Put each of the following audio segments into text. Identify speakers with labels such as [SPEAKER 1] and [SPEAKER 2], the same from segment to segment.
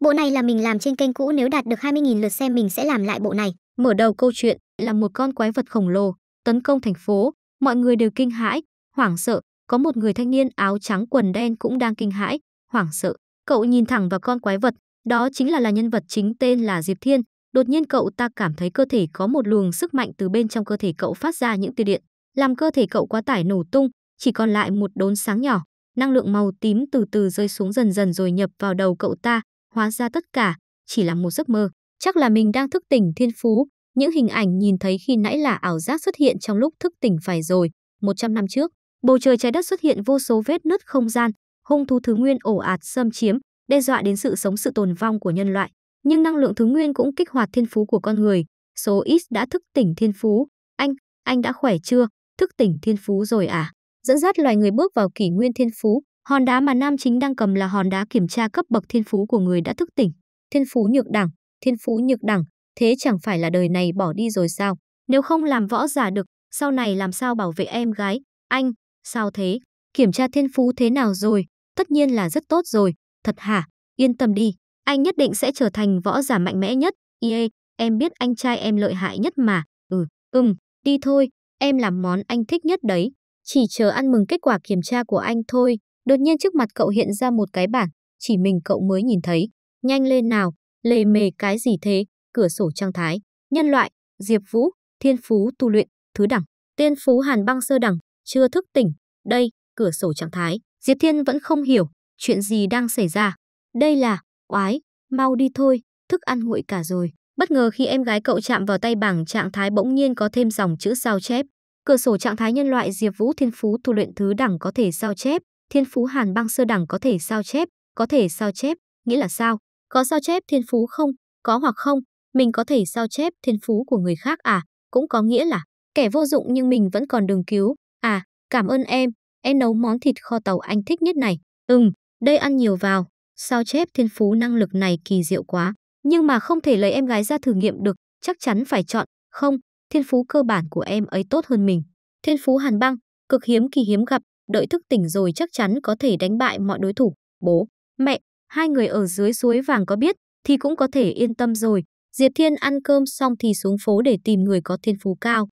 [SPEAKER 1] Bộ này là mình làm trên kênh cũ nếu đạt được 20.000 lượt xem mình sẽ làm lại bộ này. Mở đầu câu chuyện là một con quái vật khổng lồ, tấn công thành phố. Mọi người đều kinh hãi, hoảng sợ. Có một người thanh niên áo trắng quần đen cũng đang kinh hãi, hoảng sợ. Cậu nhìn thẳng vào con quái vật, đó chính là là nhân vật chính tên là Diệp Thiên. Đột nhiên cậu ta cảm thấy cơ thể có một luồng sức mạnh từ bên trong cơ thể cậu phát ra những tia điện, làm cơ thể cậu quá tải nổ tung, chỉ còn lại một đốn sáng nhỏ. Năng lượng màu tím từ từ rơi xuống dần dần rồi nhập vào đầu cậu ta, hóa ra tất cả chỉ là một giấc mơ. Chắc là mình đang thức tỉnh thiên phú, những hình ảnh nhìn thấy khi nãy là ảo giác xuất hiện trong lúc thức tỉnh phải rồi. 100 năm trước, bầu trời trái đất xuất hiện vô số vết nứt không gian, hung thú thứ nguyên ổ ạt xâm chiếm, đe dọa đến sự sống sự tồn vong của nhân loại. Nhưng năng lượng thứ nguyên cũng kích hoạt thiên phú của con người. Số ít đã thức tỉnh thiên phú. Anh, anh đã khỏe chưa? Thức tỉnh thiên phú rồi à? Dẫn dắt loài người bước vào kỷ nguyên thiên phú, Hòn đá mà Nam Chính đang cầm là hòn đá kiểm tra cấp bậc thiên phú của người đã thức tỉnh. Thiên phú nhược đẳng, thiên phú nhược đẳng, thế chẳng phải là đời này bỏ đi rồi sao? Nếu không làm võ giả được, sau này làm sao bảo vệ em gái? Anh, sao thế? Kiểm tra thiên phú thế nào rồi? Tất nhiên là rất tốt rồi, thật hả? Yên tâm đi, anh nhất định sẽ trở thành võ giả mạnh mẽ nhất. Yê, em biết anh trai em lợi hại nhất mà. Ừ, ừm, đi thôi, em làm món anh thích nhất đấy. Chỉ chờ ăn mừng kết quả kiểm tra của anh thôi. Đột nhiên trước mặt cậu hiện ra một cái bảng, chỉ mình cậu mới nhìn thấy. Nhanh lên nào, lề mề cái gì thế, cửa sổ trang thái, nhân loại, diệp vũ, thiên phú tu luyện, thứ đẳng, tiên phú hàn băng sơ đẳng, chưa thức tỉnh, đây, cửa sổ trạng thái. Diệp Thiên vẫn không hiểu, chuyện gì đang xảy ra. Đây là, oái, mau đi thôi, thức ăn nguội cả rồi. Bất ngờ khi em gái cậu chạm vào tay bảng trạng thái bỗng nhiên có thêm dòng chữ sao chép. Cửa sổ trạng thái nhân loại Diệp Vũ Thiên Phú tu luyện thứ đẳng có thể sao chép, Thiên phú Hàn băng sơ đẳng có thể sao chép, có thể sao chép, nghĩa là sao? Có sao chép thiên phú không? Có hoặc không? Mình có thể sao chép thiên phú của người khác à? Cũng có nghĩa là kẻ vô dụng nhưng mình vẫn còn đường cứu. À, cảm ơn em, em nấu món thịt kho tàu anh thích nhất này. Ừm, đây ăn nhiều vào. Sao chép thiên phú năng lực này kỳ diệu quá. Nhưng mà không thể lấy em gái ra thử nghiệm được, chắc chắn phải chọn. Không, thiên phú cơ bản của em ấy tốt hơn mình. Thiên phú hàn băng, cực hiếm kỳ hiếm gặp, đợi thức tỉnh rồi chắc chắn có thể đánh bại mọi đối thủ. Bố, mẹ, hai người ở dưới suối vàng có biết thì cũng có thể yên tâm rồi. Diệp Thiên ăn cơm xong thì xuống phố để tìm người có thiên phú cao.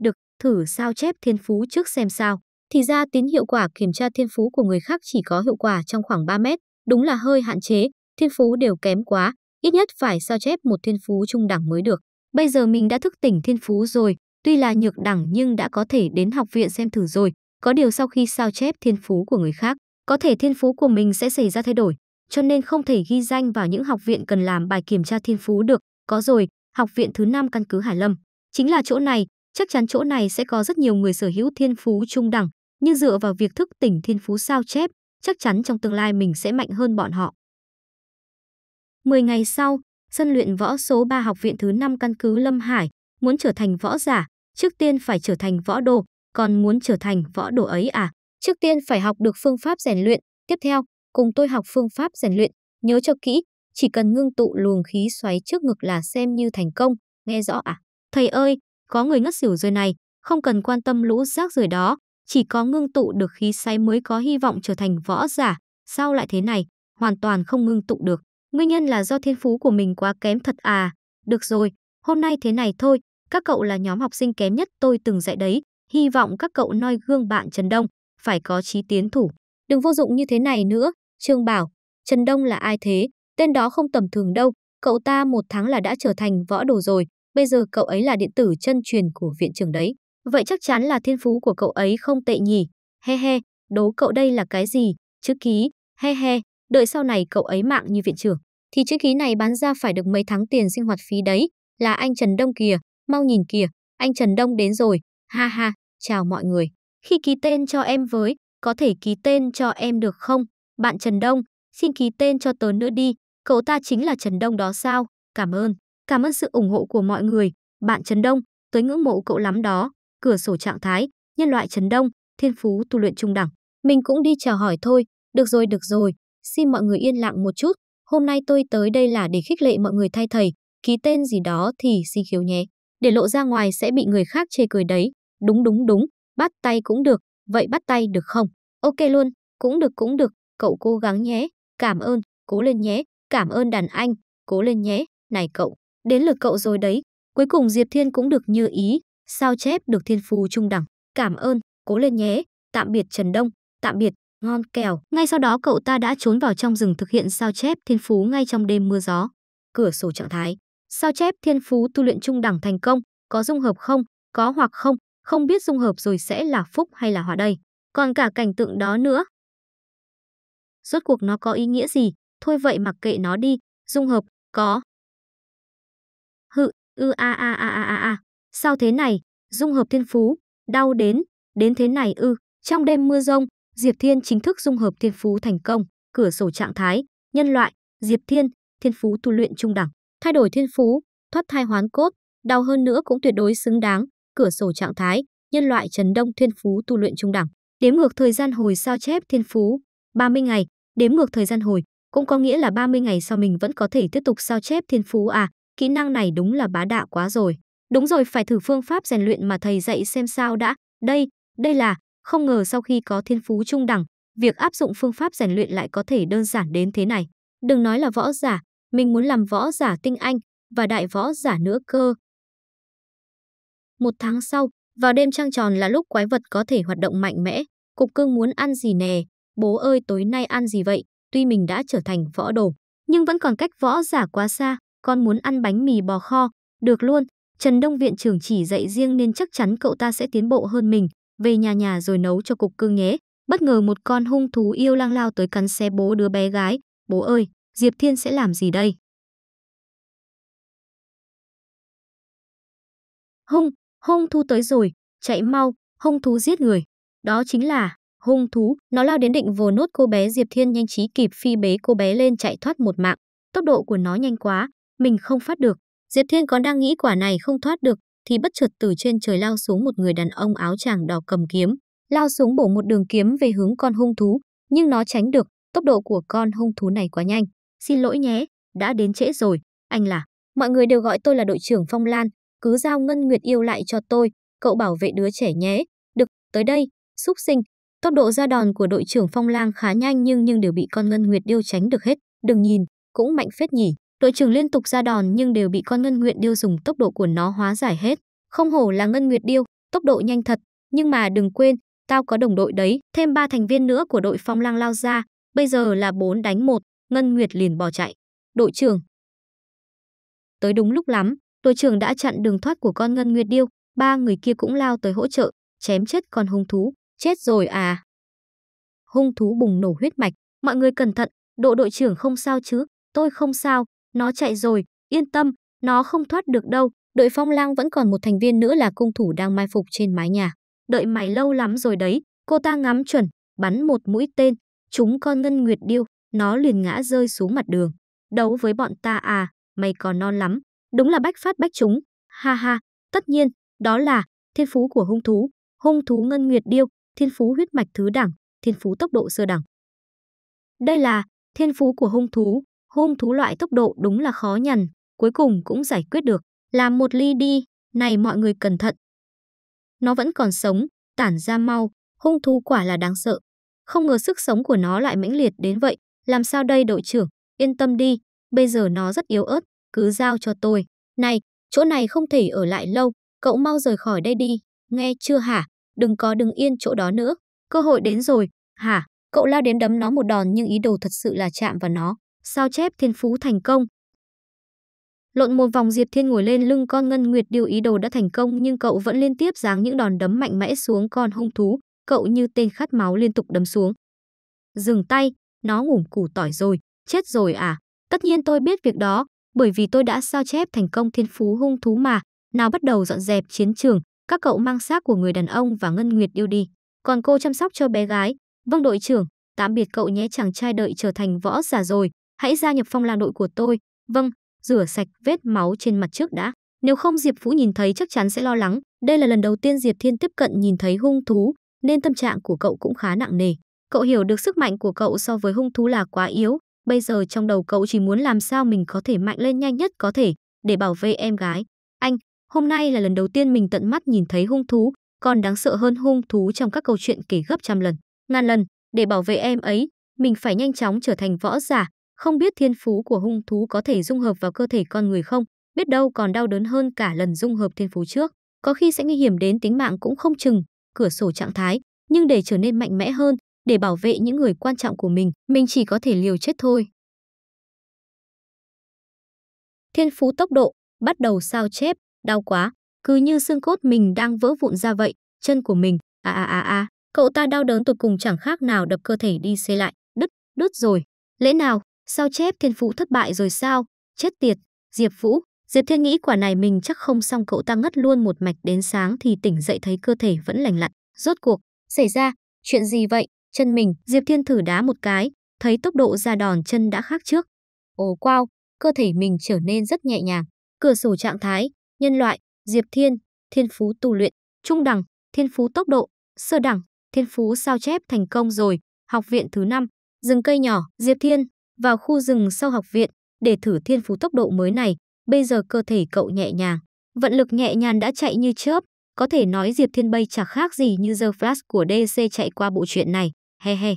[SPEAKER 1] Được, thử sao chép thiên phú trước xem sao. Thì ra tín hiệu quả kiểm tra thiên phú của người khác chỉ có hiệu quả trong khoảng 3 mét. Đúng là hơi hạn chế, thiên phú đều kém quá. Ít nhất phải sao chép một thiên phú trung đẳng mới được. Bây giờ mình đã thức tỉnh thiên phú rồi, tuy là nhược đẳng nhưng đã có thể đến học viện xem thử rồi. Có điều sau khi sao chép thiên phú của người khác, có thể thiên phú của mình sẽ xảy ra thay đổi, cho nên không thể ghi danh vào những học viện cần làm bài kiểm tra thiên phú được. Có rồi, học viện thứ năm căn cứ Hải Lâm. Chính là chỗ này, chắc chắn chỗ này sẽ có rất nhiều người sở hữu thiên phú trung đẳng, nhưng dựa vào việc thức tỉnh thiên phú sao chép, chắc chắn trong tương lai mình sẽ mạnh hơn bọn họ. 10 ngày sau, sân luyện võ số 3 học viện thứ 5 căn cứ Lâm Hải, muốn trở thành võ giả, trước tiên phải trở thành võ đồ, còn muốn trở thành võ đồ ấy à? Trước tiên phải học được phương pháp rèn luyện, tiếp theo cùng tôi học phương pháp rèn luyện, nhớ cho kỹ, chỉ cần ngưng tụ luồng khí xoáy trước ngực là xem như thành công, nghe rõ à? Thầy ơi, có người ngất xỉu rồi này, không cần quan tâm lũ rác rưởi đó, chỉ có ngưng tụ được khí xoáy mới có hy vọng trở thành võ giả, sao lại thế này, hoàn toàn không ngưng tụ được. Nguyên nhân là do thiên phú của mình quá kém thật à. Được rồi, hôm nay thế này thôi, các cậu là nhóm học sinh kém nhất tôi từng dạy đấy, Hy vọng các cậu noi gương bạn Trần Đông, phải có chí tiến thủ. Đừng vô dụng như thế này nữa, Trương bảo, Trần Đông là ai thế, tên đó không tầm thường đâu, cậu ta một tháng là đã trở thành võ đồ rồi, bây giờ cậu ấy là điện tử chân truyền của viện trưởng đấy. Vậy chắc chắn là thiên phú của cậu ấy không tệ nhỉ, he he, đố cậu đây là cái gì, chữ ký, he he, đợi sau này cậu ấy mạng như viện trưởng, thì chữ ký này bán ra phải được mấy tháng tiền sinh hoạt phí đấy, là anh Trần Đông kìa, mau nhìn kìa, anh Trần Đông đến rồi, ha ha. Chào mọi người, khi ký tên cho em với, có thể ký tên cho em được không? Bạn Trần Đông, xin ký tên cho tớ nữa đi, cậu ta chính là Trần Đông đó sao? Cảm ơn, cảm ơn sự ủng hộ của mọi người. Bạn Trần Đông, tớ ngưỡng mộ cậu lắm đó. Cửa sổ trạng thái, nhân loại Trần Đông, thiên phú tu luyện trung đẳng. Mình cũng đi chào hỏi thôi, được rồi được rồi, xin mọi người yên lặng một chút. Hôm nay tôi tới đây là để khích lệ mọi người thay thầy, ký tên gì đó thì xin khiếu nhé. Để lộ ra ngoài sẽ bị người khác chê cười đấy. Đúng đúng đúng, bắt tay cũng được, vậy bắt tay được không? Ok luôn, cũng được cũng được, cậu cố gắng nhé, cảm ơn, cố lên nhé, cảm ơn đàn anh, cố lên nhé, này cậu, đến lượt cậu rồi đấy. Cuối cùng Diệp Thiên cũng được như ý, sao chép được thiên phú trung đẳng, cảm ơn, cố lên nhé, tạm biệt Trần Đông, tạm biệt, ngon kèo. Ngay sau đó cậu ta đã trốn vào trong rừng thực hiện sao chép thiên phú ngay trong đêm mưa gió. Cửa sổ trạng thái, sao chép thiên phú tu luyện trung đẳng thành công, có dung hợp không, có hoặc không, không biết dung hợp rồi sẽ là phúc hay là họa đây, còn cả cảnh tượng đó nữa. Rốt cuộc nó có ý nghĩa gì, thôi vậy mặc kệ nó đi, dung hợp, có. Hự, ư a a a a a a, sao thế này, dung hợp thiên phú, đau đến, đến thế này ư, trong đêm mưa rông, Diệp Thiên chính thức dung hợp thiên phú thành công, cửa sổ trạng thái, nhân loại, Diệp Thiên, thiên phú tu luyện trung đẳng, thay đổi thiên phú, thoát thai hoán cốt, đau hơn nữa cũng tuyệt đối xứng đáng, cửa sổ trạng thái, nhân loại Trần Đông Thiên Phú tu luyện trung đẳng. Đếm ngược thời gian hồi sao chép Thiên Phú, 30 ngày, đếm ngược thời gian hồi, cũng có nghĩa là 30 ngày sau mình vẫn có thể tiếp tục sao chép Thiên Phú à, kỹ năng này đúng là bá đạo quá rồi. Đúng rồi, phải thử phương pháp rèn luyện mà thầy dạy xem sao đã. Đây, đây là, không ngờ sau khi có Thiên Phú trung đẳng, việc áp dụng phương pháp rèn luyện lại có thể đơn giản đến thế này. Đừng nói là võ giả, mình muốn làm võ giả tinh anh và đại võ giả nữa cơ. Một tháng sau, vào đêm trăng tròn là lúc quái vật có thể hoạt động mạnh mẽ. Cục cưng muốn ăn gì nè? Bố ơi tối nay ăn gì vậy? Tuy mình đã trở thành võ đồ, nhưng vẫn còn cách võ giả quá xa. Con muốn ăn bánh mì bò kho. Được luôn, Trần Đông Viện trưởng chỉ dạy riêng nên chắc chắn cậu ta sẽ tiến bộ hơn mình. Về nhà nhà rồi nấu cho cục cưng nhé. Bất ngờ một con hung thú yêu lang lao tới cắn xe bố đứa bé gái. Bố ơi, Diệp Thiên sẽ làm gì đây? Hung, hung thú tới rồi, chạy mau, hung thú giết người. Đó chính là hung thú, nó lao đến định vồ nốt cô bé Diệp Thiên nhanh trí kịp phi bế cô bé lên chạy thoát một mạng. Tốc độ của nó nhanh quá, mình không phát được. Diệp Thiên còn đang nghĩ quả này không thoát được, thì bất chợt từ trên trời lao xuống một người đàn ông áo choàng đỏ cầm kiếm, lao xuống bổ một đường kiếm về hướng con hung thú, nhưng nó tránh được, tốc độ của con hung thú này quá nhanh. Xin lỗi nhé, đã đến trễ rồi, anh là. Mọi người đều gọi tôi là đội trưởng Phong Lan, cứ giao Ngân Nguyệt yêu lại cho tôi, cậu bảo vệ đứa trẻ nhé. Được, tới đây, xúc sinh. Tốc độ ra đòn của đội trưởng Phong Lang khá nhanh nhưng nhưng đều bị con Ngân Nguyệt điêu tránh được hết. Đừng nhìn, cũng mạnh phết nhỉ. Đội trưởng liên tục ra đòn nhưng đều bị con Ngân Nguyệt điêu dùng tốc độ của nó hóa giải hết. Không hổ là Ngân Nguyệt điêu, tốc độ nhanh thật. Nhưng mà đừng quên, tao có đồng đội đấy. Thêm ba thành viên nữa của đội Phong Lang lao ra. Bây giờ là 4 đánh 1, Ngân Nguyệt liền bỏ chạy. Đội trưởng. Tới đúng lúc lắm, đội trưởng đã chặn đường thoát của con Ngân Nguyệt Điêu, ba người kia cũng lao tới hỗ trợ, chém chết con hung thú, chết rồi à. Hung thú bùng nổ huyết mạch, mọi người cẩn thận, độ đội trưởng không sao chứ, tôi không sao, nó chạy rồi, yên tâm, nó không thoát được đâu, đội phong lang vẫn còn một thành viên nữa là cung thủ đang mai phục trên mái nhà. Đợi mày lâu lắm rồi đấy, cô ta ngắm chuẩn, bắn một mũi tên, chúng con Ngân Nguyệt Điêu, nó liền ngã rơi xuống mặt đường. Đấu với bọn ta à, mày còn non lắm, Đúng là bách phát bách chúng. Ha ha, tất nhiên, đó là thiên phú của hung thú, hung thú ngân nguyệt điêu, thiên phú huyết mạch thứ đẳng, thiên phú tốc độ sơ đẳng. Đây là thiên phú của hung thú, hung thú loại tốc độ đúng là khó nhằn, cuối cùng cũng giải quyết được. Làm một ly đi, này mọi người cẩn thận. Nó vẫn còn sống, tản ra mau, hung thú quả là đáng sợ. Không ngờ sức sống của nó lại mãnh liệt đến vậy, làm sao đây đội trưởng, yên tâm đi, bây giờ nó rất yếu ớt, cứ giao cho tôi. Này, chỗ này không thể ở lại lâu, cậu mau rời khỏi đây đi, nghe chưa hả? Đừng có đứng yên chỗ đó nữa, cơ hội đến rồi, hả? Cậu lao đến đấm nó một đòn nhưng ý đồ thật sự là chạm vào nó, sao chép thiên phú thành công. Lộn một vòng Diệp Thiên ngồi lên lưng con Ngân Nguyệt điều ý đồ đã thành công nhưng cậu vẫn liên tiếp giáng những đòn đấm mạnh mẽ xuống con hung thú, cậu như tên khát máu liên tục đấm xuống. Dừng tay, nó ngủm củ tỏi rồi, chết rồi à? Tất nhiên tôi biết việc đó, bởi vì tôi đã sao chép thành công thiên phú hung thú mà, nào bắt đầu dọn dẹp chiến trường, các cậu mang xác của người đàn ông và Ngân Nguyệt yêu đi. Còn cô chăm sóc cho bé gái. Vâng đội trưởng, tạm biệt cậu nhé chàng trai đợi trở thành võ giả rồi. Hãy gia nhập phong là đội của tôi. Vâng, rửa sạch vết máu trên mặt trước đã. Nếu không Diệp Vũ nhìn thấy chắc chắn sẽ lo lắng. Đây là lần đầu tiên Diệp Thiên tiếp cận nhìn thấy hung thú, nên tâm trạng của cậu cũng khá nặng nề. Cậu hiểu được sức mạnh của cậu so với hung thú là quá yếu, Bây giờ trong đầu cậu chỉ muốn làm sao mình có thể mạnh lên nhanh nhất có thể để bảo vệ em gái. Anh, hôm nay là lần đầu tiên mình tận mắt nhìn thấy hung thú, còn đáng sợ hơn hung thú trong các câu chuyện kể gấp trăm lần, ngàn lần. Để bảo vệ em ấy, mình phải nhanh chóng trở thành võ giả. Không biết thiên phú của hung thú có thể dung hợp vào cơ thể con người không, biết đâu còn đau đớn hơn cả lần dung hợp thiên phú trước. Có khi sẽ nguy hiểm đến tính mạng cũng không chừng, cửa sổ trạng thái. Nhưng để trở nên mạnh mẽ hơn, để bảo vệ những người quan trọng của mình, mình chỉ có thể liều chết thôi. Thiên phú tốc độ, bắt đầu sao chép, đau quá, cứ như xương cốt mình đang vỡ vụn ra vậy, chân của mình, a a a a, cậu ta đau đớn tột cùng chẳng khác nào đập cơ thể đi xê lại, đứt, đứt rồi. Lẽ nào, sao chép thiên phú thất bại rồi sao? Chết tiệt, Diệp Vũ, Diệp Thiên nghĩ quả này mình chắc không xong cậu ta ngất luôn một mạch đến sáng thì tỉnh dậy thấy cơ thể vẫn lành lặn. Rốt cuộc, xảy ra, chuyện gì vậy? chân mình, Diệp Thiên thử đá một cái, thấy tốc độ ra đòn chân đã khác trước. Ồ wow, cơ thể mình trở nên rất nhẹ nhàng. Cửa sổ trạng thái, nhân loại, Diệp Thiên, thiên phú tu luyện, trung đẳng, thiên phú tốc độ, sơ đẳng, thiên phú sao chép thành công rồi, học viện thứ 5, rừng cây nhỏ, Diệp Thiên, vào khu rừng sau học viện để thử thiên phú tốc độ mới này, bây giờ cơ thể cậu nhẹ nhàng, vận lực nhẹ nhàng đã chạy như chớp, có thể nói Diệp Thiên Bay chả khác gì như The Flash của DC chạy qua bộ truyện này he he.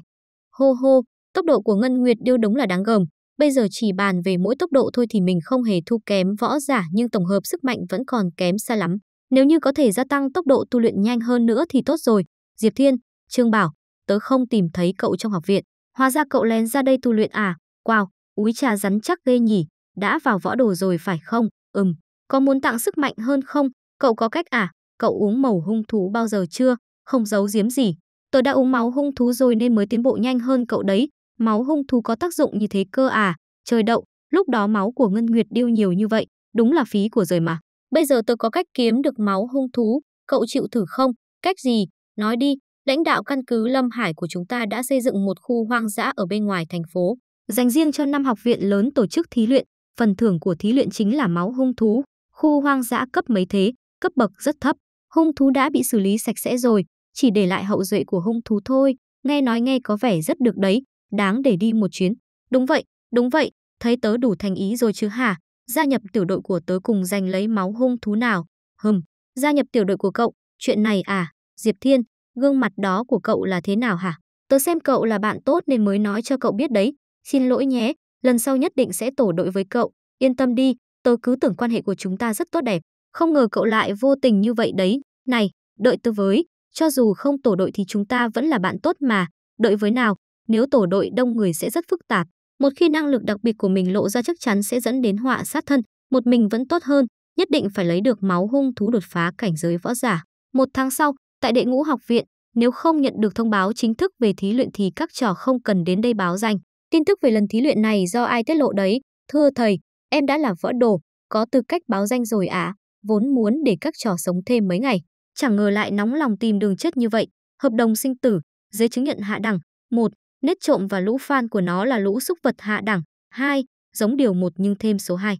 [SPEAKER 1] Hô hô, tốc độ của Ngân Nguyệt Điêu đúng là đáng gờm. Bây giờ chỉ bàn về mỗi tốc độ thôi thì mình không hề thu kém võ giả nhưng tổng hợp sức mạnh vẫn còn kém xa lắm. Nếu như có thể gia tăng tốc độ tu luyện nhanh hơn nữa thì tốt rồi. Diệp Thiên, Trương Bảo, tớ không tìm thấy cậu trong học viện. Hóa ra cậu lén ra đây tu luyện à? Wow, úi trà rắn chắc ghê nhỉ. Đã vào võ đồ rồi phải không? Ừm, có muốn tặng sức mạnh hơn không? Cậu có cách à? Cậu uống màu hung thú bao giờ chưa? Không giấu giếm gì, Tớ đã uống máu hung thú rồi nên mới tiến bộ nhanh hơn cậu đấy. Máu hung thú có tác dụng như thế cơ à? Trời đậu, lúc đó máu của Ngân Nguyệt điêu nhiều như vậy, đúng là phí của rời mà. Bây giờ tớ có cách kiếm được máu hung thú, cậu chịu thử không? Cách gì? Nói đi, lãnh đạo căn cứ Lâm Hải của chúng ta đã xây dựng một khu hoang dã ở bên ngoài thành phố, dành riêng cho năm học viện lớn tổ chức thí luyện. Phần thưởng của thí luyện chính là máu hung thú. Khu hoang dã cấp mấy thế, cấp bậc rất thấp. Hung thú đã bị xử lý sạch sẽ rồi, chỉ để lại hậu duệ của hung thú thôi, nghe nói nghe có vẻ rất được đấy, đáng để đi một chuyến. Đúng vậy, đúng vậy, thấy tớ đủ thành ý rồi chứ hả? Gia nhập tiểu đội của tớ cùng giành lấy máu hung thú nào? Hừm, gia nhập tiểu đội của cậu, chuyện này à? Diệp Thiên, gương mặt đó của cậu là thế nào hả? Tớ xem cậu là bạn tốt nên mới nói cho cậu biết đấy. Xin lỗi nhé, lần sau nhất định sẽ tổ đội với cậu. Yên tâm đi, tớ cứ tưởng quan hệ của chúng ta rất tốt đẹp. Không ngờ cậu lại vô tình như vậy đấy. Này, đợi tớ với. Cho dù không tổ đội thì chúng ta vẫn là bạn tốt mà, đợi với nào, nếu tổ đội đông người sẽ rất phức tạp. Một khi năng lực đặc biệt của mình lộ ra chắc chắn sẽ dẫn đến họa sát thân, một mình vẫn tốt hơn, nhất định phải lấy được máu hung thú đột phá cảnh giới võ giả. Một tháng sau, tại đệ ngũ học viện, nếu không nhận được thông báo chính thức về thí luyện thì các trò không cần đến đây báo danh. Tin tức về lần thí luyện này do ai tiết lộ đấy? Thưa thầy, em đã là võ đồ, có tư cách báo danh rồi ạ. À? Vốn muốn để các trò sống thêm mấy ngày. Chẳng ngờ lại nóng lòng tìm đường chết như vậy, hợp đồng sinh tử, giấy chứng nhận hạ đẳng, 1. Nết trộm và lũ fan của nó là lũ xúc vật hạ đẳng, 2. Giống điều 1 nhưng thêm số 2.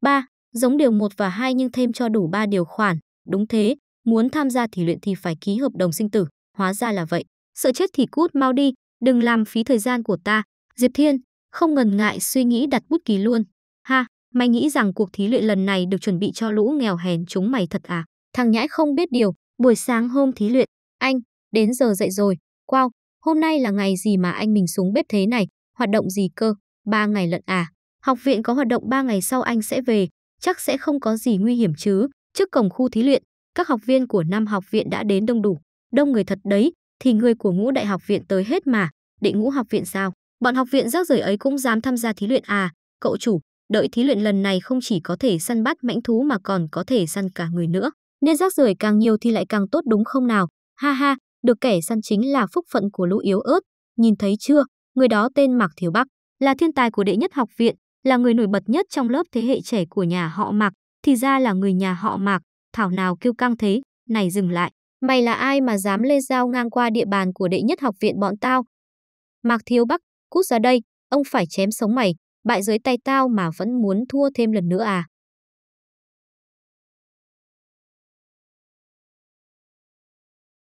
[SPEAKER 1] 3. Giống điều 1 và 2 nhưng thêm cho đủ 3 điều khoản, đúng thế, muốn tham gia thì luyện thì phải ký hợp đồng sinh tử, hóa ra là vậy. Sợ chết thì cút mau đi, đừng làm phí thời gian của ta. Diệp Thiên, không ngần ngại suy nghĩ đặt bút ký luôn. Ha, mày nghĩ rằng cuộc thí luyện lần này được chuẩn bị cho lũ nghèo hèn chúng mày thật à? Thằng nhãi không biết điều, buổi sáng hôm thí luyện, anh, đến giờ dậy rồi, wow, hôm nay là ngày gì mà anh mình xuống bếp thế này, hoạt động gì cơ, ba ngày lận à. Học viện có hoạt động ba ngày sau anh sẽ về, chắc sẽ không có gì nguy hiểm chứ. Trước cổng khu thí luyện, các học viên của năm học viện đã đến đông đủ. Đông người thật đấy, thì người của ngũ đại học viện tới hết mà, Định ngũ học viện sao? Bọn học viện rác rưởi ấy cũng dám tham gia thí luyện à? Cậu chủ, đợi thí luyện lần này không chỉ có thể săn bắt mãnh thú mà còn có thể săn cả người nữa. Nên rác rưởi càng nhiều thì lại càng tốt đúng không nào? Ha ha, được kẻ săn chính là phúc phận của lũ yếu ớt. Nhìn thấy chưa, người đó tên Mạc Thiếu Bắc, là thiên tài của đệ nhất học viện, là người nổi bật nhất trong lớp thế hệ trẻ của nhà họ Mạc, thì ra là người nhà họ Mạc, thảo nào kêu căng thế, này dừng lại. Mày là ai mà dám lê dao ngang qua địa bàn của đệ nhất học viện bọn tao? Mạc Thiếu Bắc, cút ra đây, ông phải chém sống mày, bại dưới tay tao mà vẫn muốn thua thêm lần nữa à?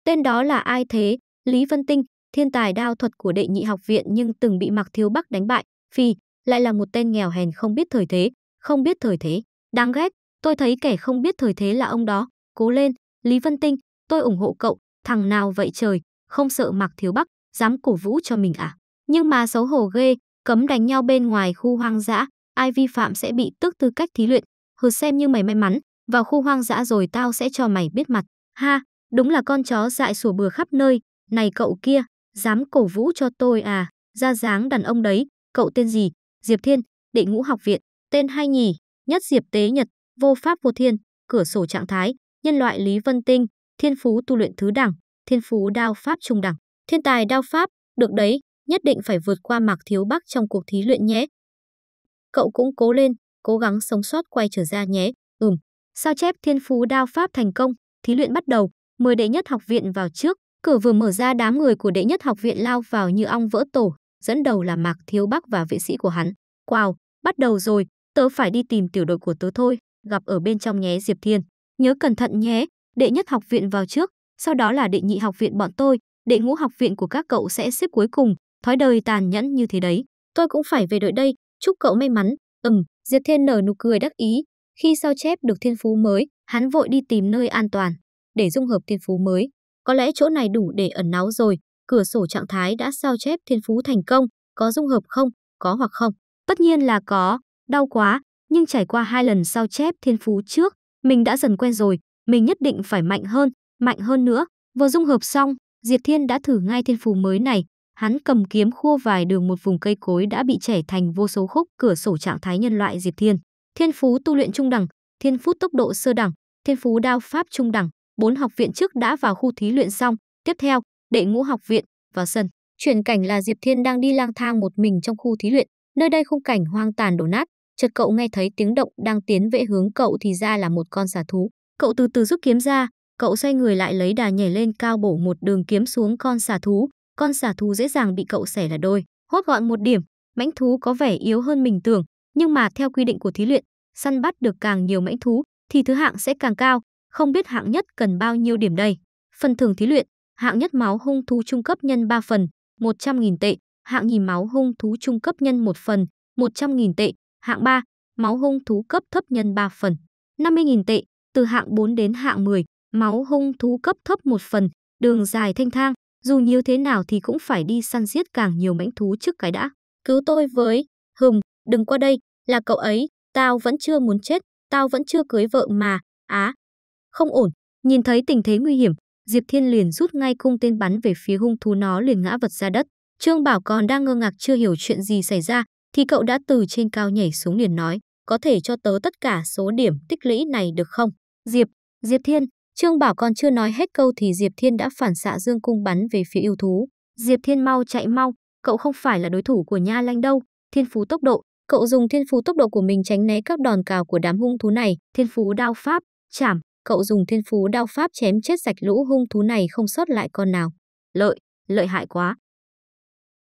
[SPEAKER 1] Tên đó là ai thế? Lý Vân Tinh, thiên tài đao thuật của đệ nhị học viện nhưng từng bị Mạc Thiếu Bắc đánh bại, phi, lại là một tên nghèo hèn không biết thời thế, không biết thời thế, đáng ghét, tôi thấy kẻ không biết thời thế là ông đó, cố lên, Lý Vân Tinh, tôi ủng hộ cậu, thằng nào vậy trời, không sợ Mạc Thiếu Bắc, dám cổ vũ cho mình à? Nhưng mà xấu hổ ghê, cấm đánh nhau bên ngoài khu hoang dã, ai vi phạm sẽ bị tước tư cách thí luyện, hừ xem như mày may mắn, vào khu hoang dã rồi tao sẽ cho mày biết mặt, ha, Đúng là con chó dại sủa bừa khắp nơi, này cậu kia, dám cổ vũ cho tôi à, ra dáng đàn ông đấy, cậu tên gì? Diệp Thiên, đệ ngũ học viện, tên hay nhỉ, nhất Diệp Tế Nhật, vô pháp vô thiên, cửa sổ trạng thái, nhân loại Lý Vân Tinh, thiên phú tu luyện thứ đẳng, thiên phú đao pháp trung đẳng, thiên tài đao pháp, được đấy, nhất định phải vượt qua Mạc Thiếu Bắc trong cuộc thí luyện nhé. Cậu cũng cố lên, cố gắng sống sót quay trở ra nhé. Ừm, sao chép thiên phú đao pháp thành công, thí luyện bắt đầu, mời đệ nhất học viện vào trước, cửa vừa mở ra đám người của đệ nhất học viện lao vào như ong vỡ tổ, dẫn đầu là Mạc Thiếu Bắc và vệ sĩ của hắn. Wow, bắt đầu rồi, tớ phải đi tìm tiểu đội của tớ thôi, gặp ở bên trong nhé Diệp Thiên. Nhớ cẩn thận nhé, đệ nhất học viện vào trước, sau đó là đệ nhị học viện bọn tôi, đệ ngũ học viện của các cậu sẽ xếp cuối cùng, thói đời tàn nhẫn như thế đấy. Tôi cũng phải về đợi đây, chúc cậu may mắn. Ừm, Diệp Thiên nở nụ cười đắc ý. Khi sao chép được thiên phú mới, hắn vội đi tìm nơi an toàn để dung hợp thiên phú mới. Có lẽ chỗ này đủ để ẩn náu rồi, cửa sổ trạng thái đã sao chép thiên phú thành công, có dung hợp không, có hoặc không. Tất nhiên là có, đau quá, nhưng trải qua hai lần sao chép thiên phú trước, mình đã dần quen rồi, mình nhất định phải mạnh hơn, mạnh hơn nữa. Vừa dung hợp xong, Diệp Thiên đã thử ngay thiên phú mới này, hắn cầm kiếm khua vài đường một vùng cây cối đã bị chẻ thành vô số khúc cửa sổ trạng thái nhân loại Diệp Thiên. Thiên phú tu luyện trung đẳng, thiên phú tốc độ sơ đẳng, thiên phú đao pháp trung đẳng, Bốn học viện trước đã vào khu thí luyện xong, tiếp theo, đệ ngũ học viện vào sân. Chuyển cảnh là Diệp Thiên đang đi lang thang một mình trong khu thí luyện, nơi đây khung cảnh hoang tàn đổ nát, chợt cậu nghe thấy tiếng động đang tiến về hướng cậu thì ra là một con xà thú. Cậu từ từ rút kiếm ra, cậu xoay người lại lấy đà nhảy lên cao bổ một đường kiếm xuống con xà thú, con xà thú dễ dàng bị cậu xẻ là đôi, hốt gọn một điểm, mãnh thú có vẻ yếu hơn mình tưởng, nhưng mà theo quy định của thí luyện, săn bắt được càng nhiều mãnh thú thì thứ hạng sẽ càng cao, không biết hạng nhất cần bao nhiêu điểm đây? Phần thưởng thí luyện, hạng nhất máu hung thú trung cấp nhân 3 phần, 100.000 tệ, hạng nhì máu hung thú trung cấp nhân 1 phần, 100.000 tệ, hạng 3, máu hung thú cấp thấp nhân 3 phần, 50.000 tệ, từ hạng 4 đến hạng 10, máu hung thú cấp thấp 1 phần, đường dài thanh thang, dù nhiều thế nào thì cũng phải đi săn giết càng nhiều mãnh thú trước cái đã. Cứu tôi với, Hùng, đừng qua đây, là cậu ấy, tao vẫn chưa muốn chết, tao vẫn chưa cưới vợ mà, á, à, không ổn, nhìn thấy tình thế nguy hiểm, Diệp Thiên liền rút ngay cung tên bắn về phía hung thú nó liền ngã vật ra đất. Trương Bảo còn đang ngơ ngạc chưa hiểu chuyện gì xảy ra, thì cậu đã từ trên cao nhảy xuống liền nói, có thể cho tớ tất cả số điểm tích lũy này được không? Diệp, Diệp Thiên, Trương Bảo còn chưa nói hết câu thì Diệp Thiên đã phản xạ dương cung bắn về phía yêu thú. Diệp Thiên mau chạy mau, cậu không phải là đối thủ của Nha Lanh đâu. Thiên phú tốc độ, cậu dùng thiên phú tốc độ của mình tránh né các đòn cào của đám hung thú này, thiên phú đao pháp, chảm, cậu dùng thiên phú đao pháp chém chết sạch lũ hung thú này không sót lại con nào. Lợi, lợi hại quá.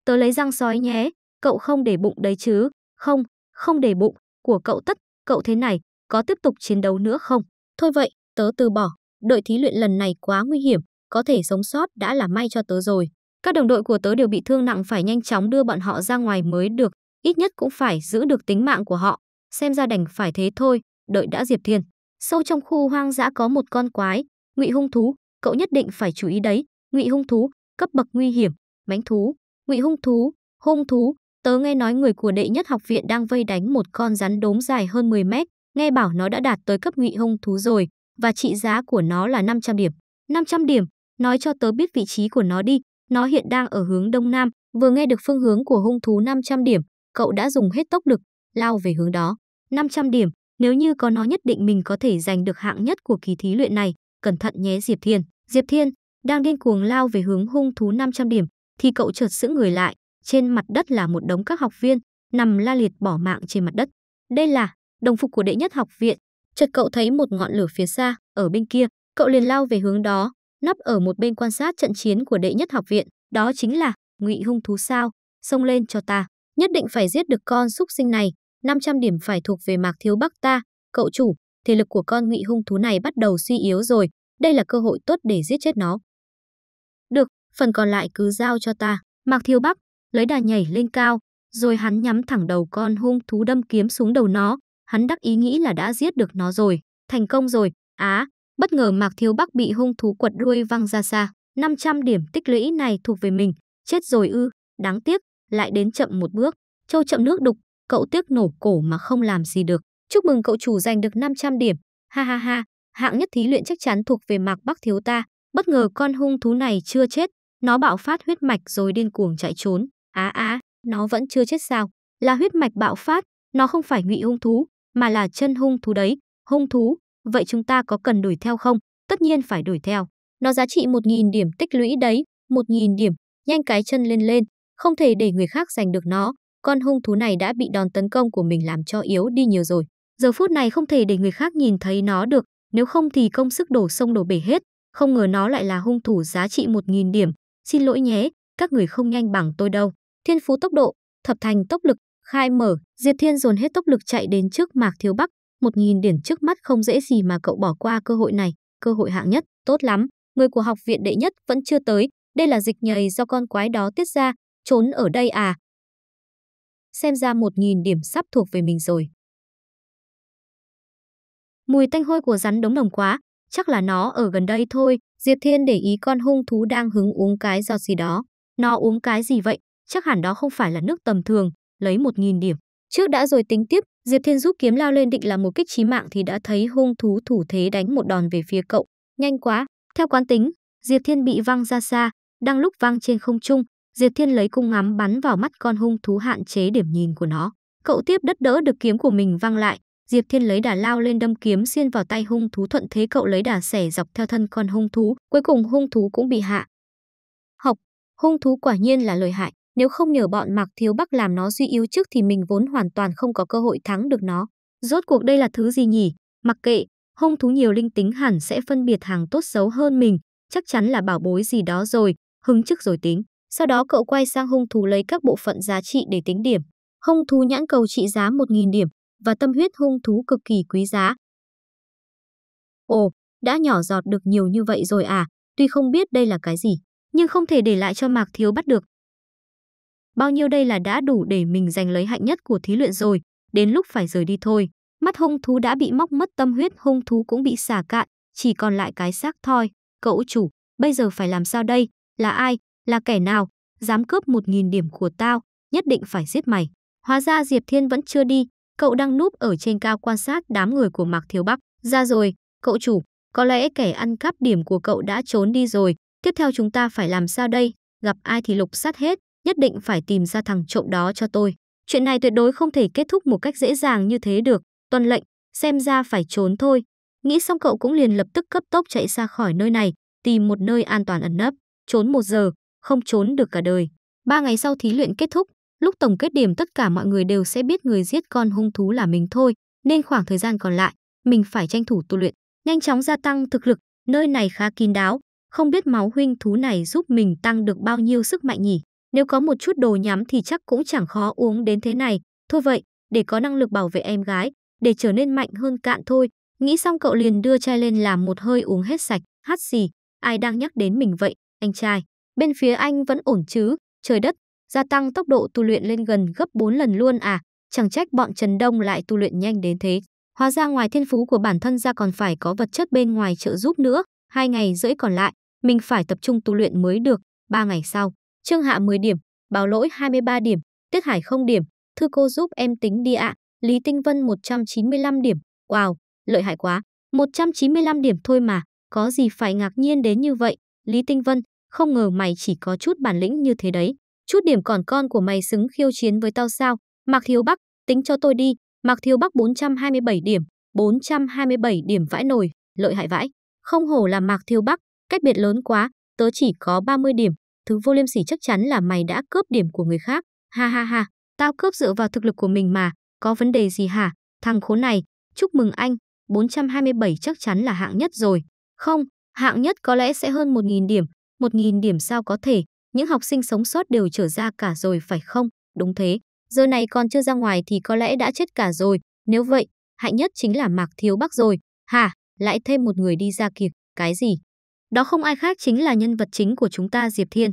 [SPEAKER 1] Tớ lấy răng sói nhé, cậu không để bụng đấy chứ, không, không để bụng, của cậu tất, cậu thế này, có tiếp tục chiến đấu nữa không? Thôi vậy, tớ từ bỏ, đội thí luyện lần này quá nguy hiểm, có thể sống sót đã là may cho tớ rồi. Các đồng đội của tớ đều bị thương nặng phải nhanh chóng đưa bọn họ ra ngoài mới được, ít nhất cũng phải giữ được tính mạng của họ, xem ra đành phải thế thôi, đợi đã Diệp Thiên. Sâu trong khu hoang dã có một con quái, ngụy hung thú, cậu nhất định phải chú ý đấy, ngụy hung thú, cấp bậc nguy hiểm, mãnh thú, ngụy hung thú, hung thú, tớ nghe nói người của đệ nhất học viện đang vây đánh một con rắn đốm dài hơn 10 mét, nghe bảo nó đã đạt tới cấp ngụy hung thú rồi, và trị giá của nó là 500 điểm. 500 điểm, nói cho tớ biết vị trí của nó đi, nó hiện đang ở hướng đông nam, vừa nghe được phương hướng của hung thú 500 điểm, cậu đã dùng hết tốc lực, lao về hướng đó. 500 điểm, nếu như có nó nhất định mình có thể giành được hạng nhất của kỳ thí luyện này, cẩn thận nhé Diệp Thiên. Diệp Thiên đang điên cuồng lao về hướng hung thú 500 điểm thì cậu chợt sững người lại, trên mặt đất là một đống các học viên nằm la liệt bỏ mạng trên mặt đất. Đây là đồng phục của đệ nhất học viện. Chợt cậu thấy một ngọn lửa phía xa ở bên kia, cậu liền lao về hướng đó, nấp ở một bên quan sát trận chiến của đệ nhất học viện, đó chính là Ngụy Hung thú sao, xông lên cho ta, nhất định phải giết được con súc sinh này, 500 điểm phải thuộc về Mạc Thiếu Bắc ta, cậu chủ, thể lực của con ngụy hung thú này bắt đầu suy yếu rồi, đây là cơ hội tốt để giết chết nó. Được, phần còn lại cứ giao cho ta. Mạc Thiếu Bắc lấy đà nhảy lên cao, rồi hắn nhắm thẳng đầu con hung thú đâm kiếm xuống đầu nó, hắn đắc ý nghĩ là đã giết được nó rồi, thành công rồi. Á, bất ngờ Mạc Thiếu Bắc bị hung thú quật đuôi văng ra xa, 500 điểm tích lũy này thuộc về mình, chết rồi ư, đáng tiếc, lại đến chậm một bước. Châu chậm nước đục, Cậu tiếc nổ cổ mà không làm gì được. Chúc mừng cậu chủ giành được 500 điểm. Ha ha ha, hạng nhất thí luyện chắc chắn thuộc về Mạc Bắc thiếu ta. Bất ngờ con hung thú này chưa chết, nó bạo phát huyết mạch rồi điên cuồng chạy trốn. Á á, nó vẫn chưa chết sao? Là huyết mạch bạo phát, nó không phải ngụy hung thú, mà là chân hung thú đấy. Hung thú, vậy chúng ta có cần đuổi theo không? Tất nhiên phải đuổi theo. Nó giá trị 1.000 điểm tích lũy đấy, 1.000 điểm, nhanh cái chân lên lên, không thể để người khác giành được nó. Con hung thú này đã bị đòn tấn công của mình làm cho yếu đi nhiều rồi. Giờ phút này không thể để người khác nhìn thấy nó được, nếu không thì công sức đổ sông đổ bể hết. Không ngờ nó lại là hung thủ giá trị 1.000 điểm. Xin lỗi nhé, các người không nhanh bằng tôi đâu. Thiên phú tốc độ, thập thành tốc lực, khai mở, Diệp Thiên dồn hết tốc lực chạy đến trước Mạc Thiếu Bắc. 1.000 điểm trước mắt không dễ gì mà cậu bỏ qua cơ hội này. Cơ hội hạng nhất, tốt lắm. Người của học viện đệ nhất vẫn chưa tới. Đây là dịch nhầy do con quái đó tiết ra. Trốn ở đây à, xem ra 1.000 điểm sắp thuộc về mình rồi. Mùi tanh hôi của rắn đống đồng quá, chắc là nó ở gần đây thôi, Diệp Thiên để ý con hung thú đang hứng uống cái giọt gì đó. Nó uống cái gì vậy? Chắc hẳn đó không phải là nước tầm thường, lấy 1.000 điểm. Trước đã rồi tính tiếp, Diệp Thiên giúp kiếm lao lên định là một kích chí mạng thì đã thấy hung thú thủ thế đánh một đòn về phía cậu. Nhanh quá, theo quán tính, Diệp Thiên bị văng ra xa, đang lúc văng trên không trung, Diệp Thiên lấy cung ngắm bắn vào mắt con hung thú hạn chế điểm nhìn của nó. Cậu tiếp đất đỡ được kiếm của mình văng lại, Diệp Thiên lấy đà lao lên đâm kiếm xiên vào tay hung thú thuận thế cậu lấy đà xẻ dọc theo thân con hung thú, cuối cùng hung thú cũng bị hạ. Học, hung thú quả nhiên là lợi hại, nếu không nhờ bọn Mạc Thiếu Bắc làm nó duy yếu trước thì mình vốn hoàn toàn không có cơ hội thắng được nó. Rốt cuộc đây là thứ gì nhỉ? Mặc kệ, hung thú nhiều linh tính hẳn sẽ phân biệt hàng tốt xấu hơn mình, chắc chắn là bảo bối gì đó rồi, hứng chức rồi tính. Sau đó cậu quay sang hung thú lấy các bộ phận giá trị để tính điểm. Hung thú nhãn cầu trị giá 1.000 điểm và tâm huyết hung thú cực kỳ quý giá. Ồ, đã nhỏ giọt được nhiều như vậy rồi à, tuy không biết đây là cái gì, nhưng không thể để lại cho Mạc Thiếu bắt được. Bao nhiêu đây là đã đủ để mình giành lấy hạnh nhất của thí luyện rồi, đến lúc phải rời đi thôi. Mắt hung thú đã bị móc mất tâm huyết, hung thú cũng bị xả cạn, chỉ còn lại cái xác thôi. Cậu chủ, bây giờ phải làm sao đây? Là ai? là kẻ nào, dám cướp một nghìn điểm của tao, nhất định phải giết mày. Hóa ra Diệp Thiên vẫn chưa đi, cậu đang núp ở trên cao quan sát đám người của Mạc Thiếu Bắc. Ra rồi, cậu chủ, có lẽ kẻ ăn cắp điểm của cậu đã trốn đi rồi, tiếp theo chúng ta phải làm sao đây, gặp ai thì lục sát hết, nhất định phải tìm ra thằng trộm đó cho tôi. Chuyện này tuyệt đối không thể kết thúc một cách dễ dàng như thế được, tuân lệnh, xem ra phải trốn thôi. Nghĩ xong cậu cũng liền lập tức cấp tốc chạy ra khỏi nơi này, tìm một nơi an toàn ẩn nấp, trốn một giờ, không trốn được cả đời. Ba ngày sau thí luyện kết thúc, lúc tổng kết điểm tất cả mọi người đều sẽ biết người giết con hung thú là mình thôi, nên khoảng thời gian còn lại, mình phải tranh thủ tu luyện, nhanh chóng gia tăng thực lực, nơi này khá kín đáo, không biết máu huynh thú này giúp mình tăng được bao nhiêu sức mạnh nhỉ. Nếu có một chút đồ nhắm thì chắc cũng chẳng khó uống đến thế này. Thôi vậy, để có năng lực bảo vệ em gái, để trở nên mạnh hơn cạn thôi. Nghĩ xong cậu liền đưa chai lên làm một hơi uống hết sạch, hát gì, ai đang nhắc đến mình vậy, anh trai. Bên phía anh vẫn ổn chứ, trời đất, gia tăng tốc độ tu luyện lên gần gấp 4 lần luôn à, chẳng trách bọn Trần Đông lại tu luyện nhanh đến thế. Hóa ra ngoài thiên phú của bản thân ra còn phải có vật chất bên ngoài trợ giúp nữa, hai ngày rưỡi còn lại, mình phải tập trung tu luyện mới được, ba ngày sau. Trương Hạ 10 điểm, Bảo Lỗi 23 điểm, Tiết Hải không điểm, thư cô giúp em tính đi ạ, Lý Tinh Vân 195 điểm, wow, lợi hại quá, 195 điểm thôi mà, có gì phải ngạc nhiên đến như vậy, Lý Tinh Vân, không ngờ mày chỉ có chút bản lĩnh như thế đấy. Chút điểm còn con của mày xứng khiêu chiến với tao sao? Mạc Thiếu Bắc, tính cho tôi đi. Mạc Thiếu Bắc 427 điểm, 427 điểm vãi nồi, lợi hại vãi. Không hổ là Mạc Thiếu Bắc, cách biệt lớn quá, tớ chỉ có 30 điểm. Thứ vô liêm sỉ chắc chắn là mày đã cướp điểm của người khác. Ha ha ha, tao cướp dựa vào thực lực của mình mà, có vấn đề gì hả? Thằng khốn này, chúc mừng anh, 427 chắc chắn là hạng nhất rồi. Không, hạng nhất có lẽ sẽ hơn 1.000 điểm, một nghìn điểm sao có thể, những học sinh sống sót đều trở ra cả rồi phải không? Đúng thế, giờ này còn chưa ra ngoài thì có lẽ đã chết cả rồi, nếu vậy, hạnh nhất chính là Mạc Thiếu Bắc rồi. Hả, lại thêm một người đi ra kiệt cái gì? Đó không ai khác chính là nhân vật chính của chúng ta Diệp Thiên.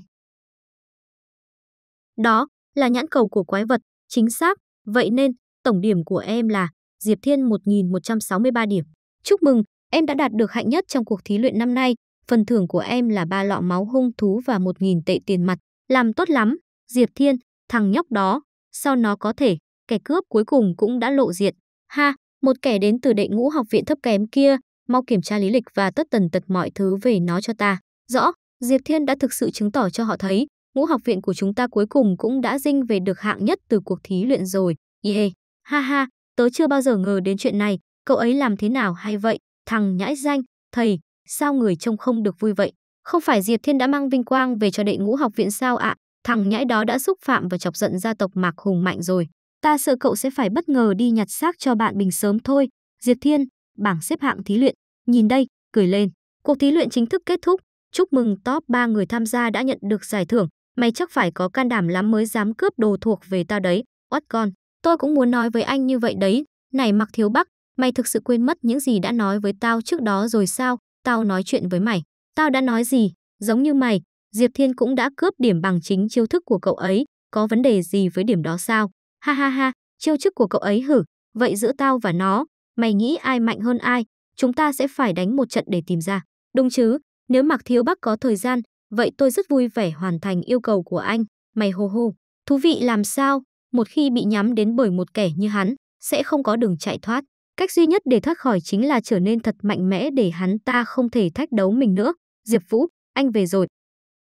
[SPEAKER 1] Đó là nhãn cầu của quái vật, chính xác, vậy nên tổng điểm của em là Diệp Thiên 1163 điểm. Chúc mừng, em đã đạt được hạnh nhất trong cuộc thí luyện năm nay, phần thưởng của em là ba lọ máu hung thú và một nghìn tệ tiền mặt. Làm tốt lắm, Diệp Thiên, thằng nhóc đó, sao nó có thể, kẻ cướp cuối cùng cũng đã lộ diện. Ha, một kẻ đến từ đệ ngũ học viện thấp kém kia, mau kiểm tra lý lịch và tất tần tật mọi thứ về nó cho ta. Rõ, Diệp Thiên đã thực sự chứng tỏ cho họ thấy, ngũ học viện của chúng ta cuối cùng cũng đã dinh về được hạng nhất từ cuộc thí luyện rồi. Yeah, ha ha, tớ chưa bao giờ ngờ đến chuyện này, cậu ấy làm thế nào hay vậy, thằng nhãi danh, thầy, sao người trông không được vui vậy? Không phải Diệp Thiên đã mang vinh quang về cho đệ ngũ học viện sao ạ? Thằng nhãi đó đã xúc phạm và chọc giận gia tộc Mạc Hùng Mạnh rồi. Ta sợ cậu sẽ phải bất ngờ đi nhặt xác cho bạn Bình sớm thôi. Diệp Thiên, bảng xếp hạng thí luyện. Nhìn đây, cười lên. Cuộc thí luyện chính thức kết thúc. Chúc mừng top 3 người tham gia đã nhận được giải thưởng. Mày chắc phải có can đảm lắm mới dám cướp đồ thuộc về ta đấy. Oát con, tôi cũng muốn nói với anh như vậy đấy. Này Mạc Thiếu Bắc, mày thực sự quên mất những gì đã nói với tao trước đó rồi sao? tao nói chuyện với mày, tao đã nói gì, giống như mày, Diệp Thiên cũng đã cướp điểm bằng chính chiêu thức của cậu ấy, có vấn đề gì với điểm đó sao? Ha ha ha, chiêu thức của cậu ấy hử, vậy giữa tao và nó, mày nghĩ ai mạnh hơn ai, chúng ta sẽ phải đánh một trận để tìm ra, đúng chứ? Nếu Mạc Thiếu Bắc có thời gian, vậy tôi rất vui vẻ hoàn thành yêu cầu của anh, mày hô hô. Thú vị làm sao, một khi bị nhắm đến bởi một kẻ như hắn, sẽ không có đường chạy thoát. Cách duy nhất để thoát khỏi chính là trở nên thật mạnh mẽ để hắn ta không thể thách đấu mình nữa. Diệp Vũ, anh về rồi.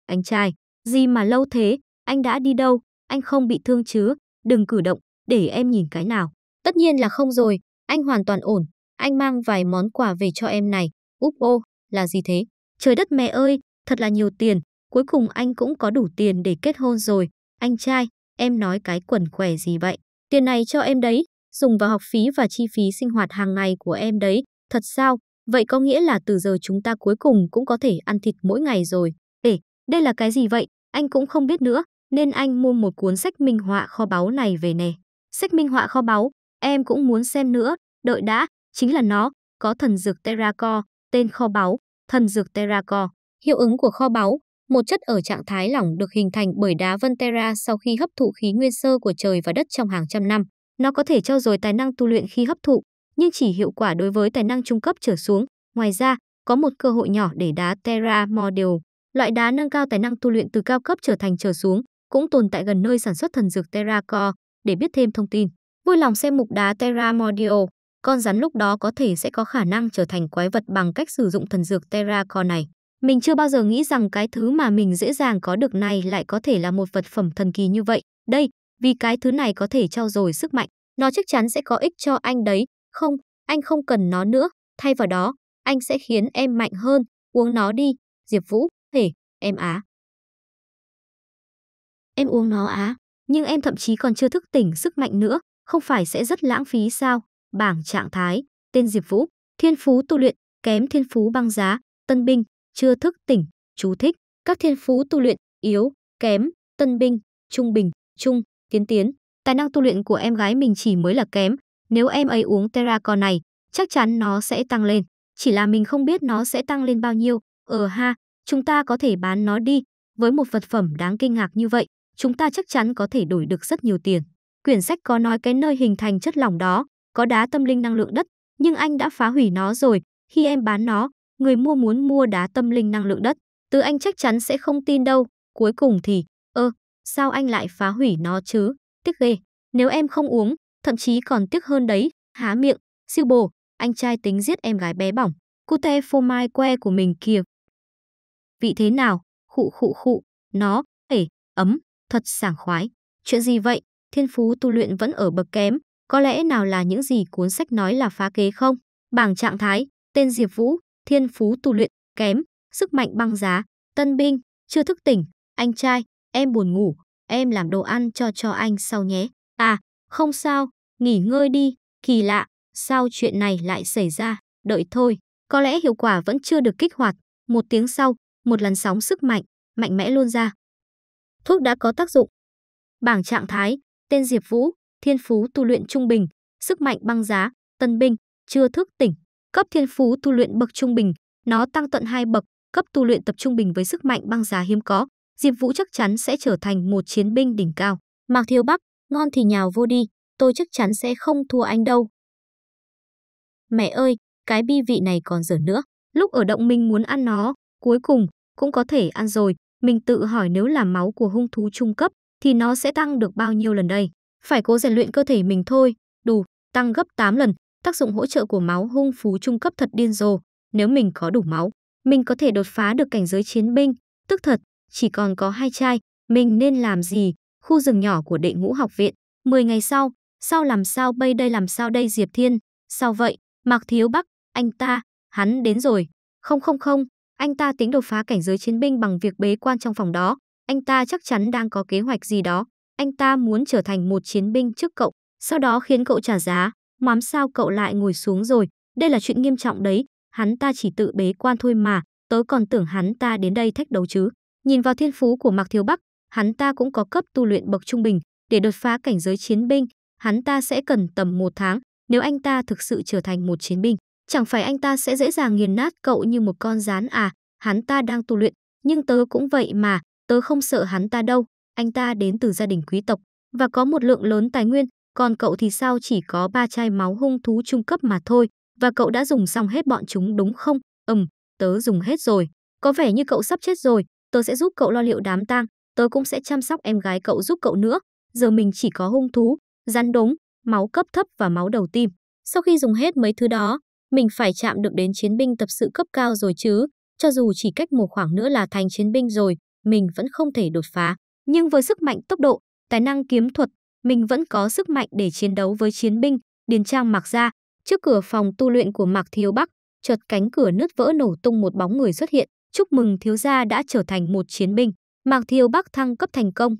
[SPEAKER 1] Anh trai, gì mà lâu thế, anh đã đi đâu, anh không bị thương chứ, đừng cử động, để em nhìn cái nào. Tất nhiên là không rồi, anh hoàn toàn ổn, anh mang vài món quà về cho em này. Úp ô, là gì thế? Trời đất mẹ ơi, thật là nhiều tiền, cuối cùng anh cũng có đủ tiền để kết hôn rồi. Anh trai, em nói cái quần què gì vậy? Tiền này cho em đấy, dùng vào học phí và chi phí sinh hoạt hàng ngày của em đấy, thật sao? Vậy có nghĩa là từ giờ chúng ta cuối cùng cũng có thể ăn thịt mỗi ngày rồi. Ê, đây là cái gì vậy? Anh cũng không biết nữa, nên anh mua một cuốn sách minh họa kho báu này về nè. Sách minh họa kho báu, em cũng muốn xem nữa, đợi đã, chính là nó, có thần dược Terracor, tên kho báu, thần dược Terracor. Hiệu ứng của kho báu, một chất ở trạng thái lỏng được hình thành bởi đá vân Terra sau khi hấp thụ khí nguyên sơ của trời và đất trong hàng trăm năm. Nó có thể trau dồi tài năng tu luyện khi hấp thụ, nhưng chỉ hiệu quả đối với tài năng trung cấp trở xuống. Ngoài ra, có một cơ hội nhỏ để đá Terra Model, loại đá nâng cao tài năng tu luyện từ cao cấp trở thành trở xuống, cũng tồn tại gần nơi sản xuất thần dược Terra Core. Để biết thêm thông tin, vui lòng xem mục đá Terra Model. Con rắn lúc đó có thể sẽ có khả năng trở thành quái vật bằng cách sử dụng thần dược Terra Core này. Mình chưa bao giờ nghĩ rằng cái thứ mà mình dễ dàng có được này lại có thể là một vật phẩm thần kỳ như vậy. Đây, vì cái thứ này có thể trao dồi sức mạnh, nó chắc chắn sẽ có ích cho anh đấy. Không, anh không cần nó nữa, thay vào đó, anh sẽ khiến em mạnh hơn, uống nó đi, Diệp Vũ, hể, em á. Em uống nó á, nhưng em thậm chí còn chưa thức tỉnh sức mạnh nữa, không phải sẽ rất lãng phí sao? Bảng trạng thái, tên Diệp Vũ, thiên phú tu luyện, kém thiên phú băng giá, tân binh, chưa thức tỉnh, chú thích, các thiên phú tu luyện, yếu, kém, tân binh, trung bình, trung, Tiến tiến, tài năng tu luyện của em gái mình chỉ mới là kém, nếu em ấy uống Terracon này, chắc chắn nó sẽ tăng lên, chỉ là mình không biết nó sẽ tăng lên bao nhiêu, ờ ha, chúng ta có thể bán nó đi, với một vật phẩm đáng kinh ngạc như vậy, chúng ta chắc chắn có thể đổi được rất nhiều tiền. Quyển sách có nói cái nơi hình thành chất lỏng đó, có đá tâm linh năng lượng đất, nhưng anh đã phá hủy nó rồi, khi em bán nó, người mua muốn mua đá tâm linh năng lượng đất. Từ anh chắc chắn sẽ không tin đâu, cuối cùng thì sao anh lại phá hủy nó chứ, tiếc ghê. Nếu em không uống, thậm chí còn tiếc hơn đấy, há miệng, siêu bồ, anh trai tính giết em gái bé bỏng, cute phô mai que của mình kìa. Vị thế nào, khụ khụ khụ, nó, ể, ấm, thật sảng khoái. Chuyện gì vậy, thiên phú tu luyện vẫn ở bậc kém, có lẽ nào là những gì cuốn sách nói là phá kế không? Bảng trạng thái, tên Diệp Vũ, thiên phú tu luyện, kém, sức mạnh băng giá, tân binh, chưa thức tỉnh, anh trai, Em buồn ngủ, em làm đồ ăn cho cho anh sau nhé. À, không sao, nghỉ ngơi đi, kỳ lạ, sao chuyện này lại xảy ra, đợi thôi. Có lẽ hiệu quả vẫn chưa được kích hoạt. Một tiếng sau, một làn sóng sức mạnh, mạnh mẽ luôn ra. Thuốc đã có tác dụng. Bảng trạng thái, tên Diệp Vũ, thiên phú tu luyện trung bình, sức mạnh băng giá, tân binh, chưa thức tỉnh, cấp thiên phú tu luyện bậc trung bình, nó tăng tận 2 bậc, cấp tu luyện tập trung bình với sức mạnh băng giá hiếm có, Diệp Vũ chắc chắn sẽ trở thành một chiến binh đỉnh cao. Mạc Thiếu Bắc, ngon thì nhào vô đi, tôi chắc chắn sẽ không thua anh đâu. Mẹ ơi, cái bi vị này còn dở nữa. Lúc ở động mình muốn ăn nó, cuối cùng cũng có thể ăn rồi. Mình tự hỏi nếu là máu của hung thú trung cấp thì nó sẽ tăng được bao nhiêu lần đây. Phải cố rèn luyện cơ thể mình thôi, đủ, tăng gấp 8 lần. Tác dụng hỗ trợ của máu hung phú trung cấp thật điên rồ. Nếu mình có đủ máu, mình có thể đột phá được cảnh giới chiến binh, tức thật chỉ còn có hai trai, mình nên làm gì, khu rừng nhỏ của đệ ngũ học viện. 10 ngày sau, sao làm sao bây đây làm sao đây Diệp Thiên, sao vậy, Mạc Thiếu Bắc, anh ta, hắn đến rồi. Không không không, anh ta tính đột phá cảnh giới chiến binh bằng việc bế quan trong phòng đó, anh ta chắc chắn đang có kế hoạch gì đó, anh ta muốn trở thành một chiến binh trước cậu, sau đó khiến cậu trả giá, mám sao cậu lại ngồi xuống rồi, đây là chuyện nghiêm trọng đấy, hắn ta chỉ tự bế quan thôi mà, tớ còn tưởng hắn ta đến đây thách đấu chứ. Nhìn vào thiên phú của Mạc Thiếu Bắc, hắn ta cũng có cấp tu luyện bậc trung bình, để đột phá cảnh giới chiến binh, hắn ta sẽ cần tầm một tháng, nếu anh ta thực sự trở thành một chiến binh, chẳng phải anh ta sẽ dễ dàng nghiền nát cậu như một con rán à, hắn ta đang tu luyện, nhưng tớ cũng vậy mà, tớ không sợ hắn ta đâu, anh ta đến từ gia đình quý tộc và có một lượng lớn tài nguyên, còn cậu thì sao chỉ có ba chai máu hung thú trung cấp mà thôi, và cậu đã dùng xong hết bọn chúng đúng không? Ừm, tớ dùng hết rồi. Có vẻ như cậu sắp chết rồi, tôi sẽ giúp cậu lo liệu đám tang, tôi cũng sẽ chăm sóc em gái cậu giúp cậu nữa. Giờ mình chỉ có hung thú, rắn đống, máu cấp thấp và máu đầu tim. Sau khi dùng hết mấy thứ đó, mình phải chạm được đến chiến binh tập sự cấp cao rồi chứ. Cho dù chỉ cách một khoảng nữa là thành chiến binh rồi, mình vẫn không thể đột phá. Nhưng với sức mạnh tốc độ, tài năng kiếm thuật, mình vẫn có sức mạnh để chiến đấu với chiến binh, điền trang mặc ra. Trước cửa phòng tu luyện của Mạc Thiếu Bắc, chợt cánh cửa nứt vỡ nổ tung một bóng người xuất hiện chúc mừng thiếu gia đã trở thành một chiến binh, Mạc Thiêu Bắc thăng cấp thành công.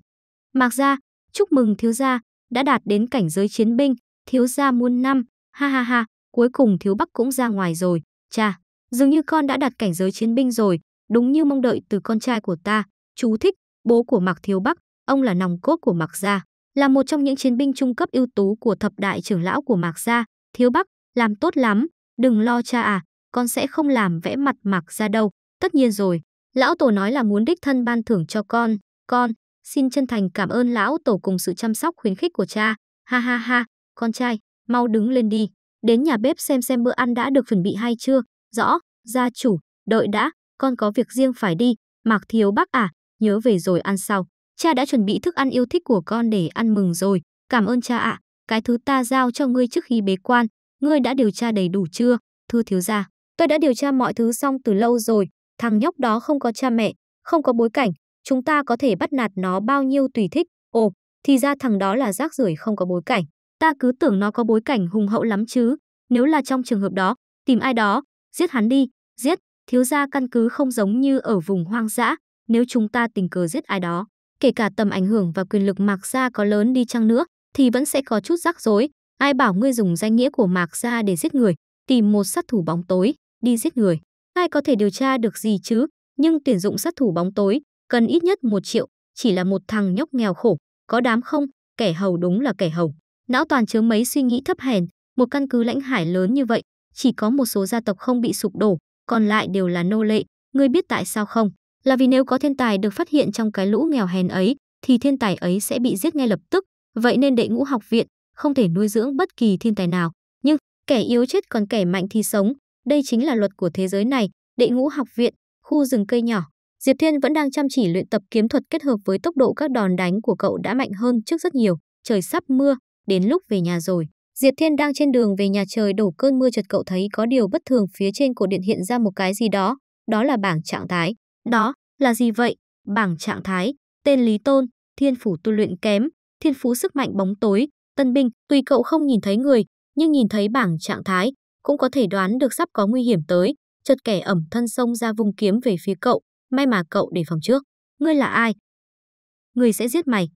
[SPEAKER 1] Mạc gia, chúc mừng thiếu gia đã đạt đến cảnh giới chiến binh, thiếu gia muôn năm, ha ha ha, cuối cùng thiếu Bắc cũng ra ngoài rồi, cha, dường như con đã đạt cảnh giới chiến binh rồi, đúng như mong đợi từ con trai của ta, chú thích, bố của Mạc Thiếu Bắc, ông là nòng cốt của Mạc gia, là một trong những chiến binh trung cấp ưu tú của thập đại trưởng lão của Mạc gia, Thiếu Bắc, làm tốt lắm, đừng lo cha à, con sẽ không làm vẽ mặt Mạc gia đâu, Tất nhiên rồi, lão tổ nói là muốn đích thân ban thưởng cho con, con, xin chân thành cảm ơn lão tổ cùng sự chăm sóc khuyến khích của cha, ha ha ha, con trai, mau đứng lên đi, đến nhà bếp xem xem bữa ăn đã được chuẩn bị hay chưa, rõ, gia chủ, đợi đã, con có việc riêng phải đi, mạc thiếu bác à, nhớ về rồi ăn sau, cha đã chuẩn bị thức ăn yêu thích của con để ăn mừng rồi, cảm ơn cha ạ, à. cái thứ ta giao cho ngươi trước khi bế quan, ngươi đã điều tra đầy đủ chưa, thưa thiếu gia, tôi đã điều tra mọi thứ xong từ lâu rồi, Thằng nhóc đó không có cha mẹ, không có bối cảnh, chúng ta có thể bắt nạt nó bao nhiêu tùy thích. Ồ, thì ra thằng đó là rác rưởi không có bối cảnh. Ta cứ tưởng nó có bối cảnh hùng hậu lắm chứ. Nếu là trong trường hợp đó, tìm ai đó, giết hắn đi, giết, thiếu gia căn cứ không giống như ở vùng hoang dã, nếu chúng ta tình cờ giết ai đó. Kể cả tầm ảnh hưởng và quyền lực Mạc Gia có lớn đi chăng nữa, thì vẫn sẽ có chút rắc rối. Ai bảo ngươi dùng danh nghĩa của Mạc Gia để giết người, tìm một sát thủ bóng tối, đi giết người ai có thể điều tra được gì chứ, nhưng tuyển dụng sát thủ bóng tối, cần ít nhất một triệu, chỉ là một thằng nhóc nghèo khổ, có đám không, kẻ hầu đúng là kẻ hầu. Não toàn chứa mấy suy nghĩ thấp hèn, một căn cứ lãnh hải lớn như vậy, chỉ có một số gia tộc không bị sụp đổ, còn lại đều là nô lệ, ngươi biết tại sao không? Là vì nếu có thiên tài được phát hiện trong cái lũ nghèo hèn ấy, thì thiên tài ấy sẽ bị giết ngay lập tức, vậy nên đệ ngũ học viện không thể nuôi dưỡng bất kỳ thiên tài nào, nhưng kẻ yếu chết còn kẻ mạnh thì sống, đây chính là luật của thế giới này, đệ ngũ học viện, khu rừng cây nhỏ. Diệp Thiên vẫn đang chăm chỉ luyện tập kiếm thuật kết hợp với tốc độ các đòn đánh của cậu đã mạnh hơn trước rất nhiều. Trời sắp mưa, đến lúc về nhà rồi. Diệp Thiên đang trên đường về nhà trời đổ cơn mưa chợt cậu thấy có điều bất thường phía trên cổ điện hiện ra một cái gì đó, đó là bảng trạng thái. Đó, là gì vậy? Bảng trạng thái, tên Lý Tôn, thiên phủ tu luyện kém, thiên phú sức mạnh bóng tối, tân binh. Tuy cậu không nhìn thấy người, nhưng nhìn thấy bảng trạng thái, cũng có thể đoán được sắp có nguy hiểm tới, chợt kẻ ẩm thân xông ra vùng kiếm về phía cậu, may mà cậu để phòng trước. Ngươi là ai? Ngươi sẽ giết mày.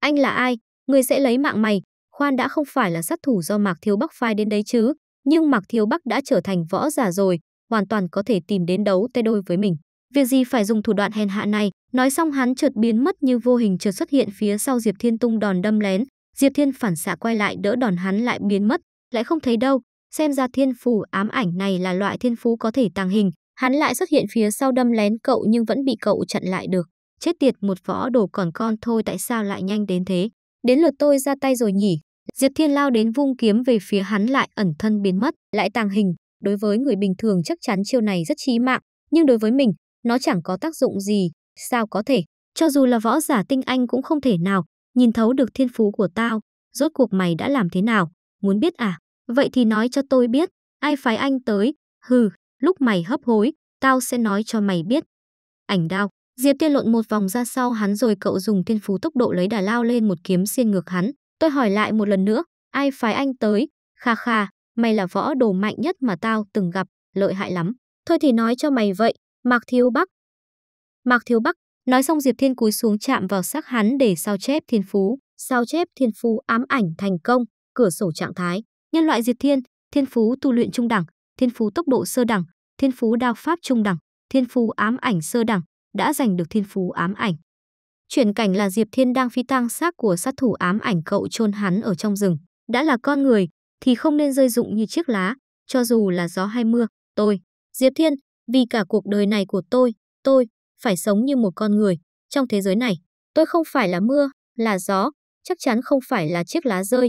[SPEAKER 1] Anh là ai? người sẽ lấy mạng mày. Khoan đã không phải là sát thủ do Mạc Thiếu Bắc phai đến đấy chứ, nhưng Mạc Thiếu Bắc đã trở thành võ giả rồi, hoàn toàn có thể tìm đến đấu tay đôi với mình. Việc gì phải dùng thủ đoạn hèn hạ này, nói xong hắn chợt biến mất như vô hình chợt xuất hiện phía sau Diệp Thiên tung đòn đâm lén, Diệp Thiên phản xạ quay lại đỡ đòn hắn lại biến mất, lại không thấy đâu, xem ra thiên phù ám ảnh này là loại thiên phú có thể tàng hình, hắn lại xuất hiện phía sau đâm lén cậu nhưng vẫn bị cậu chặn lại được. Chết tiệt một võ đồ còn con thôi tại sao lại nhanh đến thế? Đến lượt tôi ra tay rồi nhỉ? Diệp Thiên lao đến vung kiếm về phía hắn lại ẩn thân biến mất, lại tàng hình. Đối với người bình thường chắc chắn chiêu này rất chí mạng, nhưng đối với mình, nó chẳng có tác dụng gì. Sao có thể? Cho dù là võ giả tinh anh cũng không thể nào. Nhìn thấu được thiên phú của tao, rốt cuộc mày đã làm thế nào? Muốn biết à? Vậy thì nói cho tôi biết, ai phái anh tới, hừ, lúc mày hấp hối, tao sẽ nói cho mày biết. Ảnh đao, Diệp Tiên lộn một vòng ra sau hắn rồi cậu dùng thiên phú tốc độ lấy đà lao lên một kiếm xiên ngược hắn. Tôi hỏi lại một lần nữa, ai phái anh tới, kha kha, mày là võ đồ mạnh nhất mà tao từng gặp, lợi hại lắm. Thôi thì nói cho mày vậy, Mạc Thiếu Bắc. Mạc Thiếu Bắc, nói xong Diệp Thiên cúi xuống chạm vào xác hắn để sao chép thiên phú, sao chép thiên phú ám ảnh thành công, cửa sổ trạng thái. Nhân loại diệt thiên, thiên phú tu luyện trung đẳng, thiên phú tốc độ sơ đẳng, thiên phú đao pháp trung đẳng, thiên phú ám ảnh sơ đẳng, đã giành được thiên phú ám ảnh. Chuyển cảnh là Diệp Thiên đang phi tang xác của sát thủ ám ảnh cậu chôn hắn ở trong rừng. Đã là con người, thì không nên rơi rụng như chiếc lá, cho dù là gió hay mưa, tôi, Diệp Thiên, vì cả cuộc đời này của tôi, tôi, phải sống như một con người, trong thế giới này, tôi không phải là mưa, là gió, chắc chắn không phải là chiếc lá rơi,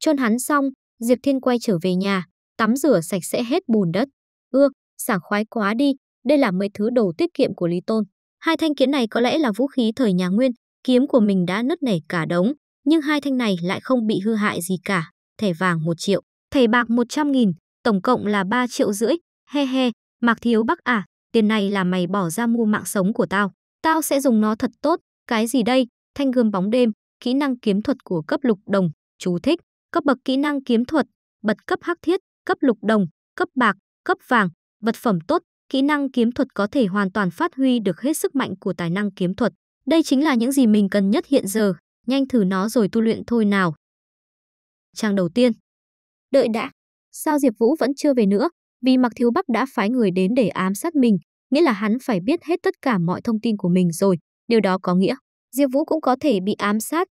[SPEAKER 1] Chôn hắn xong, Diệp Thiên quay trở về nhà, tắm rửa sạch sẽ hết bùn đất. Ưa, sảng khoái quá đi, đây là mấy thứ đồ tiết kiệm của Lý Tôn. Hai thanh kiếm này có lẽ là vũ khí thời nhà Nguyên, kiếm của mình đã nứt nẻ cả đống, nhưng hai thanh này lại không bị hư hại gì cả. Thẻ vàng 1 triệu, thẻ bạc 100 nghìn, tổng cộng là 3 triệu rưỡi. He he, Mạc Thiếu Bắc à, tiền này là mày bỏ ra mua mạng sống của tao. Tao sẽ dùng nó thật tốt, cái gì đây? Thanh gươm bóng đêm, kỹ năng kiếm thuật của cấp lục đồng, chú thích cấp bậc kỹ năng kiếm thuật, bật cấp hắc thiết, cấp lục đồng, cấp bạc, cấp vàng, vật phẩm tốt, kỹ năng kiếm thuật có thể hoàn toàn phát huy được hết sức mạnh của tài năng kiếm thuật. Đây chính là những gì mình cần nhất hiện giờ, nhanh thử nó rồi tu luyện thôi nào. Trang đầu tiên. Đợi đã, sao Diệp Vũ vẫn chưa về nữa? Vì Mạc Thiếu Bắc đã phái người đến để ám sát mình, nghĩa là hắn phải biết hết tất cả mọi thông tin của mình rồi, điều đó có nghĩa Diệp Vũ cũng có thể bị ám sát.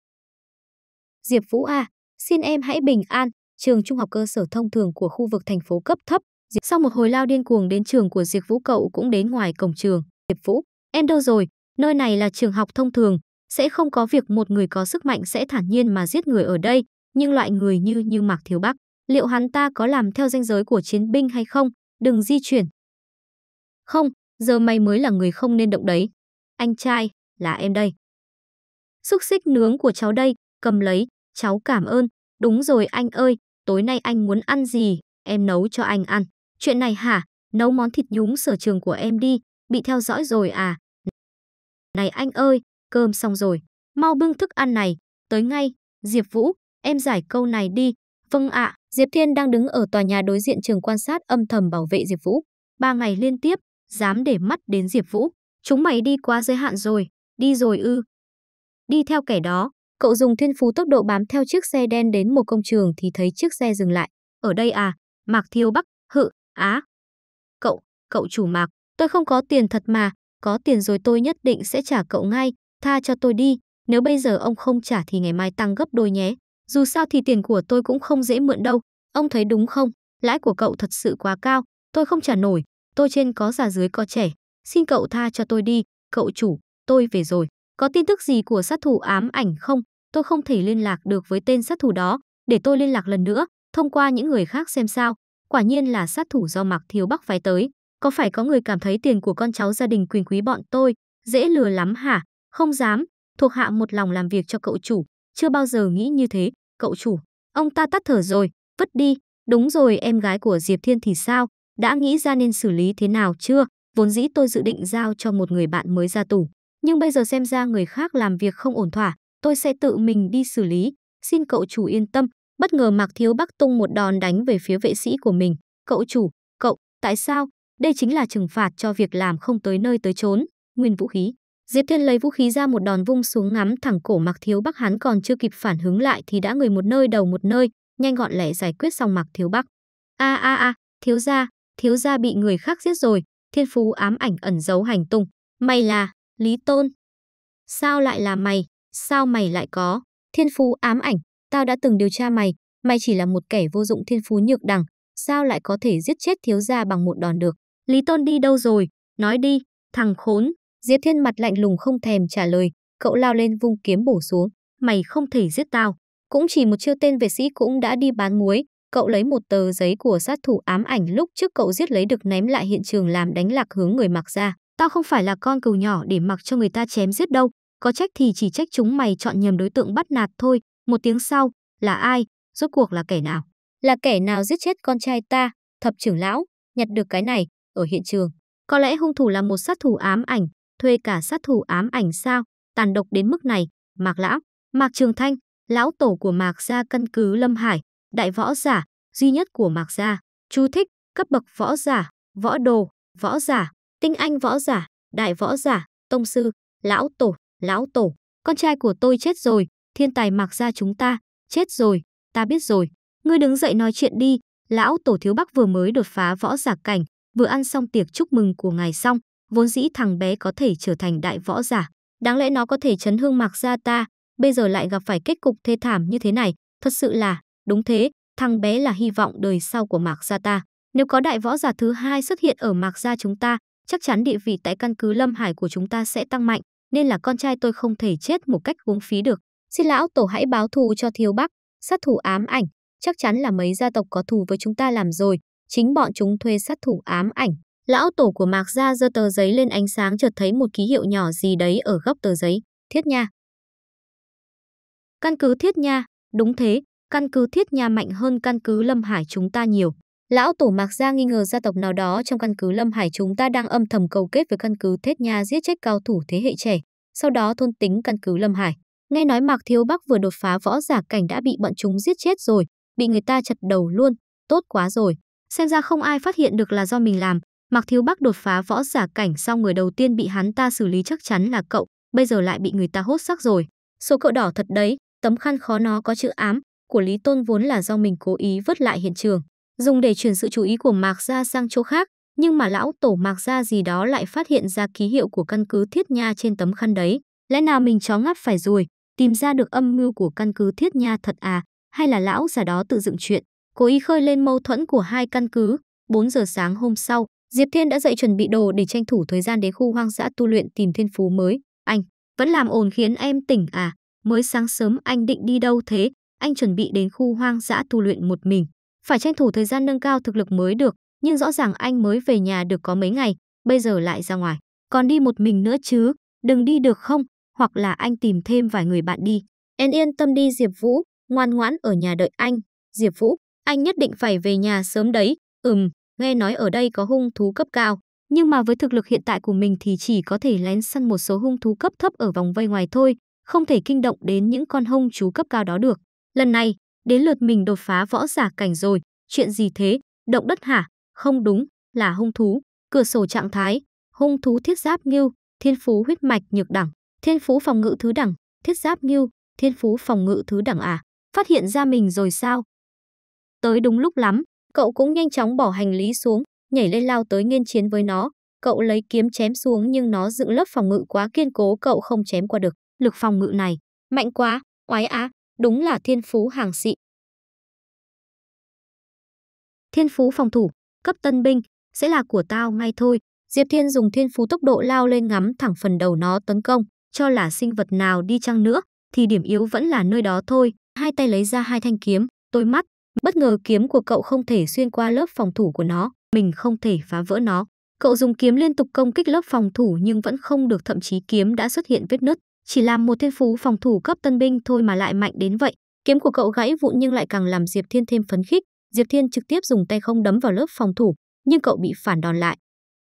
[SPEAKER 1] Diệp Vũ à, Xin em hãy bình an, trường trung học cơ sở thông thường của khu vực thành phố cấp thấp. Sau một hồi lao điên cuồng đến trường của Diệp Vũ cậu cũng đến ngoài cổng trường. Diệp Vũ, em đâu rồi? Nơi này là trường học thông thường, sẽ không có việc một người có sức mạnh sẽ thản nhiên mà giết người ở đây, nhưng loại người như như Mạc Thiếu Bắc, liệu hắn ta có làm theo danh giới của chiến binh hay không? Đừng di chuyển. Không, giờ mày mới là người không nên động đấy. Anh trai, là em đây. Xúc xích nướng của cháu đây, cầm lấy, cháu cảm ơn, đúng rồi anh ơi, tối nay anh muốn ăn gì, em nấu cho anh ăn. Chuyện này hả, nấu món thịt nhúng sở trường của em đi, bị theo dõi rồi à. Này anh ơi, cơm xong rồi, mau bưng thức ăn này, tới ngay, Diệp Vũ, em giải câu này đi. Vâng ạ, Diệp Thiên đang đứng ở tòa nhà đối diện trường quan sát âm thầm bảo vệ Diệp Vũ. Ba ngày liên tiếp, dám để mắt đến Diệp Vũ. Chúng mày đi quá giới hạn rồi, đi rồi ư. Đi theo kẻ đó, Cậu dùng thiên phú tốc độ bám theo chiếc xe đen đến một công trường thì thấy chiếc xe dừng lại. Ở đây à, Mạc Thiêu Bắc, hự, á. Cậu, cậu chủ Mạc, tôi không có tiền thật mà, có tiền rồi tôi nhất định sẽ trả cậu ngay, tha cho tôi đi, nếu bây giờ ông không trả thì ngày mai tăng gấp đôi nhé. Dù sao thì tiền của tôi cũng không dễ mượn đâu, ông thấy đúng không? Lãi của cậu thật sự quá cao, tôi không trả nổi, tôi trên có già dưới có trẻ. Xin cậu tha cho tôi đi, cậu chủ, tôi về rồi. Có tin tức gì của sát thủ ám ảnh không? Tôi không thể liên lạc được với tên sát thủ đó, để tôi liên lạc lần nữa, thông qua những người khác xem sao. Quả nhiên là sát thủ do Mạc Thiếu Bắc phái tới. Có phải có người cảm thấy tiền của con cháu gia đình quyền quý bọn tôi dễ lừa lắm hả? Không dám, thuộc hạ một lòng làm việc cho cậu chủ, chưa bao giờ nghĩ như thế, cậu chủ. Ông ta tắt thở rồi, vứt đi, đúng rồi em gái của Diệp Thiên thì sao? Đã nghĩ ra nên xử lý thế nào chưa? Vốn dĩ tôi dự định giao cho một người bạn mới ra tù nhưng bây giờ xem ra người khác làm việc không ổn thỏa, tôi sẽ tự mình đi xử lý, xin cậu chủ yên tâm. Bất ngờ Mạc Thiếu Bắc tung một đòn đánh về phía vệ sĩ của mình. Cậu chủ, cậu, tại sao? Đây chính là trừng phạt cho việc làm không tới nơi tới chốn. Nguyên vũ khí. Diệp Thiên lấy vũ khí ra một đòn vung xuống ngắm thẳng cổ Mạc Thiếu Bắc hắn còn chưa kịp phản hứng lại thì đã người một nơi đầu một nơi, nhanh gọn lẹ giải quyết xong Mạc Thiếu Bắc. A a a, thiếu gia, thiếu gia bị người khác giết rồi, thiên phú ám ảnh ẩn giấu hành tung, may là Lý Tôn. Sao lại là mày? Sao mày lại có? Thiên phú ám ảnh, tao đã từng điều tra mày, mày chỉ là một kẻ vô dụng thiên phú nhược đẳng, sao lại có thể giết chết thiếu gia bằng một đòn được? Lý Tôn đi đâu rồi? Nói đi, thằng khốn. Diệp Thiên mặt lạnh lùng không thèm trả lời, cậu lao lên vung kiếm bổ xuống, mày không thể giết tao. Cũng chỉ một chiêu tên vệ sĩ cũng đã đi bán muối, cậu lấy một tờ giấy của sát thủ ám ảnh lúc trước cậu giết lấy được ném lại hiện trường làm đánh lạc hướng người mặc ra. Tao không phải là con cừu nhỏ để mặc cho người ta chém giết đâu, có trách thì chỉ trách chúng mày chọn nhầm đối tượng bắt nạt thôi. Một tiếng sau, là ai, rốt cuộc là kẻ nào? Là kẻ nào giết chết con trai ta, thập trưởng lão, nhặt được cái này, ở hiện trường. Có lẽ hung thủ là một sát thủ ám ảnh, thuê cả sát thủ ám ảnh sao, tàn độc đến mức này, Mạc Lão, Mạc Trường Thanh, lão tổ của Mạc Gia căn cứ Lâm Hải, đại võ giả, duy nhất của Mạc Gia. Chú thích, cấp bậc võ giả, võ đồ, võ giả, tinh anh võ giả, đại võ giả, tông sư, lão tổ, lão tổ, con trai của tôi chết rồi, thiên tài mặc ra chúng ta, chết rồi, ta biết rồi, ngươi đứng dậy nói chuyện đi, lão tổ thiếu bắc vừa mới đột phá võ giả cảnh, vừa ăn xong tiệc chúc mừng của ngài xong, vốn dĩ thằng bé có thể trở thành đại võ giả, đáng lẽ nó có thể chấn hương mặc ra ta, bây giờ lại gặp phải kết cục thê thảm như thế này, thật sự là, đúng thế, thằng bé là hy vọng đời sau của Mạc Gia ta. Nếu có đại võ giả thứ hai xuất hiện ở Mạc Gia chúng ta, chắc chắn địa vị tại căn cứ Lâm Hải của chúng ta sẽ tăng mạnh, nên là con trai tôi không thể chết một cách uống phí được. Xin lão tổ hãy báo thù cho thiếu bắc, sát thủ ám ảnh, chắc chắn là mấy gia tộc có thù với chúng ta làm rồi, chính bọn chúng thuê sát thủ ám ảnh. Lão tổ của Mạc Gia giơ tờ giấy lên ánh sáng chợt thấy một ký hiệu nhỏ gì đấy ở góc tờ giấy, thiết nha. Căn cứ thiết nha, đúng thế, căn cứ thiết nha mạnh hơn căn cứ Lâm Hải chúng ta nhiều. Lão tổ Mạc Gia nghi ngờ gia tộc nào đó trong căn cứ Lâm Hải chúng ta đang âm thầm cầu kết với căn cứ Thết Nha giết chết cao thủ thế hệ trẻ, sau đó thôn tính căn cứ Lâm Hải. Nghe nói Mạc Thiếu Bắc vừa đột phá võ giả cảnh đã bị bọn chúng giết chết rồi, bị người ta chặt đầu luôn, tốt quá rồi. Xem ra không ai phát hiện được là do mình làm, Mạc Thiếu Bắc đột phá võ giả cảnh sau người đầu tiên bị hắn ta xử lý chắc chắn là cậu, bây giờ lại bị người ta hốt xác rồi. Số cậu đỏ thật đấy, tấm khăn khó nó có chữ ám, của Lý Tôn vốn là do mình cố ý vứt lại hiện trường dùng để chuyển sự chú ý của Mạc Gia sang chỗ khác, nhưng mà lão tổ Mạc Gia gì đó lại phát hiện ra ký hiệu của căn cứ thiết nha trên tấm khăn đấy. Lẽ nào mình chó ngáp phải rồi, tìm ra được âm mưu của căn cứ thiết nha thật à, hay là lão già đó tự dựng chuyện, cố ý khơi lên mâu thuẫn của hai căn cứ. 4 giờ sáng hôm sau, Diệp Thiên đã dậy chuẩn bị đồ để tranh thủ thời gian đến khu hoang dã tu luyện tìm thiên phú mới. Anh, vẫn làm ồn khiến em tỉnh à? Mới sáng sớm anh định đi đâu thế? Anh chuẩn bị đến khu hoang dã tu luyện một mình. Phải tranh thủ thời gian nâng cao thực lực mới được, nhưng rõ ràng anh mới về nhà được có mấy ngày, bây giờ lại ra ngoài. Còn đi một mình nữa chứ, đừng đi được không, hoặc là anh tìm thêm vài người bạn đi. Em yên tâm đi Diệp Vũ, ngoan ngoãn ở nhà đợi anh. Diệp Vũ, anh nhất định phải về nhà sớm đấy. Ừm, nghe nói ở đây có hung thú cấp cao, nhưng mà với thực lực hiện tại của mình thì chỉ có thể lén săn một số hung thú cấp thấp ở vòng vây ngoài thôi, không thể kinh động đến những con hung chú cấp cao đó được. Lần này, Đến lượt mình đột phá võ giả cảnh rồi, chuyện gì thế, động đất hả? Không đúng, là hung thú, cửa sổ trạng thái, hung thú thiết giáp nghiêu, thiên phú huyết mạch nhược đẳng, thiên phú phòng ngự thứ đẳng, thiết giáp nghiêu, thiên phú phòng ngự thứ đẳng à? Phát hiện ra mình rồi sao? Tới đúng lúc lắm, cậu cũng nhanh chóng bỏ hành lý xuống, nhảy lên lao tới nghiên chiến với nó. Cậu lấy kiếm chém xuống nhưng nó dựng lớp phòng ngự quá kiên cố cậu không chém qua được. Lực phòng ngự này, mạnh quá, oái á, đúng là thiên phú hàng xị. Thiên phú phòng thủ, cấp tân binh, sẽ là của tao ngay thôi. Diệp Thiên dùng thiên phú tốc độ lao lên ngắm thẳng phần đầu nó tấn công, cho là sinh vật nào đi chăng nữa, thì điểm yếu vẫn là nơi đó thôi. Hai tay lấy ra hai thanh kiếm, tôi mắt, bất ngờ kiếm của cậu không thể xuyên qua lớp phòng thủ của nó, mình không thể phá vỡ nó. Cậu dùng kiếm liên tục công kích lớp phòng thủ nhưng vẫn không được thậm chí kiếm đã xuất hiện vết nứt. Chỉ làm một thiên phú phòng thủ cấp tân binh thôi mà lại mạnh đến vậy. Kiếm của cậu gãy vụn nhưng lại càng làm Diệp Thiên thêm phấn khích. Diệp Thiên trực tiếp dùng tay không đấm vào lớp phòng thủ, nhưng cậu bị phản đòn lại.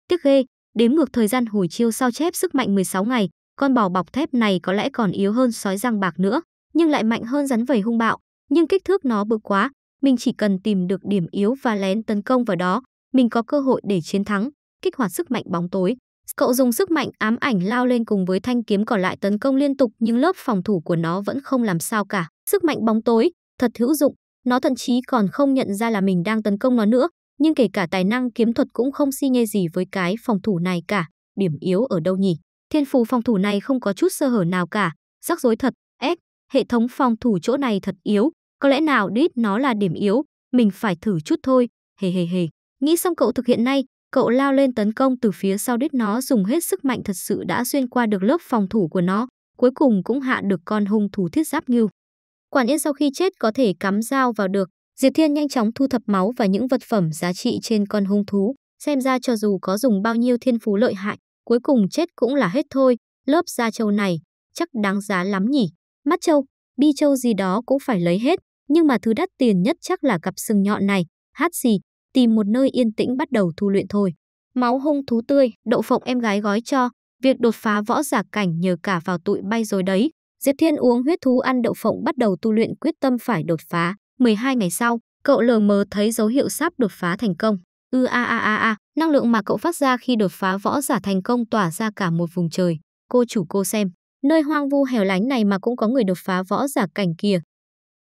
[SPEAKER 1] Tiếc ghê, đếm ngược thời gian hồi chiêu sao chép sức mạnh 16 ngày, con bò bọc thép này có lẽ còn yếu hơn sói răng bạc nữa, nhưng lại mạnh hơn rắn vầy hung bạo, nhưng kích thước nó bự quá, mình chỉ cần tìm được điểm yếu và lén tấn công vào đó, mình có cơ hội để chiến thắng, kích hoạt sức mạnh bóng tối. Cậu dùng sức mạnh ám ảnh lao lên cùng với thanh kiếm còn lại tấn công liên tục nhưng lớp phòng thủ của nó vẫn không làm sao cả. Sức mạnh bóng tối, thật hữu dụng, nó thậm chí còn không nhận ra là mình đang tấn công nó nữa, nhưng kể cả tài năng kiếm thuật cũng không si nhê gì với cái phòng thủ này cả. Điểm yếu ở đâu nhỉ? Thiên phù phòng thủ này không có chút sơ hở nào cả, rắc rối thật, ép, hệ thống phòng thủ chỗ này thật yếu, có lẽ nào đít nó là điểm yếu, mình phải thử chút thôi, hề hề hề. Nghĩ xong cậu thực hiện ngay cậu lao lên tấn công từ phía sau đít nó dùng hết sức mạnh thật sự đã xuyên qua được lớp phòng thủ của nó, cuối cùng cũng hạ được con hung thủ thiết giáp ngưu. Quả nhiên sau khi chết có thể cắm dao vào được, Diệp Thiên nhanh chóng thu thập máu và những vật phẩm giá trị trên con hung thú, xem ra cho dù có dùng bao nhiêu thiên phú lợi hại, cuối cùng chết cũng là hết thôi, lớp da châu này chắc đáng giá lắm nhỉ. Mắt châu bi châu gì đó cũng phải lấy hết, nhưng mà thứ đắt tiền nhất chắc là cặp sừng nhọn này, hát gì, tìm một nơi yên tĩnh bắt đầu thu luyện thôi. Máu hung thú tươi, đậu phộng em gái gói cho, việc đột phá võ giả cảnh nhờ cả vào tụi bay rồi đấy. Diệp Thiên uống huyết thú ăn đậu phộng bắt đầu tu luyện quyết tâm phải đột phá. 12 ngày sau, cậu lờ mờ thấy dấu hiệu sắp đột phá thành công. Ư a a a a, năng lượng mà cậu phát ra khi đột phá võ giả thành công tỏa ra cả một vùng trời. Cô chủ cô xem, nơi hoang vu hẻo lánh này mà cũng có người đột phá võ giả cảnh kìa.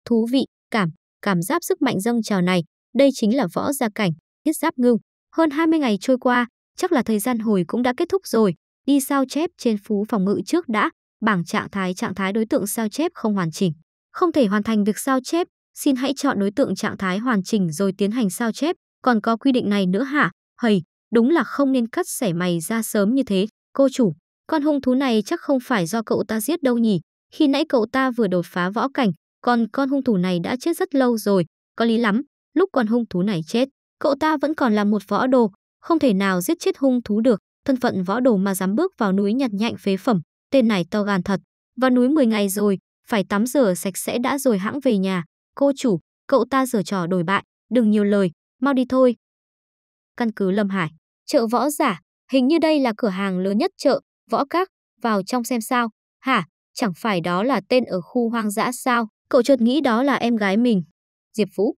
[SPEAKER 1] Thú vị, cảm, cảm giác sức mạnh dâng trào này, đây chính là võ gia cảnh, thiết giáp ngưu. Hơn 20 ngày trôi qua, chắc là thời gian hồi cũng đã kết thúc rồi. Đi sao chép trên phú phòng ngự trước đã, bảng trạng thái trạng thái đối tượng sao chép không hoàn chỉnh. Không thể hoàn thành việc sao chép, xin hãy chọn đối tượng trạng thái hoàn chỉnh rồi tiến hành sao chép. Còn có quy định này nữa hả? Hầy, đúng là không nên cắt xẻ mày ra sớm như thế. Cô chủ, con hung thú này chắc không phải do cậu ta giết đâu nhỉ? Khi nãy cậu ta vừa đột phá võ cảnh, còn con hung thủ này đã chết rất lâu rồi, có lý lắm lúc còn hung thú này chết, cậu ta vẫn còn là một võ đồ, không thể nào giết chết hung thú được, thân phận võ đồ mà dám bước vào núi nhặt nhạnh phế phẩm, tên này to gan thật. Vào núi 10 ngày rồi, phải tắm rửa sạch sẽ đã rồi hãng về nhà. Cô chủ, cậu ta giở trò đổi bại, đừng nhiều lời, mau đi thôi. Căn cứ Lâm Hải, chợ võ giả, hình như đây là cửa hàng lớn nhất chợ, võ các, vào trong xem sao. Hả, chẳng phải đó là tên ở khu hoang dã sao, cậu chợt nghĩ đó là em gái mình. Diệp Vũ,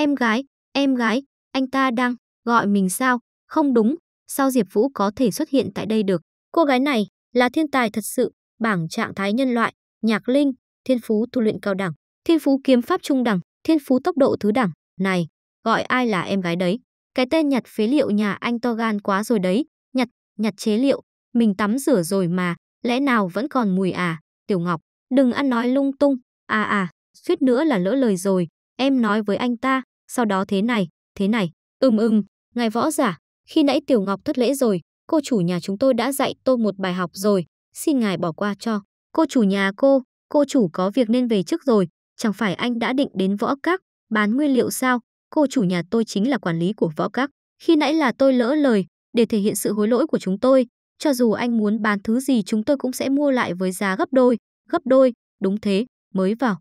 [SPEAKER 1] Em gái, em gái, anh ta đang gọi mình sao? Không đúng, sao Diệp Vũ có thể xuất hiện tại đây được? Cô gái này là thiên tài thật sự, bảng trạng thái nhân loại, nhạc linh, thiên phú tu luyện cao đẳng, thiên phú kiếm pháp trung đẳng, thiên phú tốc độ thứ đẳng. Này, gọi ai là em gái đấy? Cái tên nhặt phế liệu nhà anh to gan quá rồi đấy, nhặt, nhặt chế liệu, mình tắm rửa rồi mà, lẽ nào vẫn còn mùi à? Tiểu Ngọc, đừng ăn nói lung tung, à à, suýt nữa là lỡ lời rồi, em nói với anh ta, sau đó thế này, thế này. Ừm ừm, ngài võ giả, khi nãy Tiểu Ngọc thất lễ rồi, cô chủ nhà chúng tôi đã dạy tôi một bài học rồi, xin ngài bỏ qua cho. Cô chủ nhà cô, cô chủ có việc nên về trước rồi, chẳng phải anh đã định đến võ các, bán nguyên liệu sao, cô chủ nhà tôi chính là quản lý của võ các. Khi nãy là tôi lỡ lời, để thể hiện sự hối lỗi của chúng tôi, cho dù anh muốn bán thứ gì chúng tôi cũng sẽ mua lại với giá gấp đôi, gấp đôi, đúng thế, mới vào.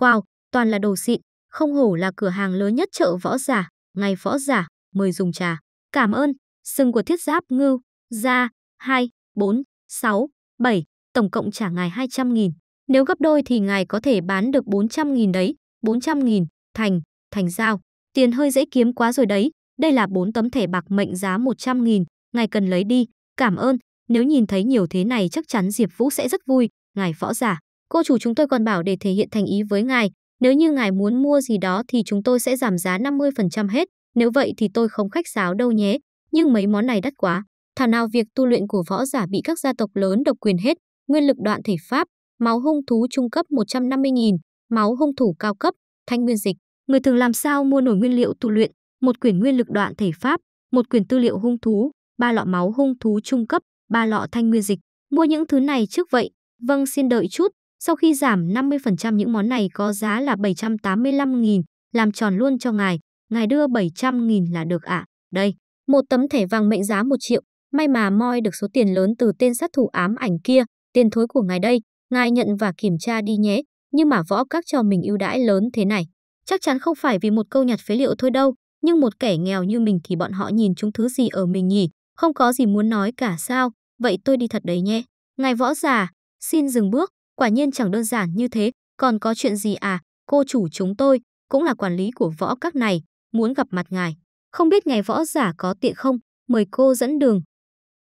[SPEAKER 1] Wow, toàn là đồ xịn, không hổ là cửa hàng lớn nhất chợ võ giả, ngày võ giả, mời dùng trà. Cảm ơn, sừng của thiết giáp ngưu, ra, 2, 4, 6, 7, tổng cộng trả ngài 200.000. Nếu gấp đôi thì ngài có thể bán được 400.000 đấy, 400.000, thành, thành giao. Tiền hơi dễ kiếm quá rồi đấy, đây là 4 tấm thẻ bạc mệnh giá 100.000, ngài cần lấy đi, cảm ơn. Nếu nhìn thấy nhiều thế này chắc chắn Diệp Vũ sẽ rất vui, ngài võ giả. Cô chủ chúng tôi còn bảo để thể hiện thành ý với ngài, nếu như ngài muốn mua gì đó thì chúng tôi sẽ giảm giá 50% hết, nếu vậy thì tôi không khách sáo đâu nhé, nhưng mấy món này đắt quá. Thảo nào việc tu luyện của võ giả bị các gia tộc lớn độc quyền hết, nguyên lực đoạn thể pháp, máu hung thú trung cấp 150.000, máu hung thủ cao cấp, thanh nguyên dịch. Người thường làm sao mua nổi nguyên liệu tu luyện, một quyển nguyên lực đoạn thể pháp, một quyển tư liệu hung thú, ba lọ máu hung thú trung cấp, ba lọ thanh nguyên dịch. Mua những thứ này trước vậy. Vâng xin đợi chút, sau khi giảm 50% những món này có giá là 785.000, làm tròn luôn cho ngài, ngài đưa 700.000 là được ạ. À. Đây, một tấm thẻ vàng mệnh giá 1 triệu, may mà moi được số tiền lớn từ tên sát thủ ám ảnh kia, tiền thối của ngài đây, ngài nhận và kiểm tra đi nhé, nhưng mà võ các cho mình ưu đãi lớn thế này. Chắc chắn không phải vì một câu nhặt phế liệu thôi đâu, nhưng một kẻ nghèo như mình thì bọn họ nhìn chúng thứ gì ở mình nhỉ, không có gì muốn nói cả sao, vậy tôi đi thật đấy nhé. Ngài võ già, xin dừng bước, Quả nhiên chẳng đơn giản như thế, còn có chuyện gì à, cô chủ chúng tôi, cũng là quản lý của võ các này, muốn gặp mặt ngài. Không biết ngài võ giả có tiện không, mời cô dẫn đường.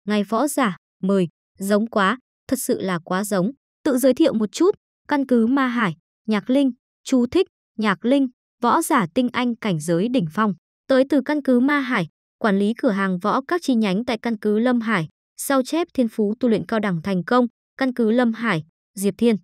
[SPEAKER 1] Ngài võ giả, mời, giống quá, thật sự là quá giống. Tự giới thiệu một chút, căn cứ Ma Hải, Nhạc Linh, chú thích, Nhạc Linh, võ giả tinh anh cảnh giới đỉnh phong. Tới từ căn cứ Ma Hải, quản lý cửa hàng võ các chi nhánh tại căn cứ Lâm Hải, sao chép thiên phú tu luyện cao đẳng thành công, căn cứ Lâm Hải, Diệp Thiên.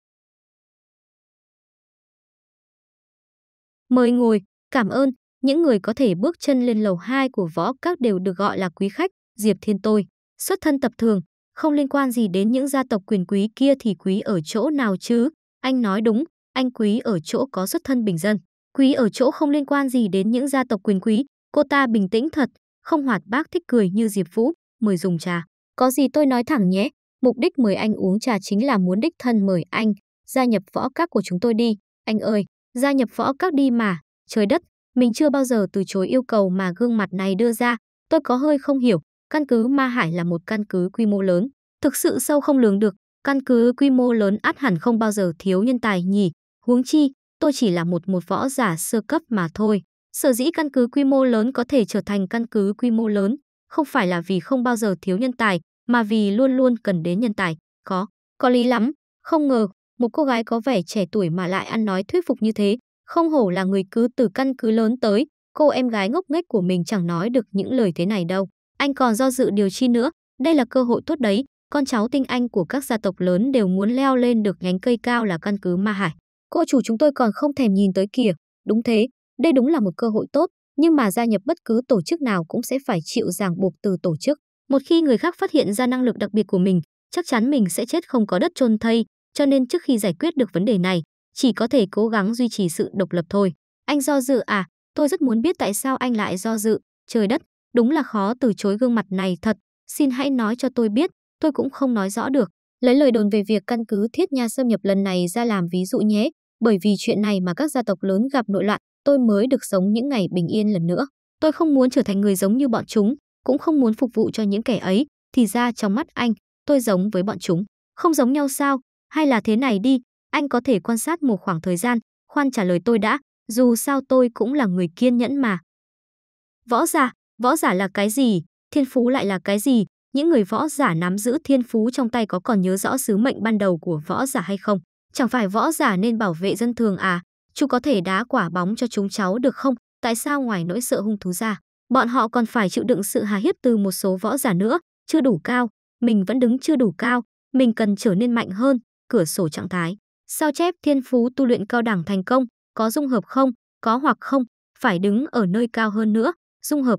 [SPEAKER 1] Mời ngồi, cảm ơn, những người có thể bước chân lên lầu 2 của võ các đều được gọi là quý khách, Diệp Thiên tôi, xuất thân tập thường, không liên quan gì đến những gia tộc quyền quý kia thì quý ở chỗ nào chứ? Anh nói đúng, anh quý ở chỗ có xuất thân bình dân. Quý ở chỗ không liên quan gì đến những gia tộc quyền quý, cô ta bình tĩnh thật, không hoạt bác thích cười như Diệp Vũ, mời dùng trà. Có gì tôi nói thẳng nhé, Mục đích mời anh uống trà chính là muốn đích thân mời anh, gia nhập võ các của chúng tôi đi. Anh ơi, gia nhập võ các đi mà, trời đất, mình chưa bao giờ từ chối yêu cầu mà gương mặt này đưa ra. Tôi có hơi không hiểu, căn cứ Ma Hải là một căn cứ quy mô lớn, thực sự sâu không lường được. Căn cứ quy mô lớn át hẳn không bao giờ thiếu nhân tài nhỉ, huống chi, tôi chỉ là một một võ giả sơ cấp mà thôi. Sở dĩ căn cứ quy mô lớn có thể trở thành căn cứ quy mô lớn, không phải là vì không bao giờ thiếu nhân tài, mà vì luôn luôn cần đến nhân tài. Có, có lý lắm, không ngờ, một cô gái có vẻ trẻ tuổi mà lại ăn nói thuyết phục như thế, không hổ là người cứ từ căn cứ lớn tới, cô em gái ngốc nghếch của mình chẳng nói được những lời thế này đâu. Anh còn do dự điều chi nữa, đây là cơ hội tốt đấy, con cháu tinh anh của các gia tộc lớn đều muốn leo lên được nhánh cây cao là căn cứ Ma Hải. Cô chủ chúng tôi còn không thèm nhìn tới kìa, đúng thế, đây đúng là một cơ hội tốt, nhưng mà gia nhập bất cứ tổ chức nào cũng sẽ phải chịu ràng buộc từ tổ chức. Một khi người khác phát hiện ra năng lực đặc biệt của mình, chắc chắn mình sẽ chết không có đất chôn thây, cho nên trước khi giải quyết được vấn đề này, chỉ có thể cố gắng duy trì sự độc lập thôi. Anh do dự à? Tôi rất muốn biết tại sao anh lại do dự. Trời đất, đúng là khó từ chối gương mặt này thật. Xin hãy nói cho tôi biết, tôi cũng không nói rõ được. Lấy lời đồn về việc căn cứ thiết nha xâm nhập lần này ra làm ví dụ nhé, bởi vì chuyện này mà các gia tộc lớn gặp nội loạn, tôi mới được sống những ngày bình yên lần nữa. Tôi không muốn trở thành người giống như bọn chúng, cũng không muốn phục vụ cho những kẻ ấy, thì ra trong mắt anh, tôi giống với bọn chúng. Không giống nhau sao? Hay là thế này đi, anh có thể quan sát một khoảng thời gian, khoan trả lời tôi đã, dù sao tôi cũng là người kiên nhẫn mà. Võ giả, võ giả là cái gì? Thiên phú lại là cái gì? Những người võ giả nắm giữ thiên phú trong tay có còn nhớ rõ sứ mệnh ban đầu của võ giả hay không? Chẳng phải võ giả nên bảo vệ dân thường à? Chú có thể đá quả bóng cho chúng cháu được không? Tại sao ngoài nỗi sợ hung thú ra? Bọn họ còn phải chịu đựng sự hà hiếp từ một số võ giả nữa, chưa đủ cao, mình vẫn đứng chưa đủ cao, mình cần trở nên mạnh hơn, cửa sổ trạng thái. Sao chép thiên phú tu luyện cao đẳng thành công, có dung hợp không, có hoặc không, phải đứng ở nơi cao hơn nữa, dung hợp.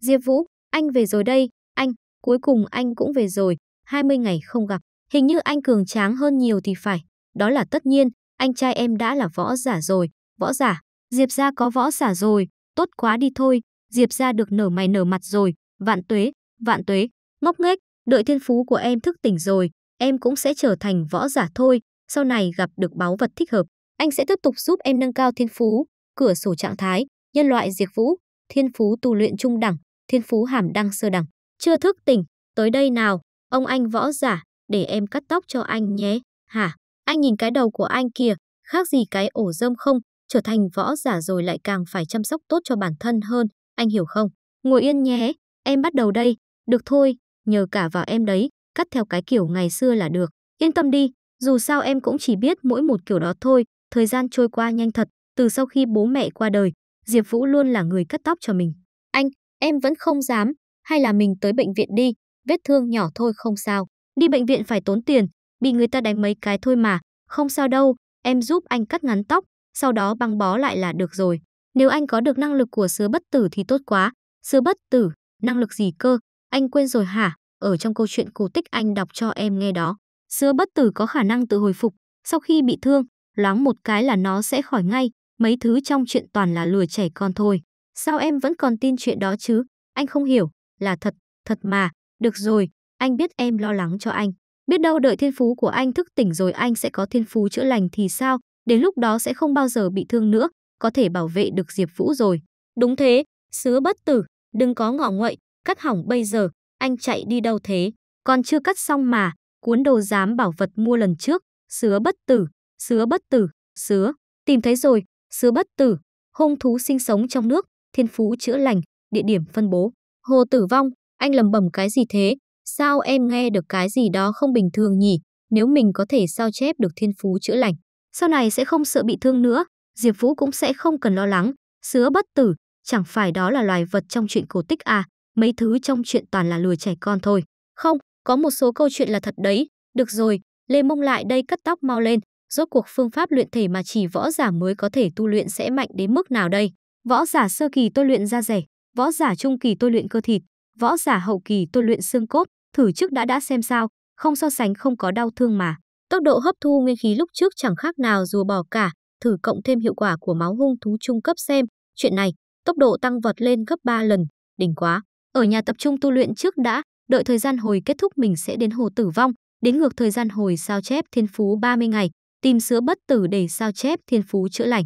[SPEAKER 1] Diệp Vũ, anh về rồi đây, anh, cuối cùng anh cũng về rồi, 20 ngày không gặp, hình như anh cường tráng hơn nhiều thì phải, đó là tất nhiên, anh trai em đã là võ giả rồi, võ giả, Diệp gia có võ giả rồi, tốt quá đi thôi, Diệp gia được nở mày nở mặt rồi, vạn tuế, vạn tuế, ngốc nghếch, đợi thiên phú của em thức tỉnh rồi, em cũng sẽ trở thành võ giả thôi, sau này gặp được báu vật thích hợp, anh sẽ tiếp tục giúp em nâng cao thiên phú, cửa sổ trạng thái, nhân loại diệt vũ, thiên phú tu luyện trung đẳng, thiên phú hàm đăng sơ đẳng, chưa thức tỉnh, tới đây nào, ông anh võ giả, để em cắt tóc cho anh nhé, hả? Anh nhìn cái đầu của anh kìa, khác gì cái ổ dơm không, trở thành võ giả rồi lại càng phải chăm sóc tốt cho bản thân hơn, anh hiểu không? Ngồi yên nhé, em bắt đầu đây, được thôi, nhờ cả vào em đấy, cắt theo cái kiểu ngày xưa là được. Yên tâm đi, dù sao em cũng chỉ biết mỗi một kiểu đó thôi, thời gian trôi qua nhanh thật, từ sau khi bố mẹ qua đời, Diệp Vũ luôn là người cắt tóc cho mình. Anh, em vẫn không dám, hay là mình tới bệnh viện đi, vết thương nhỏ thôi không sao. Đi bệnh viện phải tốn tiền, bị người ta đánh mấy cái thôi mà, không sao đâu, em giúp anh cắt ngắn tóc, sau đó băng bó lại là được rồi. Nếu anh có được năng lực của sứ bất tử thì tốt quá. sứ bất tử, năng lực gì cơ? Anh quên rồi hả? Ở trong câu chuyện cổ tích anh đọc cho em nghe đó. sứ bất tử có khả năng tự hồi phục. Sau khi bị thương, loáng một cái là nó sẽ khỏi ngay. Mấy thứ trong chuyện toàn là lừa trẻ con thôi. Sao em vẫn còn tin chuyện đó chứ? Anh không hiểu. Là thật, thật mà. Được rồi, anh biết em lo lắng cho anh. Biết đâu đợi thiên phú của anh thức tỉnh rồi anh sẽ có thiên phú chữa lành thì sao? Đến lúc đó sẽ không bao giờ bị thương nữa, có thể bảo vệ được Diệp Vũ rồi. Đúng thế, sứ bất tử, đừng có ngọ nguậy, cắt hỏng bây giờ, anh chạy đi đâu thế? Còn chưa cắt xong mà, cuốn đồ dám bảo vật mua lần trước, sứa bất tử, sứa bất tử, sứa, tìm thấy rồi, sứa bất tử, hung thú sinh sống trong nước, thiên phú chữa lành, địa điểm phân bố. Hồ tử vong, anh lầm bầm cái gì thế? Sao em nghe được cái gì đó không bình thường nhỉ? Nếu mình có thể sao chép được thiên phú chữa lành, sau này sẽ không sợ bị thương nữa, Diệp Vũ cũng sẽ không cần lo lắng, sứa bất tử, chẳng phải đó là loài vật trong chuyện cổ tích à, mấy thứ trong chuyện toàn là lừa trẻ con thôi. Không, có một số câu chuyện là thật đấy. Được rồi, Lê Mông lại đây cắt tóc mau lên, rốt cuộc phương pháp luyện thể mà chỉ võ giả mới có thể tu luyện sẽ mạnh đến mức nào đây? Võ giả sơ kỳ tôi luyện da rẻ, võ giả trung kỳ tôi luyện cơ thịt, võ giả hậu kỳ tôi luyện xương cốt, thử trước đã đã xem sao, không so sánh không có đau thương mà. Tốc độ hấp thu nguyên khí lúc trước chẳng khác nào rùa bò cả, thử cộng thêm hiệu quả của máu hung thú trung cấp xem, chuyện này, tốc độ tăng vọt lên gấp 3 lần, đỉnh quá. Ở nhà tập trung tu luyện trước đã, đợi thời gian hồi kết thúc mình sẽ đến hồ tử vong, đến ngược thời gian hồi sao chép thiên phú 30 ngày, tìm sữa bất tử để sao chép thiên phú chữa lành.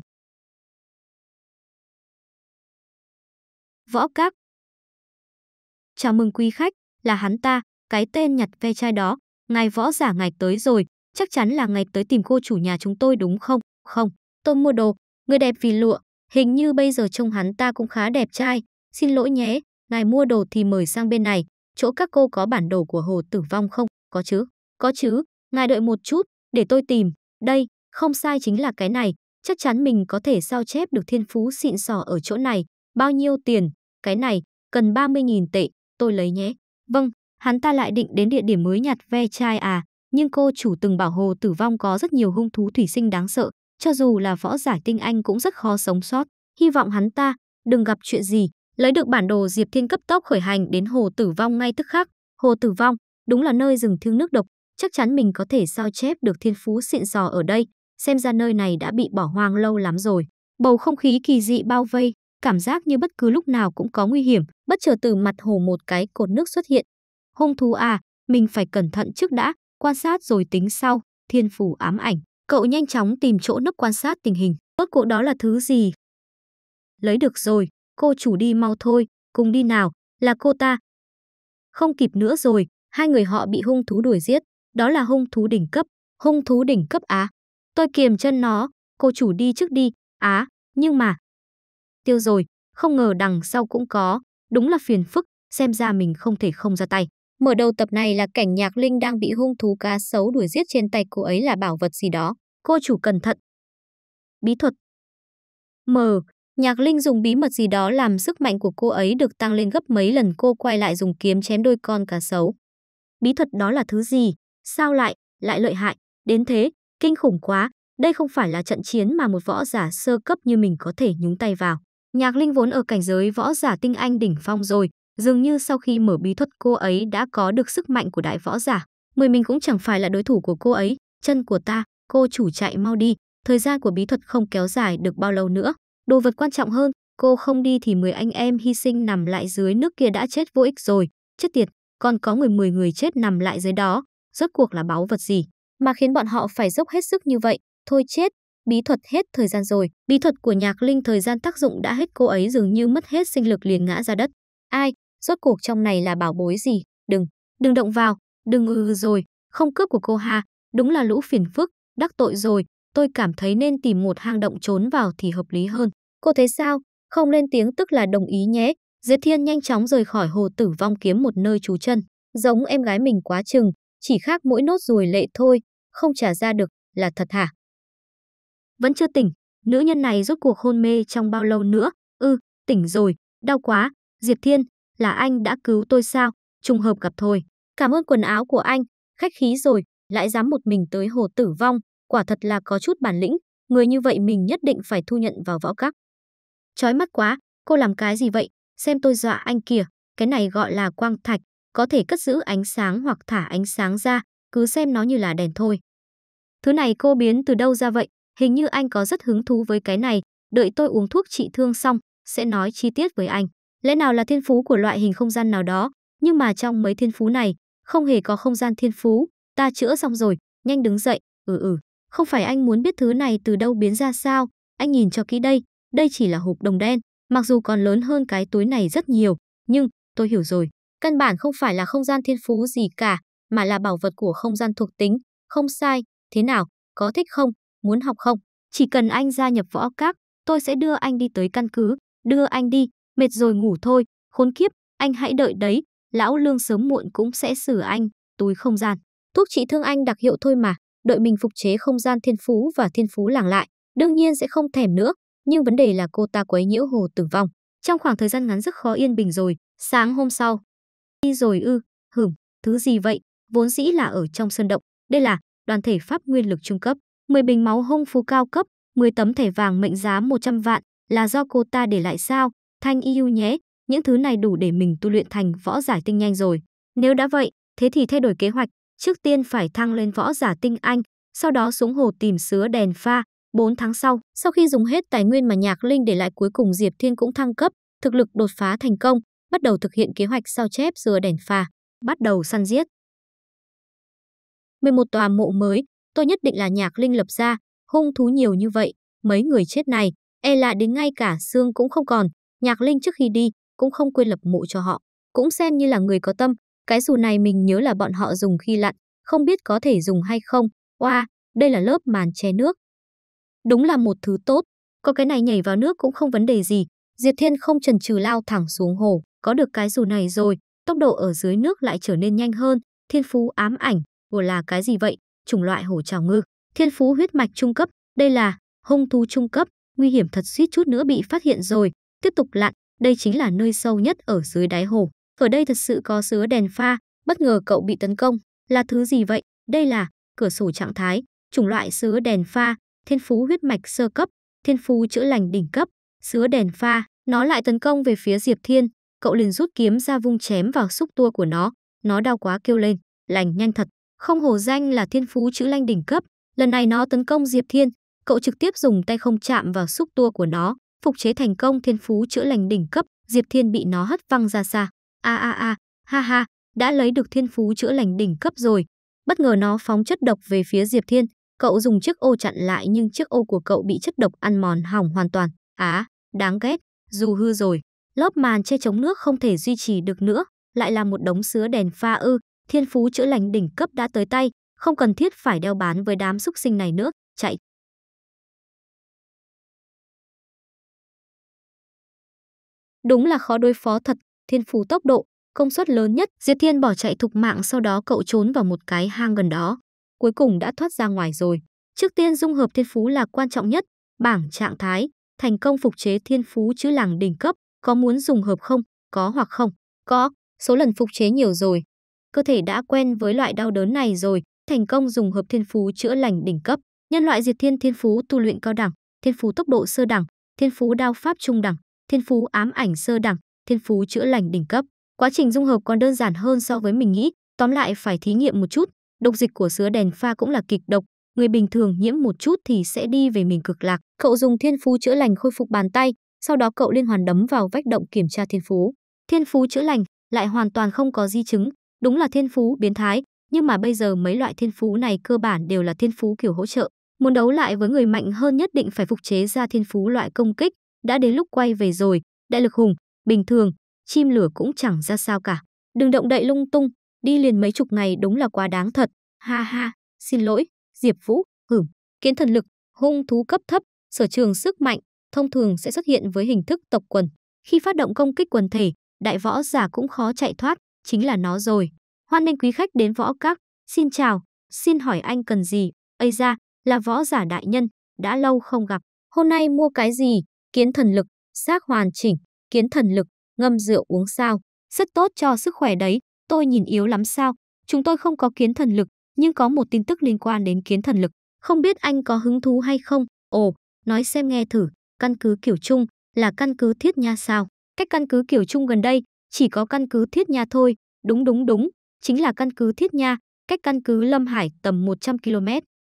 [SPEAKER 1] Võ Các Chào mừng quý khách, là hắn ta, cái tên nhặt ve chai đó, ngài võ giả ngài tới rồi, chắc chắn là ngày tới tìm cô chủ nhà chúng tôi đúng không? Không, tôi mua đồ, người đẹp vì lụa, hình như bây giờ trông hắn ta cũng khá đẹp trai, xin lỗi nhé, ngài mua đồ thì mời sang bên này, chỗ các cô có bản đồ của hồ tử vong không? Có chứ, có chứ, ngài đợi một chút, để tôi tìm, đây, không sai chính là cái này, chắc chắn mình có thể sao chép được thiên phú xịn sò ở chỗ này, bao nhiêu tiền, cái này, cần 30.000 tệ, tôi lấy nhé. Vâng, hắn ta lại định đến địa điểm mới nhặt ve chai à, nhưng cô chủ từng bảo hồ tử vong có rất nhiều hung thú thủy sinh đáng sợ, cho dù là võ giả tinh anh cũng rất khó sống sót. Hy vọng hắn ta đừng gặp chuyện gì, lấy được bản đồ Diệp Thiên cấp tốc khởi hành đến hồ tử vong ngay tức khắc. Hồ tử vong đúng là nơi rừng thương nước độc, chắc chắn mình có thể sao chép được thiên phú xịn sò ở đây, xem ra nơi này đã bị bỏ hoang lâu lắm rồi. Bầu không khí kỳ dị bao vây, cảm giác như bất cứ lúc nào cũng có nguy hiểm, bất chợt từ mặt hồ một cái cột nước xuất hiện. Hung thú à, mình phải cẩn thận trước đã, Quan sát rồi tính sau, thiên phủ ám ảnh. Cậu nhanh chóng tìm chỗ nấp quan sát tình hình. bớt cuộc đó là thứ gì? Lấy được rồi, cô chủ đi mau thôi, cùng đi nào, là cô ta. Không kịp nữa rồi, hai người họ bị hung thú đuổi giết. Đó là hung thú đỉnh cấp, hung thú đỉnh cấp á. Tôi kiềm chân nó, cô chủ đi trước đi, á, nhưng mà... Tiêu rồi, không ngờ đằng sau cũng có, đúng là phiền phức, xem ra mình không thể không ra tay. Mở đầu tập này là cảnh Nhạc Linh đang bị hung thú cá sấu đuổi giết trên tay cô ấy là bảo vật gì đó. Cô chủ cẩn thận. Bí thuật M. Nhạc Linh dùng bí mật gì đó làm sức mạnh của cô ấy được tăng lên gấp mấy lần cô quay lại dùng kiếm chém đôi con cá sấu. Bí thuật đó là thứ gì? Sao lại, lại lợi hại? Đến thế, kinh khủng quá. Đây không phải là trận chiến mà một võ giả sơ cấp như mình có thể nhúng tay vào. Nhạc Linh vốn ở cảnh giới võ giả tinh anh đỉnh phong rồi, Dường như sau khi mở bí thuật cô ấy đã có được sức mạnh của đại võ giả. Mười mình cũng chẳng phải là đối thủ của cô ấy. Chân của ta, cô chủ chạy mau đi. Thời gian của bí thuật không kéo dài được bao lâu nữa. Đồ vật quan trọng hơn, cô không đi thì mười anh em hy sinh nằm lại dưới nước kia đã chết vô ích rồi. Chết tiệt, còn có người mười người chết nằm lại dưới đó. Rốt cuộc là báu vật gì? Mà khiến bọn họ phải dốc hết sức như vậy. Thôi chết, bí thuật hết thời gian rồi. Bí thuật của nhạc linh thời gian tác dụng đã hết cô ấy dường như mất hết sinh lực liền ngã ra đất. Ai, Rốt cuộc trong này là bảo bối gì? Đừng, đừng động vào, đừng ư ừ ừ rồi, không cướp của cô ha, đúng là lũ phiền phức, đắc tội rồi, tôi cảm thấy nên tìm một hang động trốn vào thì hợp lý hơn. Cô thấy sao? Không lên tiếng tức là đồng ý nhé. Diệp Thiên nhanh chóng rời khỏi hồ tử vong kiếm một nơi trú chân. Giống em gái mình quá chừng, chỉ khác mỗi nốt ruồi lệ thôi, không trả ra được, là thật hả? Vẫn chưa tỉnh, nữ nhân này rốt cuộc hôn mê trong bao lâu nữa? Ừ, tỉnh rồi, đau quá. Diệp Thiên, là anh đã cứu tôi sao, trùng hợp gặp thôi. Cảm ơn quần áo của anh, khách khí rồi, lại dám một mình tới hồ tử vong, quả thật là có chút bản lĩnh, người như vậy mình nhất định phải thu nhận vào võ các. Chói mắt quá, cô làm cái gì vậy, xem tôi dọa anh kìa, cái này gọi là quang thạch, có thể cất giữ ánh sáng hoặc thả ánh sáng ra, cứ xem nó như là đèn thôi. Thứ này cô biến từ đâu ra vậy, hình như anh có rất hứng thú với cái này, đợi tôi uống thuốc trị thương xong, sẽ nói chi tiết với anh lẽ nào là thiên phú của loại hình không gian nào đó, nhưng mà trong mấy thiên phú này, không hề có không gian thiên phú, ta chữa xong rồi, nhanh đứng dậy, ừ ừ, không phải anh muốn biết thứ này từ đâu biến ra sao, anh nhìn cho kỹ đây, đây chỉ là hộp đồng đen, mặc dù còn lớn hơn cái túi này rất nhiều, nhưng tôi hiểu rồi, căn bản không phải là không gian thiên phú gì cả, mà là bảo vật của không gian thuộc tính, không sai, thế nào, có thích không, muốn học không, chỉ cần anh gia nhập võ các, tôi sẽ đưa anh đi tới căn cứ, đưa anh đi, mệt rồi ngủ thôi, khốn kiếp, anh hãy đợi đấy, lão lương sớm muộn cũng sẽ xử anh, túi không gian. Thuốc trị thương anh đặc hiệu thôi mà, đợi mình phục chế không gian thiên phú và thiên phú làng lại, đương nhiên sẽ không thèm nữa, nhưng vấn đề là cô ta quấy nhiễu hồ tử vong. Trong khoảng thời gian ngắn rất khó yên bình rồi, sáng hôm sau. Đi rồi ư, hửm, thứ gì vậy, vốn dĩ là ở trong sơn động, đây là đoàn thể pháp nguyên lực trung cấp, 10 bình máu hung phú cao cấp, 10 tấm thẻ vàng mệnh giá 100 vạn, là do cô ta để lại sao, Thanh yêu nhé, những thứ này đủ để mình tu luyện thành võ giả tinh nhanh rồi. Nếu đã vậy, thế thì thay đổi kế hoạch, trước tiên phải thăng lên võ giả tinh anh, sau đó xuống hồ tìm sứa đèn pha. 4 tháng sau, sau khi dùng hết tài nguyên mà Nhạc Linh để lại cuối cùng Diệp Thiên cũng thăng cấp, thực lực đột phá thành công, bắt đầu thực hiện kế hoạch sao chép dừa đèn pha, bắt đầu săn giết. 11 tòa mộ mới, tôi nhất định là Nhạc Linh lập ra, hung thú nhiều như vậy, mấy người chết này, e là đến ngay cả xương cũng không còn, Nhạc Linh trước khi đi cũng không quên lập mộ cho họ, cũng xem như là người có tâm, cái dù này mình nhớ là bọn họ dùng khi lặn, không biết có thể dùng hay không. Oa, wow, đây là lớp màn che nước. Đúng là một thứ tốt, có cái này nhảy vào nước cũng không vấn đề gì. Diệp Thiên không chần chừ lao thẳng xuống hồ, có được cái dù này rồi, tốc độ ở dưới nước lại trở nên nhanh hơn. Thiên phú ám ảnh, vừa là cái gì vậy? Chủng loại hổ trào ngư, thiên phú huyết mạch trung cấp, đây là hung thú trung cấp, nguy hiểm thật suýt chút nữa bị phát hiện rồi, tiếp tục lặn, đây chính là nơi sâu nhất ở dưới đáy hồ. Ở đây thật sự có sứa đèn pha, bất ngờ cậu bị tấn công. Là thứ gì vậy? Đây là cửa sổ trạng thái, chủng loại sứa đèn pha, thiên phú huyết mạch sơ cấp, thiên phú chữa lành đỉnh cấp, sứa đèn pha. Nó lại tấn công về phía Diệp Thiên, cậu liền rút kiếm ra vung chém vào xúc tua của nó. Nó đau quá kêu lên, lành nhanh thật. Không hổ danh là thiên phú chữa lành đỉnh cấp. Lần này nó tấn công Diệp Thiên, cậu trực tiếp dùng tay không chạm vào xúc tua của nó phục chế thành công thiên phú chữa lành đỉnh cấp, Diệp Thiên bị nó hất văng ra xa. A a a, ha ha, đã lấy được thiên phú chữa lành đỉnh cấp rồi. Bất ngờ nó phóng chất độc về phía Diệp Thiên, cậu dùng chiếc ô chặn lại nhưng chiếc ô của cậu bị chất độc ăn mòn hỏng hoàn toàn. Á, à, đáng ghét, dù hư rồi, lớp màn che chống nước không thể duy trì được nữa, lại là một đống sứa đèn pha ư, thiên phú chữa lành đỉnh cấp đã tới tay, không cần thiết phải đeo bán với đám súc sinh này nữa, chạy. Đúng là khó đối phó thật, thiên phú tốc độ, công suất lớn nhất, Diệp Thiên bỏ chạy thục mạng sau đó cậu trốn vào một cái hang gần đó. Cuối cùng đã thoát ra ngoài rồi. Trước tiên dung hợp thiên phú là quan trọng nhất, bảng trạng thái, thành công phục chế thiên phú chữ làng đỉnh cấp, có muốn dùng hợp không, có hoặc không, có, số lần phục chế nhiều rồi. Cơ thể đã quen với loại đau đớn này rồi, thành công dùng hợp thiên phú chữa lành đỉnh cấp, nhân loại diệt thiên thiên phú tu luyện cao đẳng, thiên phú tốc độ sơ đẳng, thiên phú đao pháp trung đẳng, thiên phú ám ảnh sơ đẳng, thiên phú chữa lành đỉnh cấp. Quá trình dung hợp còn đơn giản hơn so với mình nghĩ, tóm lại phải thí nghiệm một chút, độc dịch của sứa đèn pha cũng là kịch độc, người bình thường nhiễm một chút thì sẽ đi về mình cực lạc. Cậu dùng thiên phú chữa lành khôi phục bàn tay, sau đó cậu liên hoàn đấm vào vách động kiểm tra thiên phú. Thiên phú chữa lành lại hoàn toàn không có di chứng, đúng là thiên phú biến thái, nhưng mà bây giờ mấy loại thiên phú này cơ bản đều là thiên phú kiểu hỗ trợ. Muốn đấu lại với người mạnh hơn nhất định phải phục chế ra thiên phú loại công kích, đã đến lúc quay về rồi, đại lực hùng, bình thường, chim lửa cũng chẳng ra sao cả. Đừng động đậy lung tung, đi liền mấy chục ngày đúng là quá đáng thật. Ha ha, xin lỗi, Diệp Vũ, hửm, kiến thần lực, hung thú cấp thấp, sở trường sức mạnh, thông thường sẽ xuất hiện với hình thức tộc quần. Khi phát động công kích quần thể, đại võ giả cũng khó chạy thoát, chính là nó rồi. Hoan nghênh quý khách đến võ các, xin chào, xin hỏi anh cần gì? Ây ra, là võ giả đại nhân, đã lâu không gặp, hôm nay mua cái gì? Kiến thần lực, xác hoàn chỉnh, kiến thần lực, ngâm rượu uống sao, rất tốt cho sức khỏe đấy, tôi nhìn yếu lắm sao, chúng tôi không có kiến thần lực, nhưng có một tin tức liên quan đến kiến thần lực, không biết anh có hứng thú hay không, ồ, nói xem nghe thử, căn cứ kiểu chung là căn cứ thiết nha sao, cách căn cứ kiểu chung gần đây, chỉ có căn cứ thiết nha thôi, đúng đúng đúng, chính là căn cứ thiết nha, cách căn cứ Lâm Hải tầm 100 km,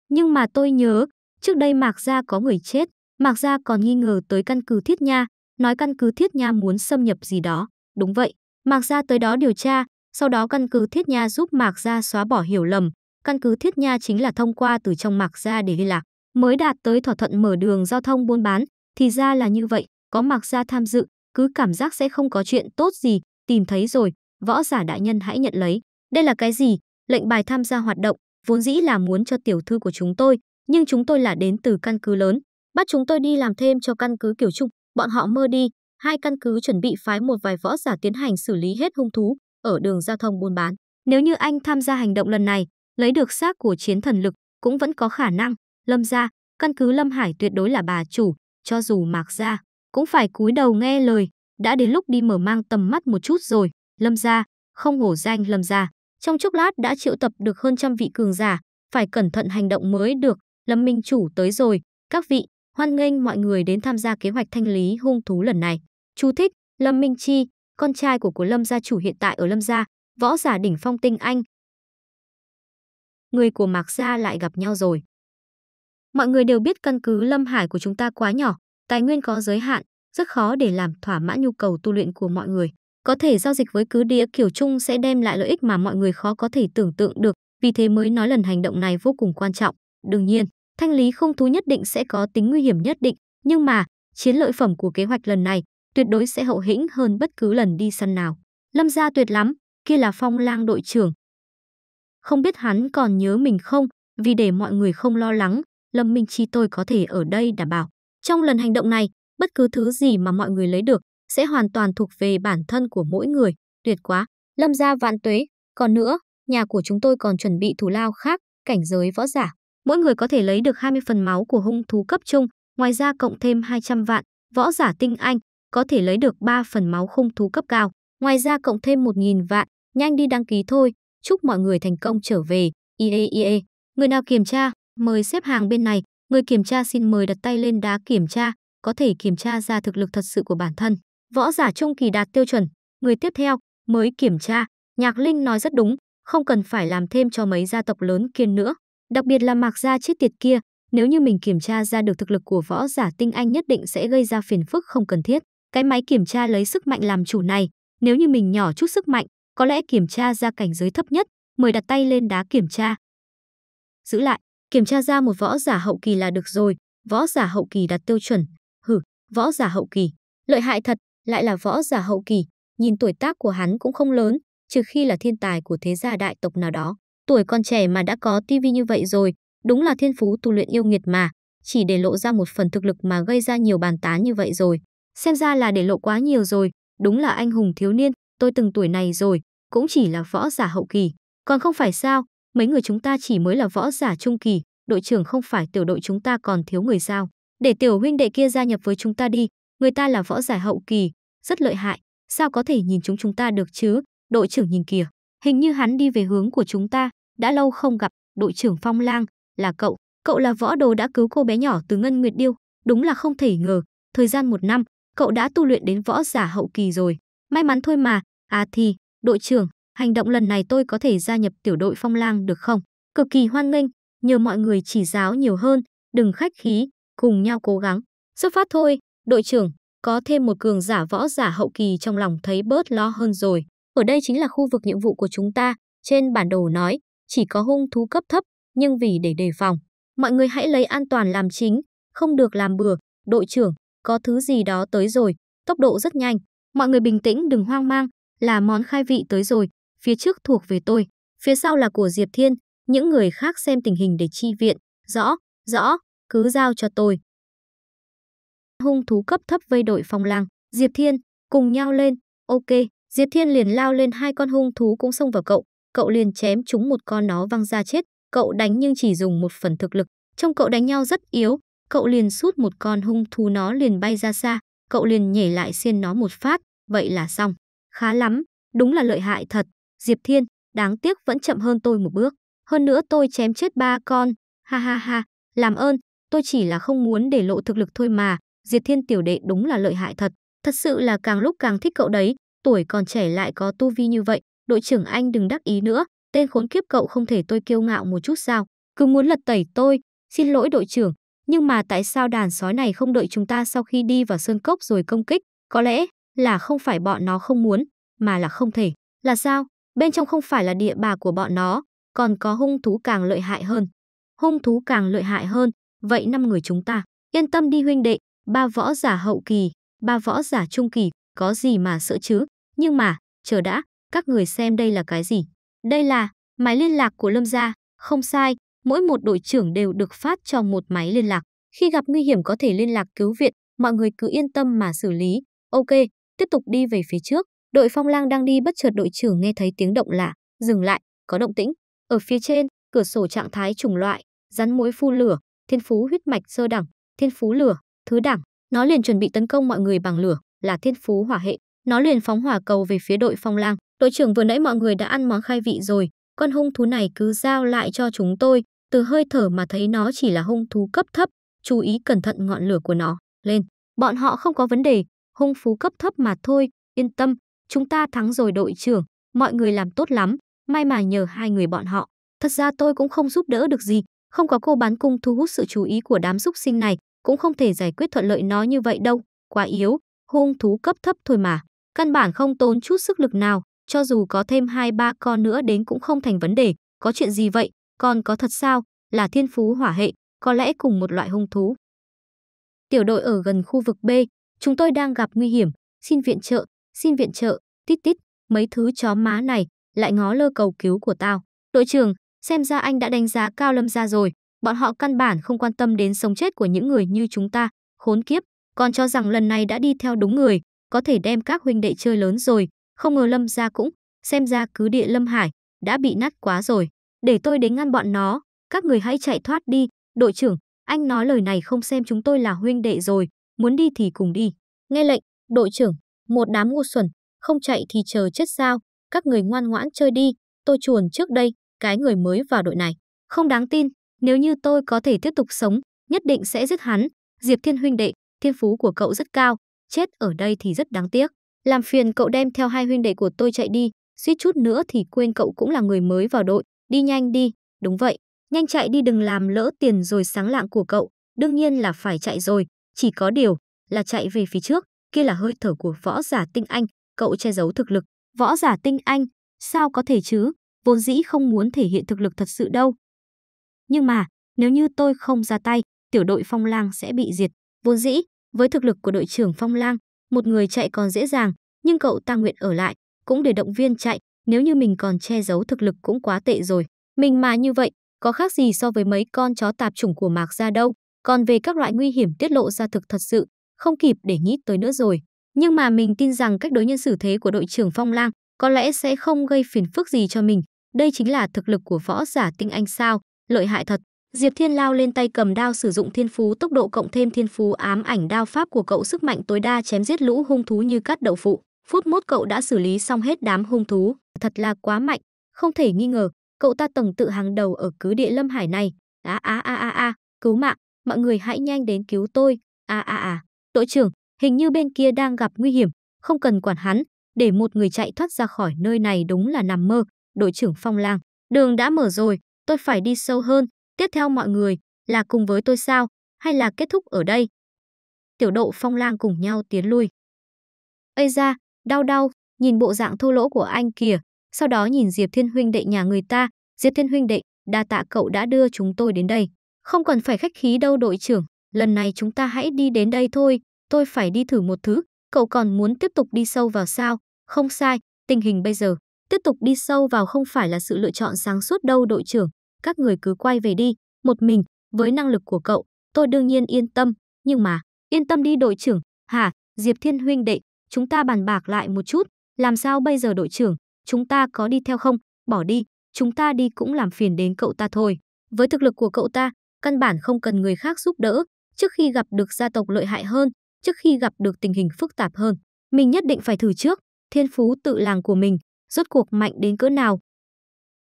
[SPEAKER 1] nhưng mà tôi nhớ, trước đây Mạc Gia có người chết, Mạc Gia còn nghi ngờ tới căn cứ Thiết Nha, nói căn cứ Thiết Nha muốn xâm nhập gì đó. Đúng vậy, Mạc Gia tới đó điều tra, sau đó căn cứ Thiết Nha giúp Mạc Gia xóa bỏ hiểu lầm. Căn cứ Thiết Nha chính là thông qua từ trong Mạc Gia để liên lạc, mới đạt tới thỏa thuận mở đường giao thông buôn bán. Thì ra là như vậy, có Mạc Gia tham dự, cứ cảm giác sẽ không có chuyện tốt gì, tìm thấy rồi, võ giả đại nhân hãy nhận lấy. Đây là cái gì? Lệnh bài tham gia hoạt động, vốn dĩ là muốn cho tiểu thư của chúng tôi, nhưng chúng tôi là đến từ căn cứ lớn, Bắt chúng tôi đi làm thêm cho căn cứ kiểu Trung, bọn họ mơ đi, hai căn cứ chuẩn bị phái một vài võ giả tiến hành xử lý hết hung thú ở đường giao thông buôn bán. Nếu như anh tham gia hành động lần này, lấy được xác của chiến thần lực cũng vẫn có khả năng, Lâm gia, căn cứ Lâm Hải tuyệt đối là bà chủ, cho dù Mạc gia cũng phải cúi đầu nghe lời, đã đến lúc đi mở mang tầm mắt một chút rồi, Lâm gia, không hổ danh Lâm gia, trong chốc lát đã triệu tập được hơn trăm vị cường giả, phải cẩn thận hành động mới được, Lâm Minh chủ tới rồi, các vị, Hoan nghênh mọi người đến tham gia kế hoạch thanh lý hung thú lần này. Chú thích: Lâm Minh Chi, con trai của của Lâm gia chủ hiện tại ở Lâm gia, võ giả đỉnh phong tinh anh. Người của Mạc gia lại gặp nhau rồi. Mọi người đều biết căn cứ Lâm Hải của chúng ta quá nhỏ, tài nguyên có giới hạn, rất khó để làm thỏa mãn nhu cầu tu luyện của mọi người. Có thể giao dịch với cứ địa kiểu chung sẽ đem lại lợi ích mà mọi người khó có thể tưởng tượng được, vì thế mới nói lần hành động này vô cùng quan trọng. Đương nhiên, thanh lý không thú nhất định sẽ có tính nguy hiểm nhất định, nhưng mà chiến lợi phẩm của kế hoạch lần này tuyệt đối sẽ hậu hĩnh hơn bất cứ lần đi săn nào. Lâm gia tuyệt lắm, kia là phong lang đội trưởng. Không biết hắn còn nhớ mình không, vì để mọi người không lo lắng, Lâm Minh Chi tôi có thể ở đây đảm bảo. Trong lần hành động này, bất cứ thứ gì mà mọi người lấy được sẽ hoàn toàn thuộc về bản thân của mỗi người. Tuyệt quá, Lâm gia vạn tuế. Còn nữa, nhà của chúng tôi còn chuẩn bị thủ lao khác, cảnh giới võ giả Mỗi người có thể lấy được 20 phần máu của hung thú cấp trung, ngoài ra cộng thêm 200 vạn, võ giả tinh anh có thể lấy được 3 phần máu hung thú cấp cao, ngoài ra cộng thêm 1.000 vạn, nhanh đi đăng ký thôi, chúc mọi người thành công trở về, ie ie. Người nào kiểm tra, mời xếp hàng bên này, người kiểm tra xin mời đặt tay lên đá kiểm tra, có thể kiểm tra ra thực lực thật sự của bản thân. Võ giả trung kỳ đạt tiêu chuẩn, người tiếp theo mới kiểm tra, Nhạc Linh nói rất đúng, không cần phải làm thêm cho mấy gia tộc lớn kiên nữa. Đặc biệt là mạc gia chết tiệt kia, nếu như mình kiểm tra ra được thực lực của võ giả tinh anh nhất định sẽ gây ra phiền phức không cần thiết. Cái máy kiểm tra lấy sức mạnh làm chủ này, nếu như mình nhỏ chút sức mạnh, có lẽ kiểm tra ra cảnh giới thấp nhất, mời đặt tay lên đá kiểm tra. Giữ lại, kiểm tra ra một võ giả hậu kỳ là được rồi, võ giả hậu kỳ đặt tiêu chuẩn, hử, võ giả hậu kỳ, lợi hại thật, lại là võ giả hậu kỳ, nhìn tuổi tác của hắn cũng không lớn, trừ khi là thiên tài của thế gia đại tộc nào đó. Tuổi còn trẻ mà đã có tivi như vậy rồi, đúng là thiên phú tu luyện yêu nghiệt mà, chỉ để lộ ra một phần thực lực mà gây ra nhiều bàn tán như vậy rồi. Xem ra là để lộ quá nhiều rồi, đúng là anh hùng thiếu niên, tôi từng tuổi này rồi, cũng chỉ là võ giả hậu kỳ. Còn không phải sao, mấy người chúng ta chỉ mới là võ giả trung kỳ, đội trưởng không phải tiểu đội chúng ta còn thiếu người sao. Để tiểu huynh đệ kia gia nhập với chúng ta đi, người ta là võ giả hậu kỳ, rất lợi hại, sao có thể nhìn chúng chúng ta được chứ, đội trưởng nhìn kìa. Hình như hắn đi về hướng của chúng ta, đã lâu không gặp, đội trưởng Phong Lang, là cậu, cậu là võ đồ đã cứu cô bé nhỏ từ Ngân Nguyệt Điêu, đúng là không thể ngờ, thời gian một năm, cậu đã tu luyện đến võ giả hậu kỳ rồi, may mắn thôi mà, à thì, đội trưởng, hành động lần này tôi có thể gia nhập tiểu đội Phong Lang được không? Cực kỳ hoan nghênh, nhờ mọi người chỉ giáo nhiều hơn, đừng khách khí, cùng nhau cố gắng. Xuất phát thôi, đội trưởng, có thêm một cường giả võ giả hậu kỳ trong lòng thấy bớt lo hơn rồi. Ở đây chính là khu vực nhiệm vụ của chúng ta, trên bản đồ nói, chỉ có hung thú cấp thấp, nhưng vì để đề phòng, mọi người hãy lấy an toàn làm chính, không được làm bừa, đội trưởng, có thứ gì đó tới rồi, tốc độ rất nhanh, mọi người bình tĩnh đừng hoang mang, là món khai vị tới rồi, phía trước thuộc về tôi, phía sau là của Diệp Thiên, những người khác xem tình hình để chi viện, rõ, rõ, cứ giao cho tôi. Hung thú cấp thấp vây đội phong lăng, Diệp Thiên, cùng nhau lên, ok, Diệp Thiên liền lao lên hai con hung thú cũng xông vào cậu, cậu liền chém chúng một con nó văng ra chết, cậu đánh nhưng chỉ dùng một phần thực lực, trong cậu đánh nhau rất yếu, cậu liền sút một con hung thú nó liền bay ra xa, cậu liền nhảy lại xiên nó một phát, vậy là xong. Khá lắm, đúng là lợi hại thật, Diệp Thiên, đáng tiếc vẫn chậm hơn tôi một bước, hơn nữa tôi chém chết ba con, ha ha ha, làm ơn, tôi chỉ là không muốn để lộ thực lực thôi mà, Diệp Thiên tiểu đệ đúng là lợi hại thật, thật sự là càng lúc càng thích cậu đấy, tuổi còn trẻ lại có tu vi như vậy, đội trưởng anh đừng đắc ý nữa, tên khốn kiếp cậu không thể tôi kiêu ngạo một chút sao, cứ muốn lật tẩy tôi, xin lỗi đội trưởng, nhưng mà tại sao đàn sói này không đợi chúng ta sau khi đi vào sơn cốc rồi công kích, có lẽ là không phải bọn nó không muốn, mà là không thể, là sao, bên trong không phải là địa bà của bọn nó, còn có hung thú càng lợi hại hơn. Hung thú càng lợi hại hơn, vậy năm người chúng ta, yên tâm đi huynh đệ, ba võ giả hậu kỳ, ba võ giả trung kỳ, có gì mà sợ chứ, nhưng mà, chờ đã, các người xem đây là cái gì? Đây là máy liên lạc của Lâm gia, không sai, mỗi một đội trưởng đều được phát cho một máy liên lạc. Khi gặp nguy hiểm có thể liên lạc cứu viện, mọi người cứ yên tâm mà xử lý. Ok, tiếp tục đi về phía trước. Đội phong lang đang đi bất chợt đội trưởng nghe thấy tiếng động lạ, dừng lại, có động tĩnh. Ở phía trên, cửa sổ trạng thái trùng loại, rắn mũi phu lửa, thiên phú huyết mạch sơ đẳng, thiên phú lửa, thứ đẳng. Nó liền chuẩn bị tấn công mọi người bằng lửa, là thiên phú hỏa hệ. Nó liền phóng hỏa cầu về phía đội phong lang. Đội trưởng vừa nãy mọi người đã ăn món khai vị rồi, con hung thú này cứ giao lại cho chúng tôi, từ hơi thở mà thấy nó chỉ là hung thú cấp thấp, chú ý cẩn thận ngọn lửa của nó. Lên, bọn họ không có vấn đề, hung phú cấp thấp mà thôi, yên tâm, chúng ta thắng rồi đội trưởng, mọi người làm tốt lắm, may mà nhờ hai người bọn họ. Thật ra tôi cũng không giúp đỡ được gì, không có cô bán cung thu hút sự chú ý của đám xúc sinh này, cũng không thể giải quyết thuận lợi nó như vậy đâu, quá yếu, hung thú cấp thấp thôi mà. Căn bản không tốn chút sức lực nào, cho dù có thêm hai ba con nữa đến cũng không thành vấn đề, có chuyện gì vậy, Còn có thật sao, là thiên phú hỏa hệ, có lẽ cùng một loại hung thú. Tiểu đội ở gần khu vực B, chúng tôi đang gặp nguy hiểm, xin viện trợ, xin viện trợ, tít tít, mấy thứ chó má này, lại ngó lơ cầu cứu của tao. Đội trưởng, xem ra anh đã đánh giá cao lâm ra rồi, bọn họ căn bản không quan tâm đến sống chết của những người như chúng ta, khốn kiếp, còn cho rằng lần này đã đi theo đúng người, có thể đem các huynh đệ chơi lớn rồi, không ngờ Lâm gia cũng, xem ra cứ địa Lâm Hải đã bị nát quá rồi, để tôi đến ngăn bọn nó, các người hãy chạy thoát đi, đội trưởng, anh nói lời này không xem chúng tôi là huynh đệ rồi, muốn đi thì cùng đi. Nghe lệnh, đội trưởng, một đám ngu xuẩn, không chạy thì chờ chết sao, các người ngoan ngoãn chơi đi, tôi chuồn trước đây, cái người mới vào đội này. Không đáng tin, nếu như tôi có thể tiếp tục sống, nhất định sẽ giết hắn, Diệp Thiên huynh đệ, thiên phú của cậu rất cao, chết ở đây thì rất đáng tiếc. Làm phiền cậu đem theo hai huynh đệ của tôi chạy đi, suýt chút nữa thì quên cậu cũng là người mới vào đội, đi nhanh đi, đúng vậy, nhanh chạy đi đừng làm lỡ tiền rồi sáng lạng của cậu, đương nhiên là phải chạy rồi, chỉ có điều là chạy về phía trước, kia là hơi thở của võ giả tinh anh, cậu che giấu thực lực, võ giả tinh anh, sao có thể chứ, vốn dĩ không muốn thể hiện thực lực thật sự đâu. Nhưng mà, nếu như tôi không ra tay, tiểu đội phong lang sẽ bị diệt, vốn dĩ với thực lực của đội trưởng Phong Lang, một người chạy còn dễ dàng, nhưng cậu ta nguyện ở lại, cũng để động viên chạy, nếu như mình còn che giấu thực lực cũng quá tệ rồi. Mình mà như vậy, có khác gì so với mấy con chó tạp chủng của Mạc Gia đâu. Còn về các loại nguy hiểm tiết lộ ra thực thật sự, không kịp để nghĩ tới nữa rồi. Nhưng mà mình tin rằng cách đối nhân xử thế của đội trưởng Phong Lang có lẽ sẽ không gây phiền phức gì cho mình. Đây chính là thực lực của võ giả tinh anh sao, lợi hại thật. Diệp Thiên lao lên tay cầm đao sử dụng thiên phú tốc độ cộng thêm thiên phú ám ảnh đao pháp của cậu sức mạnh tối đa chém giết lũ hung thú như cắt đậu phụ. Phút mốt cậu đã xử lý xong hết đám hung thú, thật là quá mạnh, không thể nghi ngờ, cậu ta tầng tự hàng đầu ở cứ địa Lâm Hải này. a a a a á, cứu mạng, mọi người hãy nhanh đến cứu tôi. a a a Đội trưởng, hình như bên kia đang gặp nguy hiểm, không cần quản hắn, để một người chạy thoát ra khỏi nơi này đúng là nằm mơ. Đội trưởng Phong Lang, đường đã mở rồi, tôi phải đi sâu hơn, Tiếp theo mọi người, là cùng với tôi sao, hay là kết thúc ở đây? Tiểu độ phong lang cùng nhau tiến lui. Ây ra, đau đau, nhìn bộ dạng thô lỗ của anh kìa, sau đó nhìn Diệp Thiên Huynh đệ nhà người ta, Diệp Thiên Huynh đệ, đa tạ cậu đã đưa chúng tôi đến đây. Không cần phải khách khí đâu đội trưởng, lần này chúng ta hãy đi đến đây thôi, tôi phải đi thử một thứ, cậu còn muốn tiếp tục đi sâu vào sao? Không sai, tình hình bây giờ, tiếp tục đi sâu vào không phải là sự lựa chọn sáng suốt đâu đội trưởng, các người cứ quay về đi, một mình, với năng lực của cậu, tôi đương nhiên yên tâm, nhưng mà, yên tâm đi đội trưởng, hả, Diệp Thiên huynh đệ, chúng ta bàn bạc lại một chút, làm sao bây giờ đội trưởng, chúng ta có đi theo không, bỏ đi, chúng ta đi cũng làm phiền đến cậu ta thôi. Với thực lực của cậu ta, căn bản không cần người khác giúp đỡ, trước khi gặp được gia tộc lợi hại hơn, trước khi gặp được tình hình phức tạp hơn, mình nhất định phải thử trước, thiên phú tự làng của mình, rốt cuộc mạnh đến cỡ nào.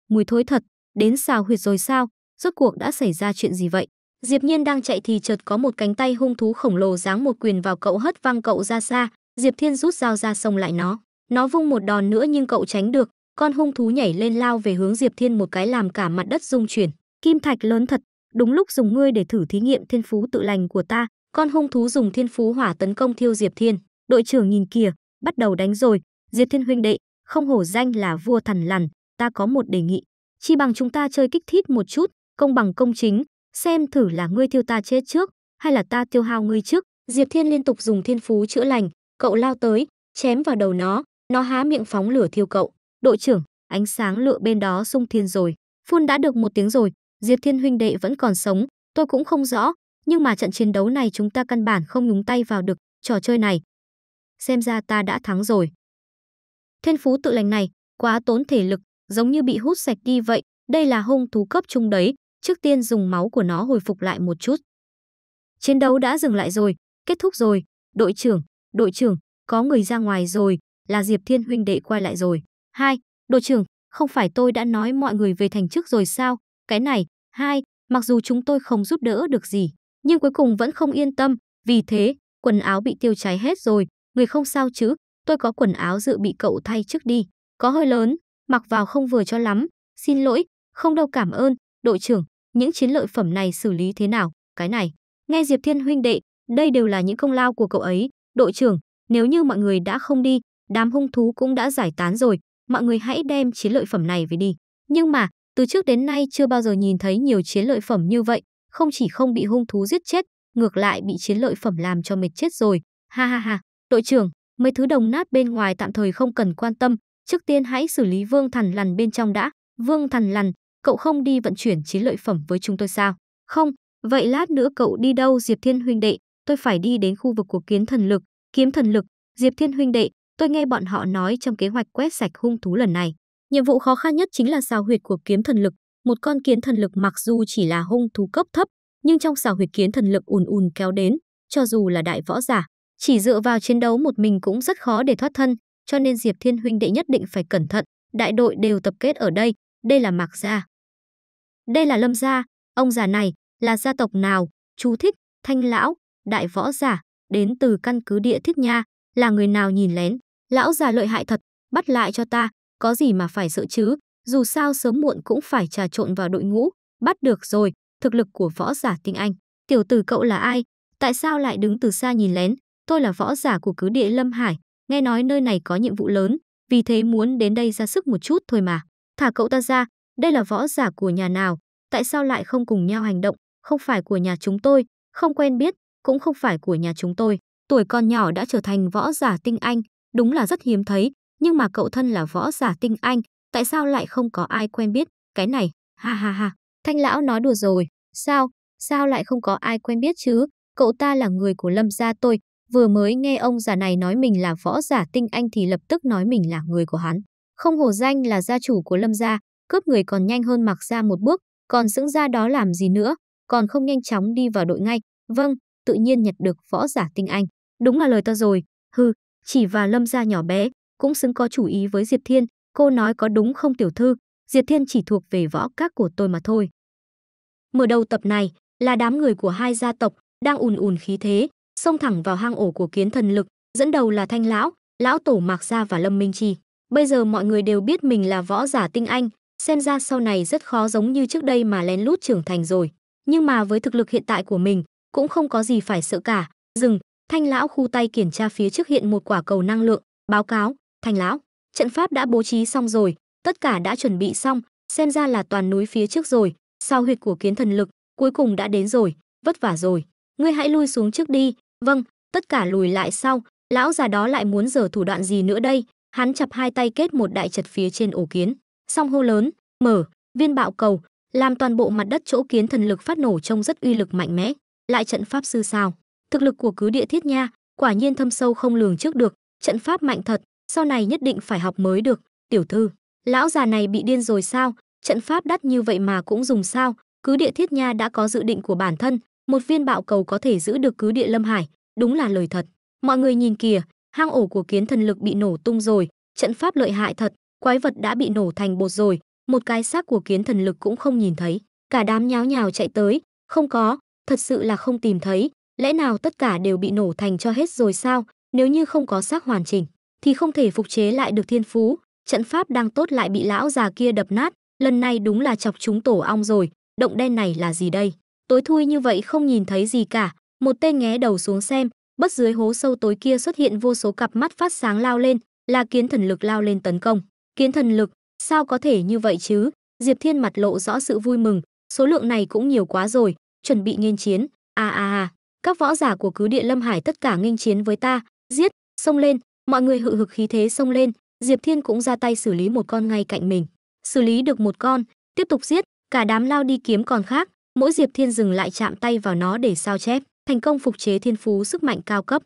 [SPEAKER 1] Mùi thối thật, Đến xào huyệt rồi sao? Rốt cuộc đã xảy ra chuyện gì vậy? Diệp Nhiên đang chạy thì chợt có một cánh tay hung thú khổng lồ giáng một quyền vào cậu hất văng cậu ra xa, Diệp Thiên rút dao ra xông lại nó. Nó vung một đòn nữa nhưng cậu tránh được, con hung thú nhảy lên lao về hướng Diệp Thiên một cái làm cả mặt đất rung chuyển. Kim thạch lớn thật, đúng lúc dùng ngươi để thử thí nghiệm thiên phú tự lành của ta, con hung thú dùng thiên phú hỏa tấn công thiêu Diệp Thiên. Đội trưởng nhìn kìa, bắt đầu đánh rồi, Diệp Thiên huynh đệ, không hổ danh là vua thần lằn, ta có một đề nghị chi bằng chúng ta chơi kích thích một chút, công bằng công chính, xem thử là ngươi tiêu ta chết trước, hay là ta tiêu hao ngươi trước. Diệp Thiên liên tục dùng thiên phú chữa lành, cậu lao tới, chém vào đầu nó, nó há miệng phóng lửa thiêu cậu. Đội trưởng, ánh sáng lựa bên đó sung thiên rồi. Phun đã được một tiếng rồi, Diệp Thiên huynh đệ vẫn còn sống, tôi cũng không rõ, nhưng mà trận chiến đấu này chúng ta căn bản không nhúng tay vào được, trò chơi này. Xem ra ta đã thắng rồi. Thiên phú tự lành này, quá tốn thể lực, giống như bị hút sạch đi vậy, đây là hung thú cấp trung đấy, trước tiên dùng máu của nó hồi phục lại một chút. Chiến đấu đã dừng lại rồi, kết thúc rồi, đội trưởng, đội trưởng, có người ra ngoài rồi, là Diệp Thiên huynh đệ quay lại rồi. Hai, đội trưởng, không phải tôi đã nói mọi người về thành trước rồi sao? Cái này, hai, mặc dù chúng tôi không giúp đỡ được gì, nhưng cuối cùng vẫn không yên tâm, vì thế, quần áo bị tiêu cháy hết rồi, người không sao chứ, tôi có quần áo dự bị cậu thay trước đi. Có hơi lớn, mặc vào không vừa cho lắm, xin lỗi, không đâu cảm ơn, đội trưởng, những chiến lợi phẩm này xử lý thế nào, cái này. Nghe Diệp Thiên huynh đệ, đây đều là những công lao của cậu ấy, đội trưởng, nếu như mọi người đã không đi, đám hung thú cũng đã giải tán rồi, mọi người hãy đem chiến lợi phẩm này về đi. Nhưng mà, từ trước đến nay chưa bao giờ nhìn thấy nhiều chiến lợi phẩm như vậy, không chỉ không bị hung thú giết chết, ngược lại bị chiến lợi phẩm làm cho mệt chết rồi. Ha ha ha, đội trưởng, mấy thứ đồng nát bên ngoài tạm thời không cần quan tâm, Trước tiên hãy xử lý Vương Thần Lằn bên trong đã. Vương Thần Lằn, cậu không đi vận chuyển chiến lợi phẩm với chúng tôi sao? Không, vậy lát nữa cậu đi đâu Diệp Thiên huynh đệ? Tôi phải đi đến khu vực của kiến thần lực, kiếm thần lực, Diệp Thiên huynh đệ, tôi nghe bọn họ nói trong kế hoạch quét sạch hung thú lần này. Nhiệm vụ khó khăn nhất chính là xào huyệt của kiếm thần lực. Một con kiến thần lực mặc dù chỉ là hung thú cấp thấp, nhưng trong xào huyệt kiến thần lực ùn ùn kéo đến, cho dù là đại võ giả, chỉ dựa vào chiến đấu một mình cũng rất khó để thoát thân, cho nên Diệp Thiên huynh đệ nhất định phải cẩn thận, đại đội đều tập kết ở đây, đây là Mạc gia. Đây là Lâm gia, ông già này là gia tộc nào? Chú thích, Thanh lão, đại võ giả, đến từ căn cứ địa Thiết Nha, là người nào nhìn lén? Lão già lợi hại thật, bắt lại cho ta, có gì mà phải sợ chứ, dù sao sớm muộn cũng phải trà trộn vào đội ngũ, bắt được rồi, thực lực của võ giả tinh anh, tiểu tử cậu là ai? Tại sao lại đứng từ xa nhìn lén? Tôi là võ giả của cứ địa Lâm Hải, nghe nói nơi này có nhiệm vụ lớn, vì thế muốn đến đây ra sức một chút thôi mà. Thả cậu ta ra, đây là võ giả của nhà nào, tại sao lại không cùng nhau hành động, không phải của nhà chúng tôi, không quen biết, cũng không phải của nhà chúng tôi. Tuổi con nhỏ đã trở thành võ giả tinh anh, đúng là rất hiếm thấy, nhưng mà cậu thân là võ giả tinh anh, tại sao lại không có ai quen biết, cái này, ha ha ha. Thanh lão nói đùa rồi, sao, sao lại không có ai quen biết chứ, cậu ta là người của lâm gia tôi, Vừa mới nghe ông già này nói mình là võ giả tinh anh thì lập tức nói mình là người của hắn. Không hổ danh là gia chủ của Lâm gia, cướp người còn nhanh hơn mặc ra một bước, còn xứng ra đó làm gì nữa, còn không nhanh chóng đi vào đội ngay. Vâng, tự nhiên nhặt được võ giả tinh anh. Đúng là lời to rồi. Hừ, chỉ và Lâm gia nhỏ bé, cũng xứng có chủ ý với Diệp Thiên, cô nói có đúng không tiểu thư, Diệp Thiên chỉ thuộc về võ các của tôi mà thôi. Mở đầu tập này là đám người của hai gia tộc đang ùn ùn khí thế, xông thẳng vào hang ổ của kiến thần lực, dẫn đầu là Thanh lão, lão tổ Mạc Gia và Lâm Minh Chi. Bây giờ mọi người đều biết mình là võ giả tinh anh, xem ra sau này rất khó giống như trước đây mà lén lút trưởng thành rồi. Nhưng mà với thực lực hiện tại của mình, cũng không có gì phải sợ cả. Dừng, Thanh lão khu tay kiểm tra phía trước hiện một quả cầu năng lượng, báo cáo, Thanh lão, trận pháp đã bố trí xong rồi, tất cả đã chuẩn bị xong, xem ra là toàn núi phía trước rồi, sau huyệt của kiến thần lực, cuối cùng đã đến rồi, vất vả rồi. Ngươi hãy lui xuống trước đi, Vâng, tất cả lùi lại sau, lão già đó lại muốn giở thủ đoạn gì nữa đây? Hắn chập hai tay kết một đại chật phía trên ổ kiến, song hô lớn, mở, viên bạo cầu, làm toàn bộ mặt đất chỗ kiến thần lực phát nổ trông rất uy lực mạnh mẽ, lại trận pháp sư sao? Thực lực của cứ địa thiết nha, quả nhiên thâm sâu không lường trước được, trận pháp mạnh thật, sau này nhất định phải học mới được, tiểu thư. Lão già này bị điên rồi sao? Trận pháp đắt như vậy mà cũng dùng sao? Cứ địa thiết nha đã có dự định của bản thân, một viên bạo cầu có thể giữ được cứ địa lâm hải đúng là lời thật mọi người nhìn kìa hang ổ của kiến thần lực bị nổ tung rồi trận pháp lợi hại thật quái vật đã bị nổ thành bột rồi một cái xác của kiến thần lực cũng không nhìn thấy cả đám nháo nhào chạy tới không có thật sự là không tìm thấy lẽ nào tất cả đều bị nổ thành cho hết rồi sao nếu như không có xác hoàn chỉnh thì không thể phục chế lại được thiên phú trận pháp đang tốt lại bị lão già kia đập nát lần này đúng là chọc chúng tổ ong rồi động đen này là gì đây tối thui như vậy không nhìn thấy gì cả một tên nghé đầu xuống xem bất dưới hố sâu tối kia xuất hiện vô số cặp mắt phát sáng lao lên là kiến thần lực lao lên tấn công kiến thần lực sao có thể như vậy chứ diệp thiên mặt lộ rõ sự vui mừng số lượng này cũng nhiều quá rồi chuẩn bị nghiên chiến a à, a à, à các võ giả của cứ địa lâm hải tất cả nghiên chiến với ta giết xông lên mọi người hự hực khí thế xông lên diệp thiên cũng ra tay xử lý một con ngay cạnh mình xử lý được một con tiếp tục giết cả đám lao đi kiếm còn khác mỗi diệp thiên dừng lại chạm tay vào nó để sao chép thành công phục chế thiên phú sức mạnh cao cấp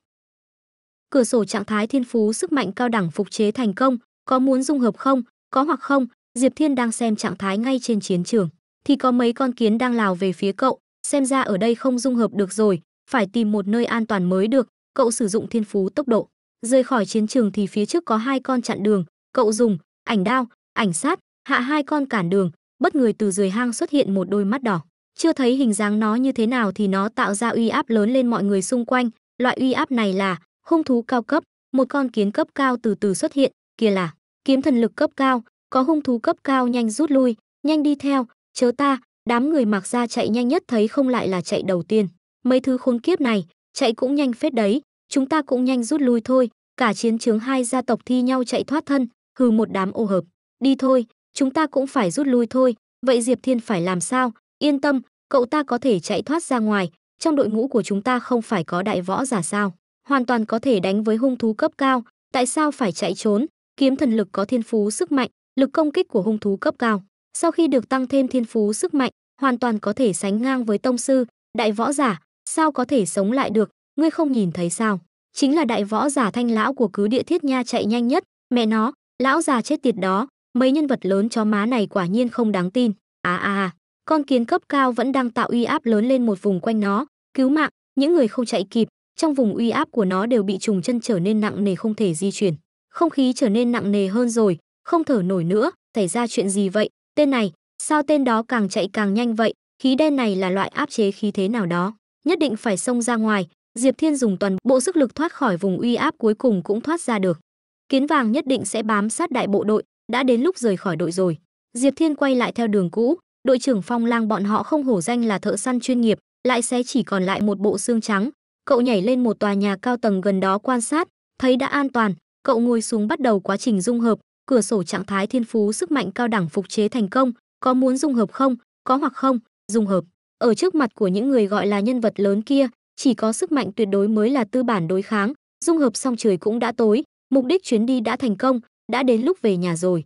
[SPEAKER 1] cửa sổ trạng thái thiên phú sức mạnh cao đẳng phục chế thành công có muốn dung hợp không có hoặc không diệp thiên đang xem trạng thái ngay trên chiến trường thì có mấy con kiến đang lào về phía cậu xem ra ở đây không dung hợp được rồi phải tìm một nơi an toàn mới được cậu sử dụng thiên phú tốc độ rời khỏi chiến trường thì phía trước có hai con chặn đường cậu dùng ảnh đao ảnh sát hạ hai con cản đường bất người từ dưới hang xuất hiện một đôi mắt đỏ chưa thấy hình dáng nó như thế nào thì nó tạo ra uy áp lớn lên mọi người xung quanh loại uy áp này là hung thú cao cấp một con kiến cấp cao từ từ xuất hiện kia là kiếm thần lực cấp cao có hung thú cấp cao nhanh rút lui nhanh đi theo chớ ta đám người mặc ra chạy nhanh nhất thấy không lại là chạy đầu tiên mấy thứ khốn kiếp này chạy cũng nhanh phết đấy chúng ta cũng nhanh rút lui thôi cả chiến trường hai gia tộc thi nhau chạy thoát thân hừ một đám ô hợp đi thôi chúng ta cũng phải rút lui thôi vậy diệp thiên phải làm sao yên tâm cậu ta có thể chạy thoát ra ngoài, trong đội ngũ của chúng ta không phải có đại võ giả sao? Hoàn toàn có thể đánh với hung thú cấp cao, tại sao phải chạy trốn? Kiếm thần lực có thiên phú sức mạnh, lực công kích của hung thú cấp cao. Sau khi được tăng thêm thiên phú sức mạnh, hoàn toàn có thể sánh ngang với tông sư, đại võ giả, sao có thể sống lại được, ngươi không nhìn thấy sao? Chính là đại võ giả thanh lão của cứ địa thiết nha chạy nhanh nhất, mẹ nó, lão già chết tiệt đó, mấy nhân vật lớn chó má này quả nhiên không đáng tin. À à à, con kiến cấp cao vẫn đang tạo uy áp lớn lên một vùng quanh nó, cứu mạng, những người không chạy kịp, trong vùng uy áp của nó đều bị trùng chân trở nên nặng nề không thể di chuyển. Không khí trở nên nặng nề hơn rồi, không thở nổi nữa, xảy ra chuyện gì vậy? Tên này, sao tên đó càng chạy càng nhanh vậy? Khí đen này là loại áp chế khí thế nào đó, nhất định phải xông ra ngoài. Diệp Thiên dùng toàn bộ sức lực thoát khỏi vùng uy áp cuối cùng cũng thoát ra được. Kiến vàng nhất định sẽ bám sát đại bộ đội, đã đến lúc rời khỏi đội rồi. Diệp Thiên quay lại theo đường cũ, đội trưởng phong lang bọn họ không hổ danh là thợ săn chuyên nghiệp lại sẽ chỉ còn lại một bộ xương trắng cậu nhảy lên một tòa nhà cao tầng gần đó quan sát thấy đã an toàn cậu ngồi xuống bắt đầu quá trình dung hợp cửa sổ trạng thái thiên phú sức mạnh cao đẳng phục chế thành công có muốn dung hợp không có hoặc không dung hợp ở trước mặt của những người gọi là nhân vật lớn kia chỉ có sức mạnh tuyệt đối mới là tư bản đối kháng dung hợp xong trời cũng đã tối mục đích chuyến đi đã thành công đã đến lúc về nhà rồi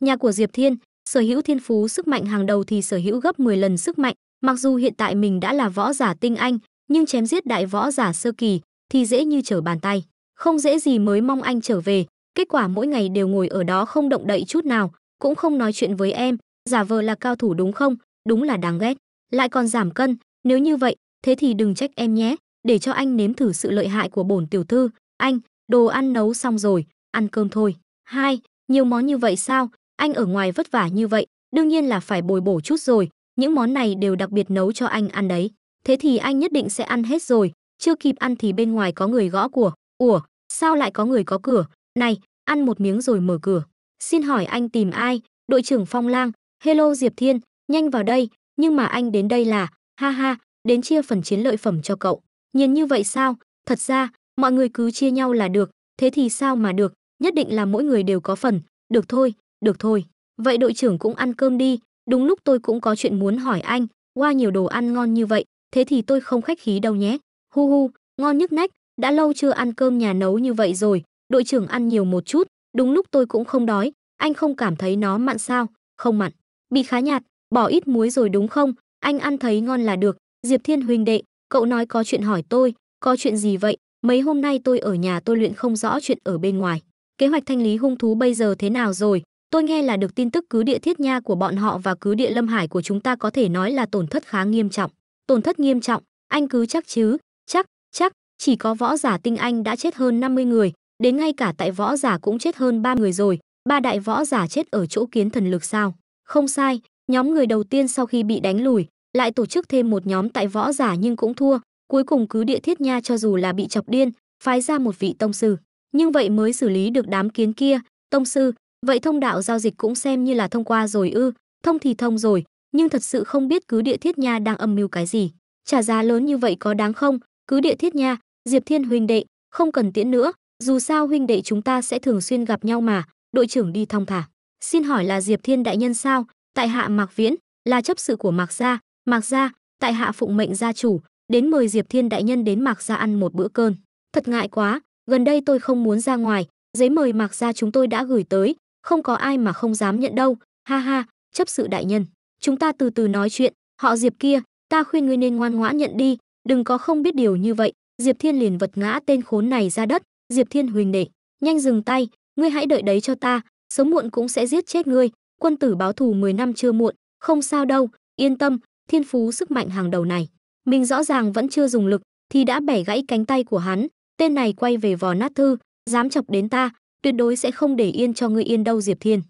[SPEAKER 1] nhà của diệp thiên sở hữu thiên phú sức mạnh hàng đầu thì sở hữu gấp 10 lần sức mạnh, mặc dù hiện tại mình đã là võ giả tinh anh, nhưng chém giết đại võ giả sơ kỳ thì dễ như trở bàn tay, không dễ gì mới mong anh trở về, kết quả mỗi ngày đều ngồi ở đó không động đậy chút nào, cũng không nói chuyện với em, giả vờ là cao thủ đúng không, đúng là đáng ghét, lại còn giảm cân, nếu như vậy, thế thì đừng trách em nhé, để cho anh nếm thử sự lợi hại của bổn tiểu thư, anh, đồ ăn nấu xong rồi, ăn cơm thôi. Hai, nhiều món như vậy sao, anh ở ngoài vất vả như vậy đương nhiên là phải bồi bổ chút rồi những món này đều đặc biệt nấu cho anh ăn đấy thế thì anh nhất định sẽ ăn hết rồi chưa kịp ăn thì bên ngoài có người gõ của ủa sao lại có người có cửa này ăn một miếng rồi mở cửa xin hỏi anh tìm ai đội trưởng phong lang hello diệp thiên nhanh vào đây nhưng mà anh đến đây là ha ha đến chia phần chiến lợi phẩm cho cậu nhìn như vậy sao thật ra mọi người cứ chia nhau là được thế thì sao mà được nhất định là mỗi người đều có phần được thôi được thôi, vậy đội trưởng cũng ăn cơm đi, đúng lúc tôi cũng có chuyện muốn hỏi anh, qua nhiều đồ ăn ngon như vậy, thế thì tôi không khách khí đâu nhé. Hu hu, ngon nhức nách, đã lâu chưa ăn cơm nhà nấu như vậy rồi, đội trưởng ăn nhiều một chút, đúng lúc tôi cũng không đói, anh không cảm thấy nó mặn sao? Không mặn, bị khá nhạt, bỏ ít muối rồi đúng không? Anh ăn thấy ngon là được, Diệp Thiên huynh đệ, cậu nói có chuyện hỏi tôi, có chuyện gì vậy? Mấy hôm nay tôi ở nhà tôi luyện không rõ chuyện ở bên ngoài. Kế hoạch thanh lý hung thú bây giờ thế nào rồi? Tôi nghe là được tin tức cứ địa Thiết Nha của bọn họ và cứ địa Lâm Hải của chúng ta có thể nói là tổn thất khá nghiêm trọng. Tổn thất nghiêm trọng, anh cứ chắc chứ, chắc, chắc, chỉ có võ giả tinh anh đã chết hơn 50 người, đến ngay cả tại võ giả cũng chết hơn 3 người rồi, ba đại võ giả chết ở chỗ kiến thần lực sao? Không sai, nhóm người đầu tiên sau khi bị đánh lùi, lại tổ chức thêm một nhóm tại võ giả nhưng cũng thua, cuối cùng cứ địa Thiết Nha cho dù là bị chọc điên, phái ra một vị tông sư, nhưng vậy mới xử lý được đám kiến kia, tông sư Vậy thông đạo giao dịch cũng xem như là thông qua rồi ư? Thông thì thông rồi, nhưng thật sự không biết cứ địa thiết nha đang âm mưu cái gì. Trả giá lớn như vậy có đáng không? Cứ địa thiết nha, Diệp Thiên huynh đệ, không cần tiễn nữa, dù sao huynh đệ chúng ta sẽ thường xuyên gặp nhau mà, đội trưởng đi thong thả. Xin hỏi là Diệp Thiên đại nhân sao? Tại hạ Mạc Viễn, là chấp sự của Mạc gia, Mạc gia, tại hạ phụng mệnh gia chủ, đến mời Diệp Thiên đại nhân đến Mạc gia ăn một bữa cơm. Thật ngại quá, gần đây tôi không muốn ra ngoài, giấy mời Mạc gia chúng tôi đã gửi tới, không có ai mà không dám nhận đâu, ha ha, chấp sự đại nhân, chúng ta từ từ nói chuyện, họ Diệp kia, ta khuyên ngươi nên ngoan ngoãn nhận đi, đừng có không biết điều như vậy, Diệp Thiên liền vật ngã tên khốn này ra đất, Diệp Thiên huỳnh đệ, nhanh dừng tay, ngươi hãy đợi đấy cho ta, sớm muộn cũng sẽ giết chết ngươi, quân tử báo thù 10 năm chưa muộn, không sao đâu, yên tâm, thiên phú sức mạnh hàng đầu này, mình rõ ràng vẫn chưa dùng lực thì đã bẻ gãy cánh tay của hắn, tên này quay về vò nát thư, dám chọc đến ta, tuyệt đối sẽ không để yên cho ngươi yên đâu Diệp Thiên.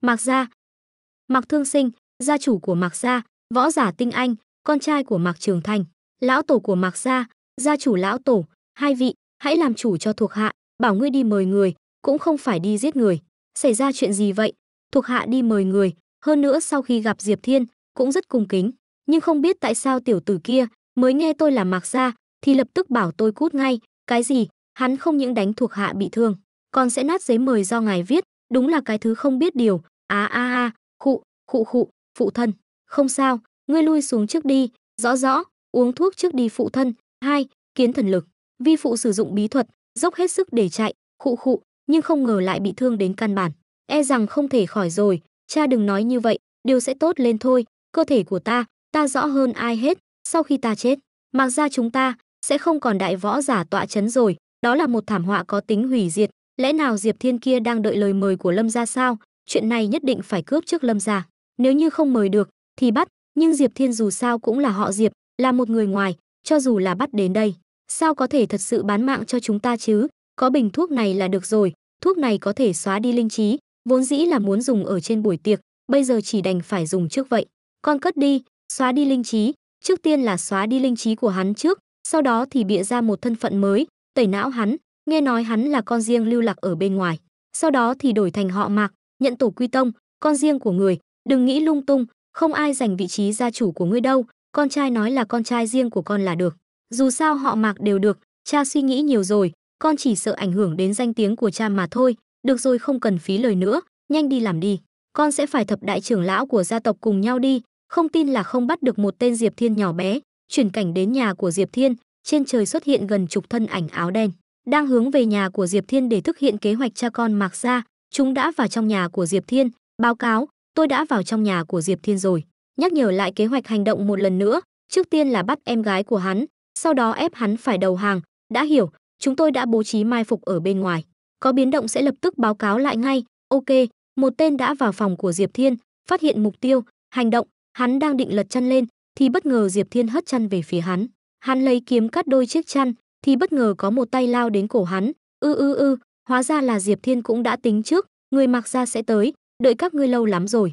[SPEAKER 1] Mạc Gia Mạc Thương Sinh, gia chủ của Mạc Gia, võ giả tinh anh, con trai của Mạc Trường Thành, lão tổ của Mạc Gia, gia chủ lão tổ, hai vị, hãy làm chủ cho thuộc hạ, bảo ngươi đi mời người, cũng không phải đi giết người. Xảy ra chuyện gì vậy? Thuộc hạ đi mời người, hơn nữa sau khi gặp Diệp Thiên, cũng rất cung kính, nhưng không biết tại sao tiểu tử kia mới nghe tôi là Mạc Gia, thì lập tức bảo tôi cút ngay, cái gì? Hắn không những đánh thuộc hạ bị thương, con sẽ nát giấy mời do ngài viết, đúng là cái thứ không biết điều. Á à, a a, khụ, khụ khụ, phụ thân. Không sao, ngươi lui xuống trước đi, rõ rõ, uống thuốc trước đi phụ thân. Hai, kiến thần lực. Vi phụ sử dụng bí thuật, dốc hết sức để chạy, khụ khụ, nhưng không ngờ lại bị thương đến căn bản. E rằng không thể khỏi rồi, cha đừng nói như vậy, điều sẽ tốt lên thôi, cơ thể của ta, ta rõ hơn ai hết, sau khi ta chết, mặc ra chúng ta sẽ không còn đại võ giả tọa chấn rồi, đó là một thảm họa có tính hủy diệt, Lẽ nào Diệp Thiên kia đang đợi lời mời của Lâm gia sao? Chuyện này nhất định phải cướp trước Lâm gia. Nếu như không mời được thì bắt, nhưng Diệp Thiên dù sao cũng là họ Diệp, là một người ngoài, cho dù là bắt đến đây, sao có thể thật sự bán mạng cho chúng ta chứ? Có bình thuốc này là được rồi, thuốc này có thể xóa đi linh trí, vốn dĩ là muốn dùng ở trên buổi tiệc, bây giờ chỉ đành phải dùng trước vậy. Con cất đi, xóa đi linh trí, trước tiên là xóa đi linh trí của hắn trước, sau đó thì bịa ra một thân phận mới, tẩy não hắn, nghe nói hắn là con riêng lưu lạc ở bên ngoài sau đó thì đổi thành họ mạc nhận tổ quy tông con riêng của người đừng nghĩ lung tung không ai giành vị trí gia chủ của ngươi đâu con trai nói là con trai riêng của con là được dù sao họ mạc đều được cha suy nghĩ nhiều rồi con chỉ sợ ảnh hưởng đến danh tiếng của cha mà thôi được rồi không cần phí lời nữa nhanh đi làm đi con sẽ phải thập đại trưởng lão của gia tộc cùng nhau đi không tin là không bắt được một tên diệp thiên nhỏ bé chuyển cảnh đến nhà của diệp thiên trên trời xuất hiện gần chục thân ảnh áo đen đang hướng về nhà của Diệp Thiên để thực hiện kế hoạch cha con Mạc Gia. Chúng đã vào trong nhà của Diệp Thiên, báo cáo, tôi đã vào trong nhà của Diệp Thiên rồi. Nhắc nhở lại kế hoạch hành động một lần nữa, trước tiên là bắt em gái của hắn, sau đó ép hắn phải đầu hàng. Đã hiểu, chúng tôi đã bố trí mai phục ở bên ngoài. Có biến động sẽ lập tức báo cáo lại ngay. Ok, một tên đã vào phòng của Diệp Thiên, phát hiện mục tiêu, hành động, hắn đang định lật chăn lên, thì bất ngờ Diệp Thiên hất chăn về phía hắn. Hắn lấy kiếm cắt đôi chiếc chăn, thì bất ngờ có một tay lao đến cổ hắn, ư ư ư, hóa ra là Diệp Thiên cũng đã tính trước, người mặc ra sẽ tới, đợi các ngươi lâu lắm rồi.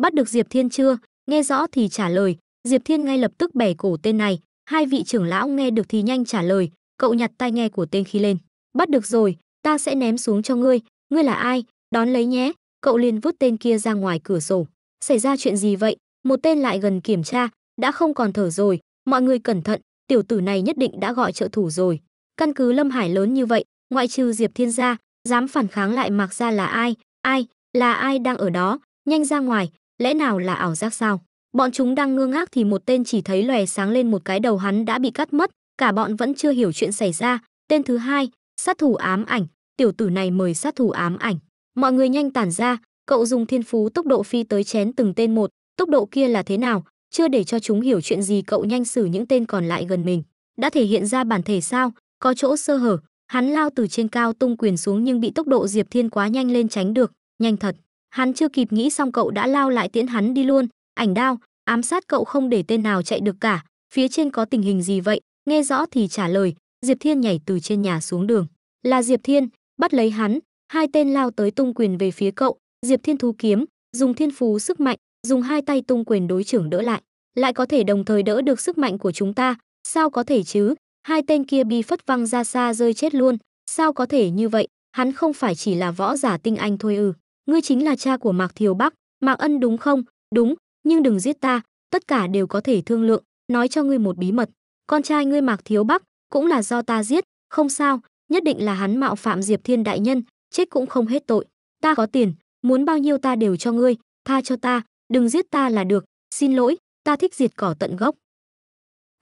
[SPEAKER 1] Bắt được Diệp Thiên chưa? Nghe rõ thì trả lời, Diệp Thiên ngay lập tức bẻ cổ tên này, hai vị trưởng lão nghe được thì nhanh trả lời, cậu nhặt tai nghe của tên khi lên. Bắt được rồi, ta sẽ ném xuống cho ngươi, ngươi là ai, đón lấy nhé, cậu liền vứt tên kia ra ngoài cửa sổ. Xảy ra chuyện gì vậy? Một tên lại gần kiểm tra, đã không còn thở rồi, mọi người cẩn thận, tiểu tử này nhất định đã gọi trợ thủ rồi. Căn cứ Lâm Hải lớn như vậy, ngoại trừ Diệp Thiên gia, dám phản kháng lại Mạc gia là ai? Ai? Là ai đang ở đó? Nhanh ra ngoài, lẽ nào là ảo giác sao? Bọn chúng đang ngơ ngác thì một tên chỉ thấy lòe sáng lên một cái đầu hắn đã bị cắt mất, cả bọn vẫn chưa hiểu chuyện xảy ra. Tên thứ hai, sát thủ ám ảnh, tiểu tử này mời sát thủ ám ảnh. Mọi người nhanh tản ra, cậu dùng thiên phú tốc độ phi tới chén từng tên một, tốc độ kia là thế nào, chưa để cho chúng hiểu chuyện gì cậu nhanh xử những tên còn lại gần mình. Đã thể hiện ra bản thể sao, có chỗ sơ hở, hắn lao từ trên cao tung quyền xuống nhưng bị tốc độ Diệp Thiên quá nhanh lên tránh được, nhanh thật. Hắn chưa kịp nghĩ xong cậu đã lao lại tiễn hắn đi luôn, ảnh đao, ám sát cậu không để tên nào chạy được cả, phía trên có tình hình gì vậy, nghe rõ thì trả lời, Diệp Thiên nhảy từ trên nhà xuống đường. Là Diệp Thiên, bắt lấy hắn, hai tên lao tới tung quyền về phía cậu, Diệp Thiên thú kiếm, dùng thiên phú sức mạnh, dùng hai tay tung quyền đối trưởng đỡ lại, lại có thể đồng thời đỡ được sức mạnh của chúng ta, sao có thể chứ? Hai tên kia bị phất văng ra xa rơi chết luôn, sao có thể như vậy? Hắn không phải chỉ là võ giả tinh anh thôi ư? Ngươi chính là cha của Mạc Thiều Bắc, Mạc Ân đúng không? Đúng, nhưng đừng giết ta, tất cả đều có thể thương lượng, nói cho ngươi một bí mật, con trai ngươi Mạc Thiếu Bắc cũng là do ta giết, không sao, nhất định là hắn mạo phạm Diệp Thiên đại nhân, chết cũng không hết tội. Ta có tiền, muốn bao nhiêu ta đều cho ngươi, tha cho ta, đừng giết ta là được, xin lỗi, ta thích diệt cỏ tận gốc.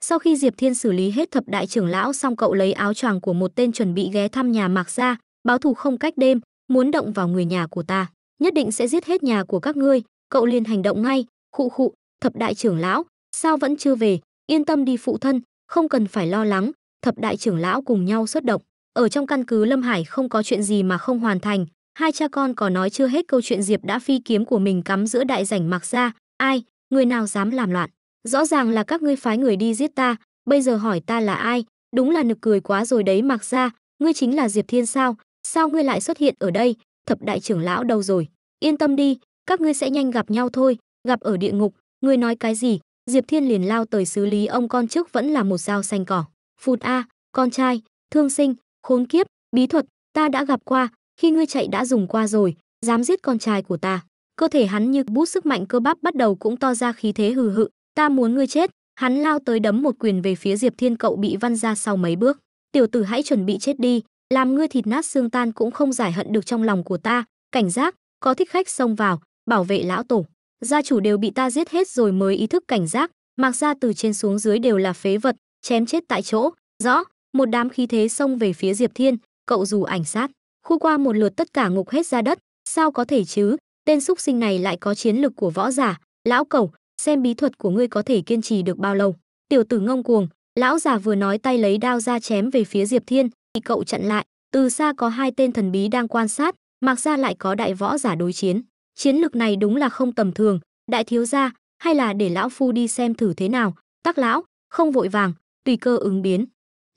[SPEAKER 1] Sau khi Diệp Thiên xử lý hết thập đại trưởng lão xong cậu lấy áo choàng của một tên chuẩn bị ghé thăm nhà Mạc ra, báo thù không cách đêm, muốn động vào người nhà của ta, nhất định sẽ giết hết nhà của các ngươi, cậu liền hành động ngay, khụ khụ, thập đại trưởng lão, sao vẫn chưa về, yên tâm đi phụ thân, không cần phải lo lắng, thập đại trưởng lão cùng nhau xuất động. Ở trong căn cứ Lâm Hải không có chuyện gì mà không hoàn thành, Hai cha con có nói chưa hết câu chuyện Diệp đã phi kiếm của mình cắm giữa đại rảnh mặc ra, ai, người nào dám làm loạn. Rõ ràng là các ngươi phái người đi giết ta, bây giờ hỏi ta là ai, đúng là nực cười quá rồi đấy mặc ra, ngươi chính là Diệp Thiên sao, sao ngươi lại xuất hiện ở đây, thập đại trưởng lão đâu rồi. Yên tâm đi, các ngươi sẽ nhanh gặp nhau thôi, gặp ở địa ngục, ngươi nói cái gì, Diệp Thiên liền lao tới xử lý ông con trước vẫn là một dao xanh cỏ. Phụt a, con trai, thương sinh, khốn kiếp, bí thuật, ta đã gặp qua, khi ngươi chạy đã dùng qua rồi dám giết con trai của ta cơ thể hắn như bút sức mạnh cơ bắp bắt đầu cũng to ra khí thế hừ hự ta muốn ngươi chết hắn lao tới đấm một quyền về phía diệp thiên cậu bị văn ra sau mấy bước tiểu tử hãy chuẩn bị chết đi làm ngươi thịt nát xương tan cũng không giải hận được trong lòng của ta cảnh giác có thích khách xông vào bảo vệ lão tổ gia chủ đều bị ta giết hết rồi mới ý thức cảnh giác mạc ra từ trên xuống dưới đều là phế vật chém chết tại chỗ rõ một đám khí thế xông về phía diệp thiên cậu dù ảnh sát khu qua một lượt tất cả ngục hết ra đất, sao có thể chứ, tên xúc sinh này lại có chiến lực của võ giả, lão cẩu, xem bí thuật của ngươi có thể kiên trì được bao lâu. Tiểu tử ngông cuồng, lão già vừa nói tay lấy đao ra chém về phía Diệp Thiên, bị cậu chặn lại, từ xa có hai tên thần bí đang quan sát, mặc ra lại có đại võ giả đối chiến. Chiến lực này đúng là không tầm thường, đại thiếu gia, hay là để lão phu đi xem thử thế nào, tắc lão, không vội vàng, tùy cơ ứng biến.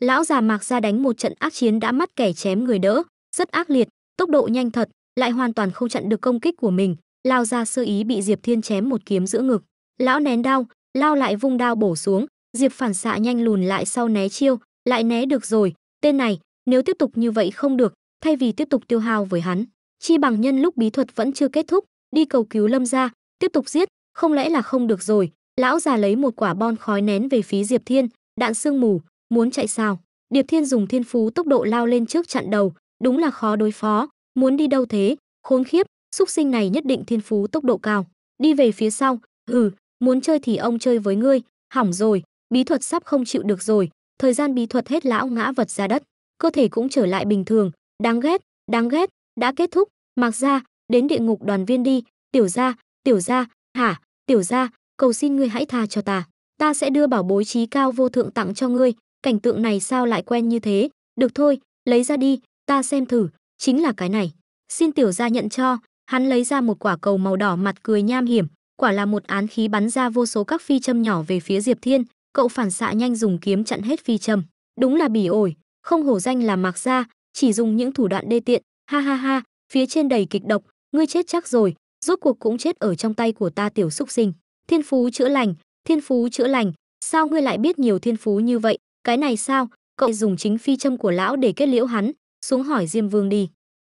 [SPEAKER 1] Lão già mặc ra đánh một trận ác chiến đã mắt kẻ chém người đỡ, rất ác liệt, tốc độ nhanh thật, lại hoàn toàn không chặn được công kích của mình, lao ra sơ ý bị Diệp Thiên chém một kiếm giữa ngực. Lão nén đau, lao lại vung đao bổ xuống, Diệp phản xạ nhanh lùn lại sau né chiêu, lại né được rồi, tên này, nếu tiếp tục như vậy không được, thay vì tiếp tục tiêu hao với hắn, chi bằng nhân lúc bí thuật vẫn chưa kết thúc, đi cầu cứu Lâm gia, tiếp tục giết, không lẽ là không được rồi. Lão già lấy một quả bon khói nén về phía Diệp Thiên, đạn sương mù, muốn chạy sao? Diệp Thiên dùng thiên phú tốc độ lao lên trước chặn đầu, đúng là khó đối phó muốn đi đâu thế khốn khiếp xúc sinh này nhất định thiên phú tốc độ cao đi về phía sau ừ muốn chơi thì ông chơi với ngươi hỏng rồi bí thuật sắp không chịu được rồi thời gian bí thuật hết lão ngã vật ra đất cơ thể cũng trở lại bình thường đáng ghét đáng ghét đã kết thúc mặc ra đến địa ngục đoàn viên đi tiểu gia tiểu gia hả tiểu gia cầu xin ngươi hãy tha cho ta ta sẽ đưa bảo bối trí cao vô thượng tặng cho ngươi cảnh tượng này sao lại quen như thế được thôi lấy ra đi ta xem thử, chính là cái này. Xin tiểu gia nhận cho, hắn lấy ra một quả cầu màu đỏ mặt cười nham hiểm, quả là một án khí bắn ra vô số các phi châm nhỏ về phía Diệp Thiên, cậu phản xạ nhanh dùng kiếm chặn hết phi châm. Đúng là bỉ ổi, không hổ danh là Mạc gia, chỉ dùng những thủ đoạn đê tiện, ha ha ha, phía trên đầy kịch độc, ngươi chết chắc rồi, rốt cuộc cũng chết ở trong tay của ta tiểu xúc sinh. Thiên phú chữa lành, thiên phú chữa lành, sao ngươi lại biết nhiều thiên phú như vậy, cái này sao? Cậu dùng chính phi châm của lão để kết liễu hắn, xuống hỏi Diêm Vương đi.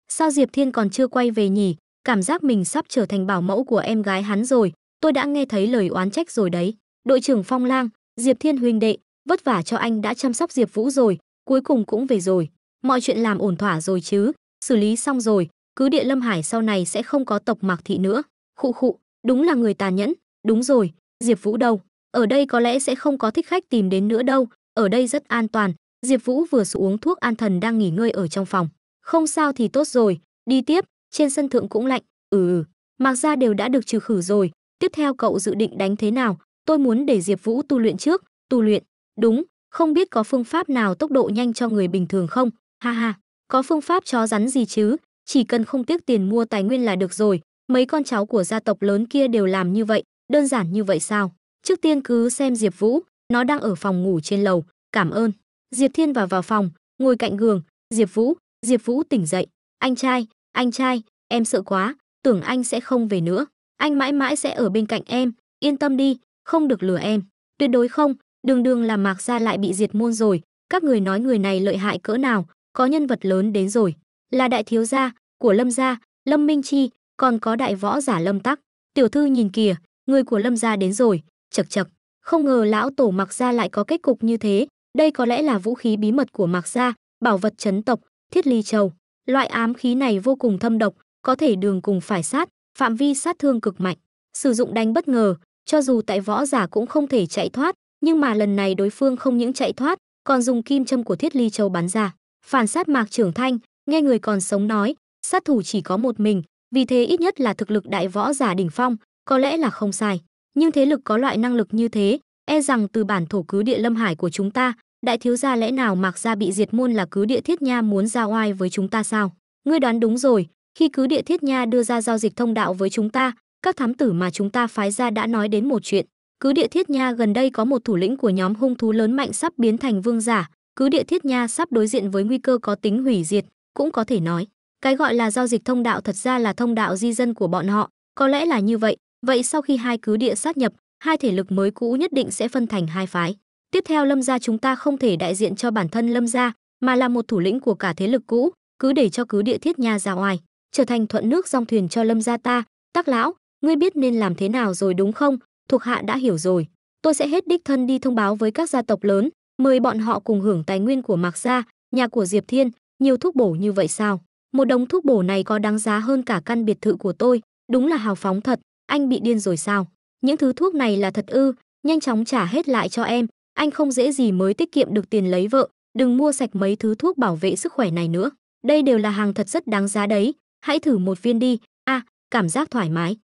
[SPEAKER 1] Sao Diệp Thiên còn chưa quay về nhỉ? Cảm giác mình sắp trở thành bảo mẫu của em gái hắn rồi, tôi đã nghe thấy lời oán trách rồi đấy. Đội trưởng Phong Lang, Diệp Thiên huynh đệ, vất vả cho anh đã chăm sóc Diệp Vũ rồi, cuối cùng cũng về rồi. Mọi chuyện làm ổn thỏa rồi chứ, xử lý xong rồi, cứ địa Lâm Hải sau này sẽ không có tộc Mạc thị nữa. Khụ khụ, đúng là người tàn nhẫn, đúng rồi, Diệp Vũ đâu? Ở đây có lẽ sẽ không có thích khách tìm đến nữa đâu, ở đây rất an toàn, Diệp Vũ vừa uống thuốc an thần đang nghỉ ngơi ở trong phòng. Không sao thì tốt rồi, đi tiếp, trên sân thượng cũng lạnh. Ừ, ừ, mặc ra đều đã được trừ khử rồi, tiếp theo cậu dự định đánh thế nào? Tôi muốn để Diệp Vũ tu luyện trước, tu luyện. Đúng, không biết có phương pháp nào tốc độ nhanh cho người bình thường không? Ha ha, có phương pháp chó rắn gì chứ, chỉ cần không tiếc tiền mua tài nguyên là được rồi, mấy con cháu của gia tộc lớn kia đều làm như vậy, đơn giản như vậy sao? Trước tiên cứ xem Diệp Vũ, nó đang ở phòng ngủ trên lầu, cảm ơn. Diệp Thiên vào vào phòng, ngồi cạnh giường, Diệp Vũ, Diệp Vũ tỉnh dậy, "Anh trai, anh trai, em sợ quá, tưởng anh sẽ không về nữa, anh mãi mãi sẽ ở bên cạnh em, yên tâm đi, không được lừa em, tuyệt đối không, đường đường là mạc Gia lại bị diệt môn rồi, các người nói người này lợi hại cỡ nào, có nhân vật lớn đến rồi, là đại thiếu gia của Lâm gia, Lâm Minh Chi, còn có đại võ giả Lâm Tắc. Tiểu thư nhìn kìa, người của Lâm gia đến rồi, chậc chậc, không ngờ lão tổ Mặc gia lại có kết cục như thế, đây có lẽ là vũ khí bí mật của Mạc Gia, bảo vật chấn tộc, thiết ly châu. Loại ám khí này vô cùng thâm độc, có thể đường cùng phải sát, phạm vi sát thương cực mạnh. Sử dụng đánh bất ngờ, cho dù tại võ giả cũng không thể chạy thoát, nhưng mà lần này đối phương không những chạy thoát, còn dùng kim châm của thiết ly châu bắn ra. Phản sát Mạc Trưởng Thanh, nghe người còn sống nói, sát thủ chỉ có một mình, vì thế ít nhất là thực lực đại võ giả đỉnh phong, có lẽ là không sai. Nhưng thế lực có loại năng lực như thế, e rằng từ bản thổ cứ địa Lâm Hải của chúng ta, đại thiếu gia lẽ nào Mạc gia bị diệt môn là cứ địa Thiết Nha muốn ra oai với chúng ta sao? Ngươi đoán đúng rồi, khi cứ địa Thiết Nha đưa ra giao dịch thông đạo với chúng ta, các thám tử mà chúng ta phái ra đã nói đến một chuyện. Cứ địa Thiết Nha gần đây có một thủ lĩnh của nhóm hung thú lớn mạnh sắp biến thành vương giả, cứ địa Thiết Nha sắp đối diện với nguy cơ có tính hủy diệt, cũng có thể nói, cái gọi là giao dịch thông đạo thật ra là thông đạo di dân của bọn họ, có lẽ là như vậy. Vậy sau khi hai cứ địa sát nhập, hai thể lực mới cũ nhất định sẽ phân thành hai phái. Tiếp theo Lâm gia chúng ta không thể đại diện cho bản thân Lâm gia, mà là một thủ lĩnh của cả thế lực cũ, cứ để cho cứ địa thiết nha ra ngoài, trở thành thuận nước dòng thuyền cho Lâm gia ta. Tắc lão, ngươi biết nên làm thế nào rồi đúng không? Thuộc hạ đã hiểu rồi. Tôi sẽ hết đích thân đi thông báo với các gia tộc lớn, mời bọn họ cùng hưởng tài nguyên của Mạc gia, nhà của Diệp Thiên, nhiều thuốc bổ như vậy sao? Một đống thuốc bổ này có đáng giá hơn cả căn biệt thự của tôi, đúng là hào phóng thật, anh bị điên rồi sao? những thứ thuốc này là thật ư nhanh chóng trả hết lại cho em anh không dễ gì mới tiết kiệm được tiền lấy vợ đừng mua sạch mấy thứ thuốc bảo vệ sức khỏe này nữa đây đều là hàng thật rất đáng giá đấy hãy thử một viên đi a à, cảm giác thoải mái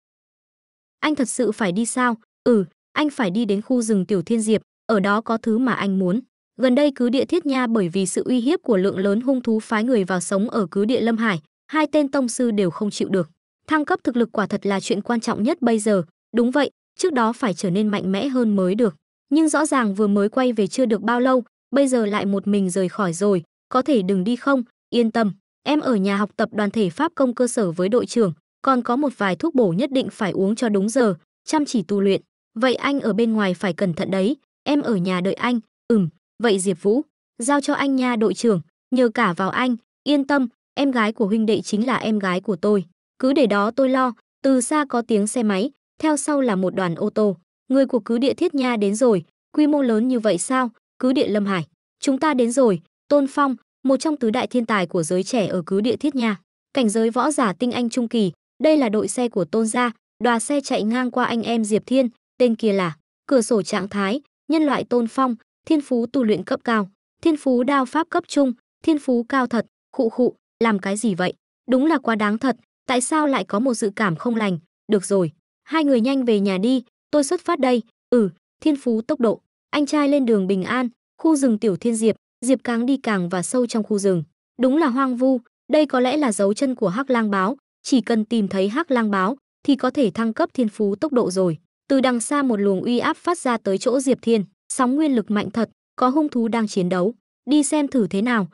[SPEAKER 1] anh thật sự phải đi sao ừ anh phải đi đến khu rừng tiểu thiên diệp ở đó có thứ mà anh muốn gần đây cứ địa thiết nha bởi vì sự uy hiếp của lượng lớn hung thú phái người vào sống ở cứ địa lâm hải hai tên tông sư đều không chịu được thăng cấp thực lực quả thật là chuyện quan trọng nhất bây giờ đúng vậy trước đó phải trở nên mạnh mẽ hơn mới được. Nhưng rõ ràng vừa mới quay về chưa được bao lâu, bây giờ lại một mình rời khỏi rồi, có thể đừng đi không, yên tâm. Em ở nhà học tập đoàn thể Pháp công cơ sở với đội trưởng, còn có một vài thuốc bổ nhất định phải uống cho đúng giờ, chăm chỉ tu luyện. Vậy anh ở bên ngoài phải cẩn thận đấy, em ở nhà đợi anh, ừm, vậy Diệp Vũ, giao cho anh nha đội trưởng, nhờ cả vào anh, yên tâm, em gái của huynh đệ chính là em gái của tôi. Cứ để đó tôi lo, từ xa có tiếng xe máy, theo sau là một đoàn ô tô. Người của cứ địa Thiết Nha đến rồi, quy mô lớn như vậy sao? Cứ địa Lâm Hải, chúng ta đến rồi, Tôn Phong, một trong tứ đại thiên tài của giới trẻ ở cứ địa Thiết Nha, cảnh giới võ giả tinh anh trung kỳ, đây là đội xe của Tôn gia, đòa xe chạy ngang qua anh em Diệp Thiên, tên kia là cửa sổ trạng thái, nhân loại Tôn Phong, thiên phú tu luyện cấp cao, thiên phú đao pháp cấp trung, thiên phú cao thật, khụ khụ, làm cái gì vậy? Đúng là quá đáng thật, tại sao lại có một dự cảm không lành? Được rồi, Hai người nhanh về nhà đi, tôi xuất phát đây. Ừ, thiên phú tốc độ. Anh trai lên đường bình an, khu rừng tiểu thiên diệp, diệp càng đi càng và sâu trong khu rừng. Đúng là hoang vu, đây có lẽ là dấu chân của hắc lang báo, chỉ cần tìm thấy hắc lang báo thì có thể thăng cấp thiên phú tốc độ rồi. Từ đằng xa một luồng uy áp phát ra tới chỗ Diệp Thiên, sóng nguyên lực mạnh thật, có hung thú đang chiến đấu, đi xem thử thế nào.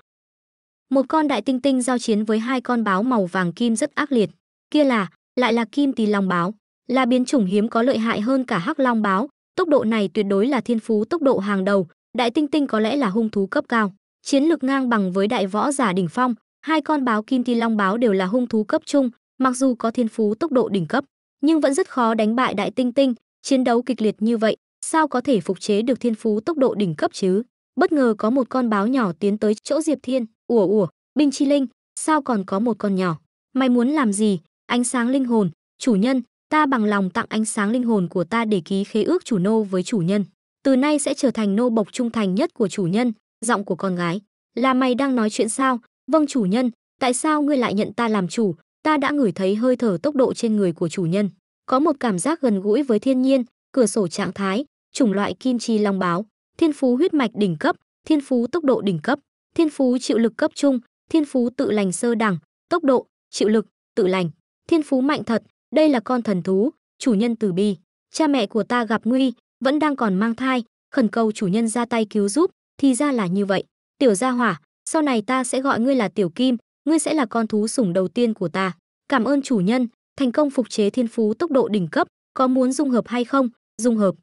[SPEAKER 1] Một con đại tinh tinh giao chiến với hai con báo màu vàng kim rất ác liệt, kia là lại là kim tì lòng báo, là biến chủng hiếm có lợi hại hơn cả hắc long báo, tốc độ này tuyệt đối là thiên phú tốc độ hàng đầu, đại tinh tinh có lẽ là hung thú cấp cao, chiến lực ngang bằng với đại võ giả đỉnh phong, hai con báo kim ti long báo đều là hung thú cấp trung, mặc dù có thiên phú tốc độ đỉnh cấp, nhưng vẫn rất khó đánh bại đại tinh tinh, chiến đấu kịch liệt như vậy, sao có thể phục chế được thiên phú tốc độ đỉnh cấp chứ? Bất ngờ có một con báo nhỏ tiến tới chỗ Diệp Thiên, ủa ủa, Binh Chi Linh, sao còn có một con nhỏ? Mày muốn làm gì? Ánh sáng linh hồn, chủ nhân, ta bằng lòng tặng ánh sáng linh hồn của ta để ký khế ước chủ nô với chủ nhân. Từ nay sẽ trở thành nô bộc trung thành nhất của chủ nhân, giọng của con gái. Là mày đang nói chuyện sao? Vâng chủ nhân, tại sao ngươi lại nhận ta làm chủ? Ta đã ngửi thấy hơi thở tốc độ trên người của chủ nhân. Có một cảm giác gần gũi với thiên nhiên, cửa sổ trạng thái, chủng loại kim chi long báo, thiên phú huyết mạch đỉnh cấp, thiên phú tốc độ đỉnh cấp, thiên phú chịu lực cấp trung, thiên phú tự lành sơ đẳng, tốc độ, chịu lực, tự lành, thiên phú mạnh thật, đây là con thần thú, chủ nhân từ bi. Cha mẹ của ta gặp nguy, vẫn đang còn mang thai, khẩn cầu chủ nhân ra tay cứu giúp, thì ra là như vậy. Tiểu gia hỏa, sau này ta sẽ gọi ngươi là Tiểu Kim, ngươi sẽ là con thú sủng đầu tiên của ta. Cảm ơn chủ nhân, thành công phục chế thiên phú tốc độ đỉnh cấp, có muốn dung hợp hay không? Dung hợp.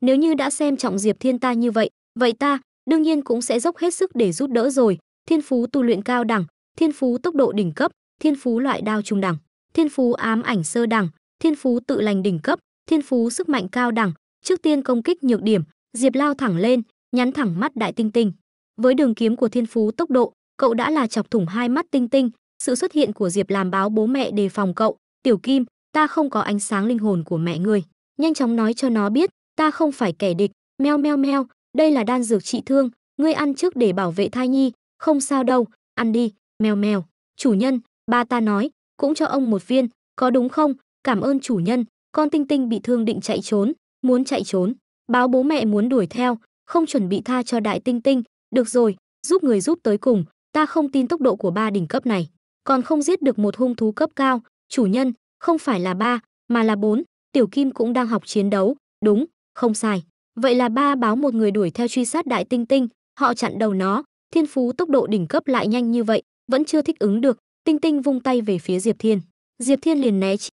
[SPEAKER 1] Nếu như đã xem trọng Diệp Thiên ta như vậy, vậy ta đương nhiên cũng sẽ dốc hết sức để giúp đỡ rồi. Thiên phú tu luyện cao đẳng, thiên phú tốc độ đỉnh cấp, thiên phú loại đao trung đẳng thiên phú ám ảnh sơ đẳng, thiên phú tự lành đỉnh cấp, thiên phú sức mạnh cao đẳng, trước tiên công kích nhược điểm, Diệp lao thẳng lên, nhắn thẳng mắt Đại Tinh Tinh. Với đường kiếm của thiên phú tốc độ, cậu đã là chọc thủng hai mắt Tinh Tinh, sự xuất hiện của Diệp làm báo bố mẹ đề phòng cậu, "Tiểu Kim, ta không có ánh sáng linh hồn của mẹ ngươi, nhanh chóng nói cho nó biết, ta không phải kẻ địch." Meo meo meo, "Đây là đan dược trị thương, ngươi ăn trước để bảo vệ thai nhi, không sao đâu, ăn đi." Meo meo. "Chủ nhân, ba ta nói, cũng cho ông một viên, có đúng không? Cảm ơn chủ nhân, con Tinh Tinh bị thương định chạy trốn, muốn chạy trốn, báo bố mẹ muốn đuổi theo, không chuẩn bị tha cho đại Tinh Tinh, được rồi, giúp người giúp tới cùng, ta không tin tốc độ của ba đỉnh cấp này, còn không giết được một hung thú cấp cao, chủ nhân, không phải là ba, mà là bốn, Tiểu Kim cũng đang học chiến đấu, đúng, không sai. Vậy là ba báo một người đuổi theo truy sát đại tinh tinh, họ chặn đầu nó, thiên phú tốc độ đỉnh cấp lại nhanh như vậy, vẫn chưa thích ứng được, Tinh Tinh vung tay về phía Diệp Thiên. Diệp Thiên liền né chỉ,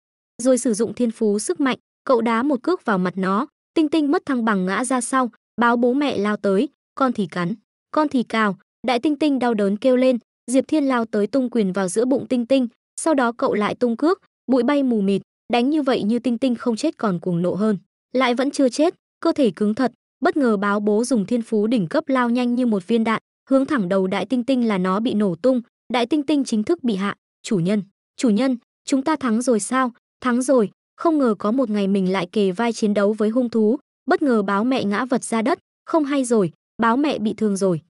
[SPEAKER 1] rồi sử dụng thiên phú sức mạnh, cậu đá một cước vào mặt nó, Tinh Tinh mất thăng bằng ngã ra sau, báo bố mẹ lao tới, con thì cắn, con thì cào, đại Tinh Tinh đau đớn kêu lên, Diệp Thiên lao tới tung quyền vào giữa bụng Tinh Tinh, sau đó cậu lại tung cước, bụi bay mù mịt, đánh như vậy như Tinh Tinh không chết còn cuồng nộ hơn, lại vẫn chưa chết, cơ thể cứng thật, bất ngờ báo bố dùng thiên phú đỉnh cấp lao nhanh như một viên đạn, hướng thẳng đầu đại Tinh Tinh là nó bị nổ tung, Đại Tinh Tinh chính thức bị hạ, chủ nhân, chủ nhân, chúng ta thắng rồi sao? Thắng rồi, không ngờ có một ngày mình lại kề vai chiến đấu với hung thú, bất ngờ báo mẹ ngã vật ra đất, không hay rồi, báo mẹ bị thương rồi.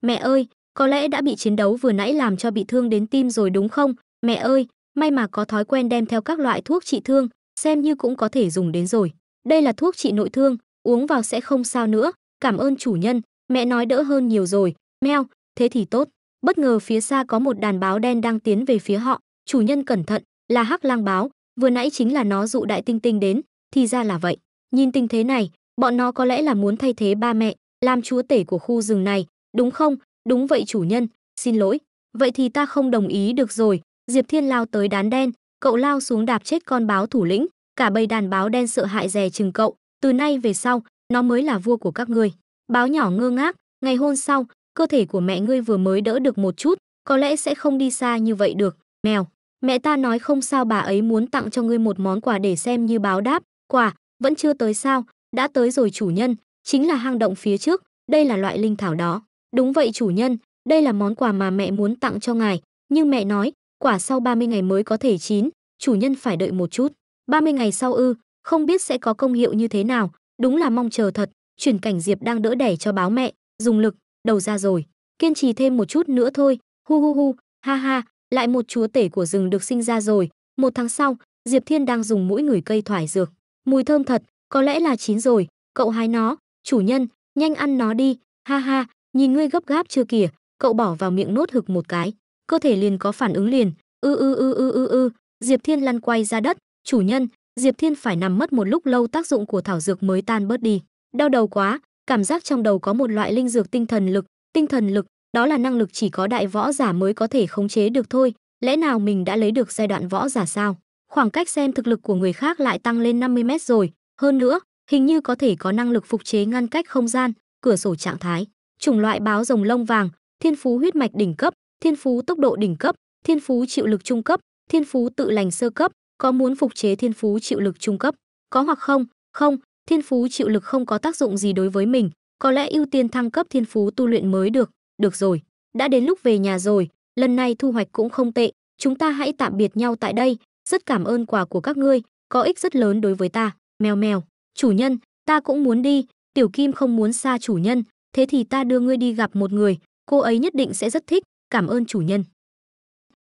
[SPEAKER 1] Mẹ ơi, có lẽ đã bị chiến đấu vừa nãy làm cho bị thương đến tim rồi đúng không? Mẹ ơi, may mà có thói quen đem theo các loại thuốc trị thương, xem như cũng có thể dùng đến rồi. Đây là thuốc trị nội thương, uống vào sẽ không sao nữa, cảm ơn chủ nhân, mẹ nói đỡ hơn nhiều rồi, meo, thế thì tốt. Bất ngờ phía xa có một đàn báo đen đang tiến về phía họ, chủ nhân cẩn thận, là Hắc Lang báo, vừa nãy chính là nó dụ Đại Tinh Tinh đến, thì ra là vậy. Nhìn tình thế này, bọn nó có lẽ là muốn thay thế ba mẹ, làm chúa tể của khu rừng này, đúng không? Đúng vậy chủ nhân, xin lỗi. Vậy thì ta không đồng ý được rồi. Diệp Thiên lao tới đán đen, cậu lao xuống đạp chết con báo thủ lĩnh, cả bầy đàn báo đen sợ hại dè chừng cậu, từ nay về sau, nó mới là vua của các ngươi. Báo nhỏ ngơ ngác, ngày hôm sau, cơ thể của mẹ ngươi vừa mới đỡ được một chút, có lẽ sẽ không đi xa như vậy được, mèo. Mẹ ta nói không sao bà ấy muốn tặng cho ngươi một món quà để xem như báo đáp, quả, vẫn chưa tới sao, đã tới rồi chủ nhân, chính là hang động phía trước, đây là loại linh thảo đó. Đúng vậy chủ nhân, đây là món quà mà mẹ muốn tặng cho ngài, nhưng mẹ nói, quả sau 30 ngày mới có thể chín, chủ nhân phải đợi một chút. 30 ngày sau ư, không biết sẽ có công hiệu như thế nào, đúng là mong chờ thật, chuyển cảnh Diệp đang đỡ đẻ cho báo mẹ, dùng lực, đầu ra rồi kiên trì thêm một chút nữa thôi hu hu hu ha ha lại một chúa tể của rừng được sinh ra rồi một tháng sau diệp thiên đang dùng mũi người cây thoải dược mùi thơm thật có lẽ là chín rồi cậu hái nó chủ nhân nhanh ăn nó đi ha ha nhìn ngươi gấp gáp chưa kìa cậu bỏ vào miệng nốt hực một cái cơ thể liền có phản ứng liền ư ư ư ư ư ư diệp thiên lăn quay ra đất chủ nhân diệp thiên phải nằm mất một lúc lâu tác dụng của thảo dược mới tan bớt đi đau đầu quá cảm giác trong đầu có một loại linh dược tinh thần lực, tinh thần lực, đó là năng lực chỉ có đại võ giả mới có thể khống chế được thôi, lẽ nào mình đã lấy được giai đoạn võ giả sao? Khoảng cách xem thực lực của người khác lại tăng lên 50 mét rồi, hơn nữa, hình như có thể có năng lực phục chế ngăn cách không gian, cửa sổ trạng thái, chủng loại báo rồng lông vàng, thiên phú huyết mạch đỉnh cấp, thiên phú tốc độ đỉnh cấp, thiên phú chịu lực trung cấp, thiên phú tự lành sơ cấp, có muốn phục chế thiên phú chịu lực trung cấp, có hoặc không? Không, thiên phú chịu lực không có tác dụng gì đối với mình, có lẽ ưu tiên thăng cấp thiên phú tu luyện mới được, được rồi, đã đến lúc về nhà rồi, lần này thu hoạch cũng không tệ, chúng ta hãy tạm biệt nhau tại đây, rất cảm ơn quà của các ngươi, có ích rất lớn đối với ta, mèo mèo, chủ nhân, ta cũng muốn đi, tiểu kim không muốn xa chủ nhân, thế thì ta đưa ngươi đi gặp một người, cô ấy nhất định sẽ rất thích, cảm ơn chủ nhân.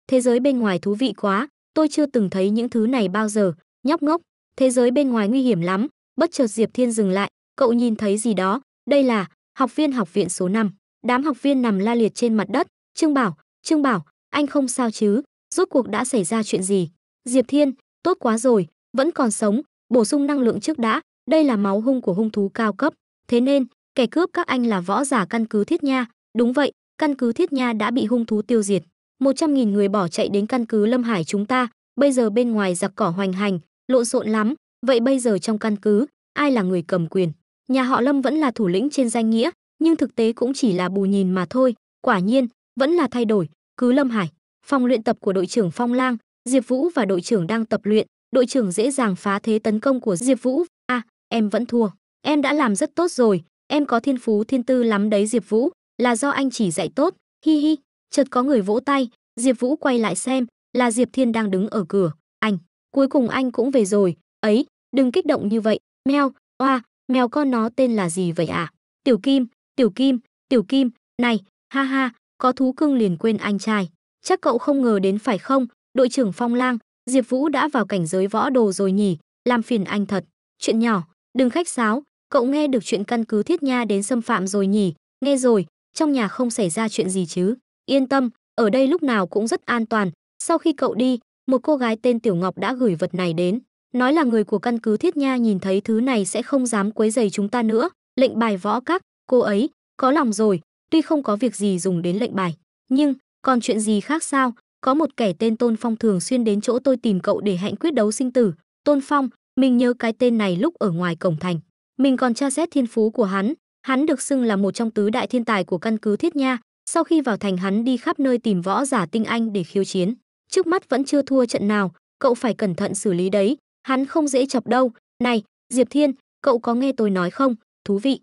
[SPEAKER 1] Thế giới bên ngoài thú vị quá, tôi chưa từng thấy những thứ này bao giờ, nhóc ngốc, thế giới bên ngoài nguy hiểm lắm, Bất chợt Diệp Thiên dừng lại, cậu nhìn thấy gì đó, đây là học viên học viện số 5. Đám học viên nằm la liệt trên mặt đất, Trương Bảo, Trương Bảo, anh không sao chứ, rốt cuộc đã xảy ra chuyện gì? Diệp Thiên, tốt quá rồi, vẫn còn sống, bổ sung năng lượng trước đã, đây là máu hung của hung thú cao cấp, thế nên kẻ cướp các anh là võ giả căn cứ Thiết Nha, đúng vậy, căn cứ Thiết Nha đã bị hung thú tiêu diệt. 100.000 người bỏ chạy đến căn cứ Lâm Hải chúng ta, bây giờ bên ngoài giặc cỏ hoành hành, lộn xộn lắm, Vậy bây giờ trong căn cứ, ai là người cầm quyền? Nhà họ Lâm vẫn là thủ lĩnh trên danh nghĩa, nhưng thực tế cũng chỉ là bù nhìn mà thôi, quả nhiên, vẫn là thay đổi, cứ Lâm Hải. Phòng luyện tập của đội trưởng Phong Lang, Diệp Vũ và đội trưởng đang tập luyện, đội trưởng dễ dàng phá thế tấn công của Diệp Vũ. à, em vẫn thua. Em đã làm rất tốt rồi, em có thiên phú thiên tư lắm đấy Diệp Vũ, là do anh chỉ dạy tốt. Hi hi, chợt có người vỗ tay, Diệp Vũ quay lại xem, là Diệp Thiên đang đứng ở cửa. Anh, cuối cùng anh cũng về rồi, ấy, đừng kích động như vậy, mèo, oa, mèo con nó tên là gì vậy À? Tiểu Kim, Tiểu Kim, Tiểu Kim, này, ha ha, có thú cưng liền quên anh trai. Chắc cậu không ngờ đến phải không, đội trưởng Phong Lang, Diệp Vũ đã vào cảnh giới võ đồ rồi nhỉ, làm phiền anh thật. Chuyện nhỏ, đừng khách sáo, cậu nghe được chuyện căn cứ thiết nha đến xâm phạm rồi nhỉ, nghe rồi, trong nhà không xảy ra chuyện gì chứ. Yên tâm, ở đây lúc nào cũng rất an toàn, sau khi cậu đi, một cô gái tên Tiểu Ngọc đã gửi vật này đến nói là người của căn cứ thiết nha nhìn thấy thứ này sẽ không dám quấy dày chúng ta nữa lệnh bài võ các cô ấy có lòng rồi tuy không có việc gì dùng đến lệnh bài nhưng còn chuyện gì khác sao có một kẻ tên tôn phong thường xuyên đến chỗ tôi tìm cậu để hẹn quyết đấu sinh tử tôn phong mình nhớ cái tên này lúc ở ngoài cổng thành mình còn tra xét thiên phú của hắn hắn được xưng là một trong tứ đại thiên tài của căn cứ thiết nha sau khi vào thành hắn đi khắp nơi tìm võ giả tinh anh để khiêu chiến trước mắt vẫn chưa thua trận nào cậu phải cẩn thận xử lý đấy Hắn không dễ chọc đâu. Này, Diệp Thiên, cậu có nghe tôi nói không? Thú vị.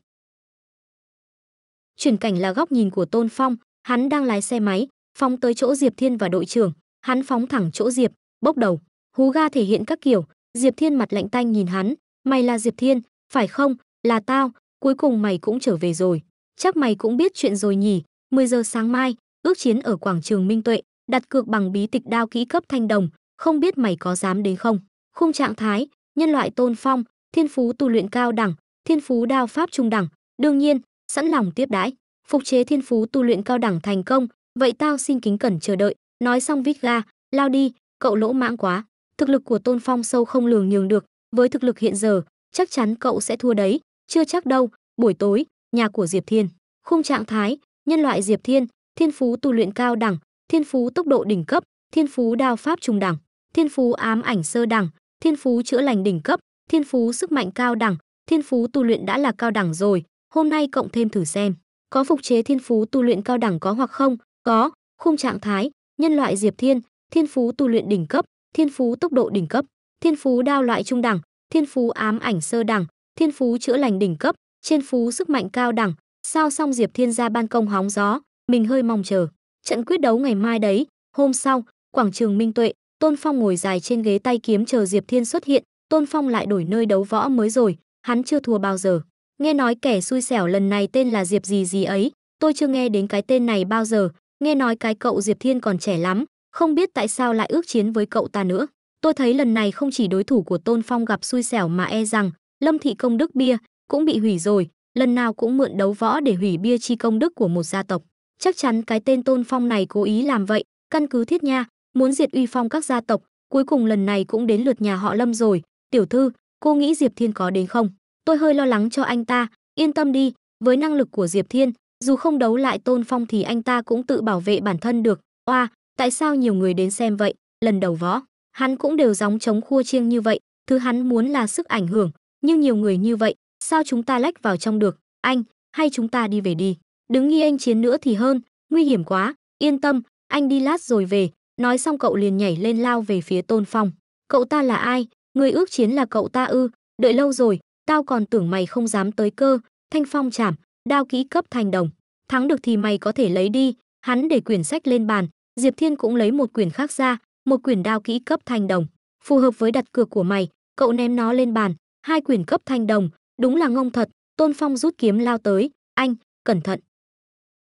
[SPEAKER 1] Chuyển cảnh là góc nhìn của Tôn Phong, hắn đang lái xe máy, phóng tới chỗ Diệp Thiên và đội trưởng, hắn phóng thẳng chỗ Diệp, bốc đầu, hú ga thể hiện các kiểu, Diệp Thiên mặt lạnh tanh nhìn hắn, mày là Diệp Thiên, phải không, là tao, cuối cùng mày cũng trở về rồi, chắc mày cũng biết chuyện rồi nhỉ, 10 giờ sáng mai, ước chiến ở quảng trường Minh Tuệ, đặt cược bằng bí tịch đao kỹ cấp thanh đồng, không biết mày có dám đến không? khung trạng thái nhân loại tôn phong thiên phú tu luyện cao đẳng thiên phú đao pháp trung đẳng đương nhiên sẵn lòng tiếp đãi phục chế thiên phú tu luyện cao đẳng thành công vậy tao xin kính cẩn chờ đợi nói xong vít ga lao đi cậu lỗ mãng quá thực lực của tôn phong sâu không lường nhường được với thực lực hiện giờ chắc chắn cậu sẽ thua đấy chưa chắc đâu buổi tối nhà của diệp thiên khung trạng thái nhân loại diệp thiên thiên phú tu luyện cao đẳng thiên phú tốc độ đỉnh cấp thiên phú đao pháp trung đẳng thiên phú ám ảnh sơ đẳng thiên phú chữa lành đỉnh cấp, thiên phú sức mạnh cao đẳng, thiên phú tu luyện đã là cao đẳng rồi, hôm nay cộng thêm thử xem, có phục chế thiên phú tu luyện cao đẳng có hoặc không? Có, khung trạng thái, nhân loại Diệp Thiên, thiên phú tu luyện đỉnh cấp, thiên phú tốc độ đỉnh cấp, thiên phú đao loại trung đẳng, thiên phú ám ảnh sơ đẳng, thiên phú chữa lành đỉnh cấp, Thiên phú sức mạnh cao đẳng, sao xong Diệp Thiên ra ban công hóng gió, mình hơi mong chờ. Trận quyết đấu ngày mai đấy, hôm sau, quảng trường Minh Tuệ, Tôn Phong ngồi dài trên ghế tay kiếm chờ Diệp Thiên xuất hiện, Tôn Phong lại đổi nơi đấu võ mới rồi, hắn chưa thua bao giờ. Nghe nói kẻ xui xẻo lần này tên là Diệp gì gì ấy, tôi chưa nghe đến cái tên này bao giờ, nghe nói cái cậu Diệp Thiên còn trẻ lắm, không biết tại sao lại ước chiến với cậu ta nữa. Tôi thấy lần này không chỉ đối thủ của Tôn Phong gặp xui xẻo mà e rằng Lâm Thị Công Đức Bia cũng bị hủy rồi, lần nào cũng mượn đấu võ để hủy bia chi công đức của một gia tộc. Chắc chắn cái tên Tôn Phong này cố ý làm vậy, căn cứ thiết nha, muốn diệt uy phong các gia tộc, cuối cùng lần này cũng đến lượt nhà họ Lâm rồi, tiểu thư, cô nghĩ Diệp Thiên có đến không? Tôi hơi lo lắng cho anh ta, yên tâm đi, với năng lực của Diệp Thiên, dù không đấu lại Tôn Phong thì anh ta cũng tự bảo vệ bản thân được. Oa, tại sao nhiều người đến xem vậy? Lần đầu võ, hắn cũng đều gióng chống khua chiêng như vậy, thứ hắn muốn là sức ảnh hưởng, nhưng nhiều người như vậy, sao chúng ta lách vào trong được? Anh, hay chúng ta đi về đi, đứng nghi anh chiến nữa thì hơn, nguy hiểm quá, yên tâm, anh đi lát rồi về, Nói xong cậu liền nhảy lên lao về phía Tôn Phong. Cậu ta là ai? Người ước chiến là cậu ta ư? Đợi lâu rồi, tao còn tưởng mày không dám tới cơ. Thanh Phong chảm, đao kỹ cấp thành đồng. Thắng được thì mày có thể lấy đi. Hắn để quyển sách lên bàn, Diệp Thiên cũng lấy một quyển khác ra, một quyển đao kỹ cấp thành đồng. Phù hợp với đặt cược của mày, cậu ném nó lên bàn, hai quyển cấp thanh đồng, đúng là ngông thật. Tôn Phong rút kiếm lao tới, anh, cẩn thận.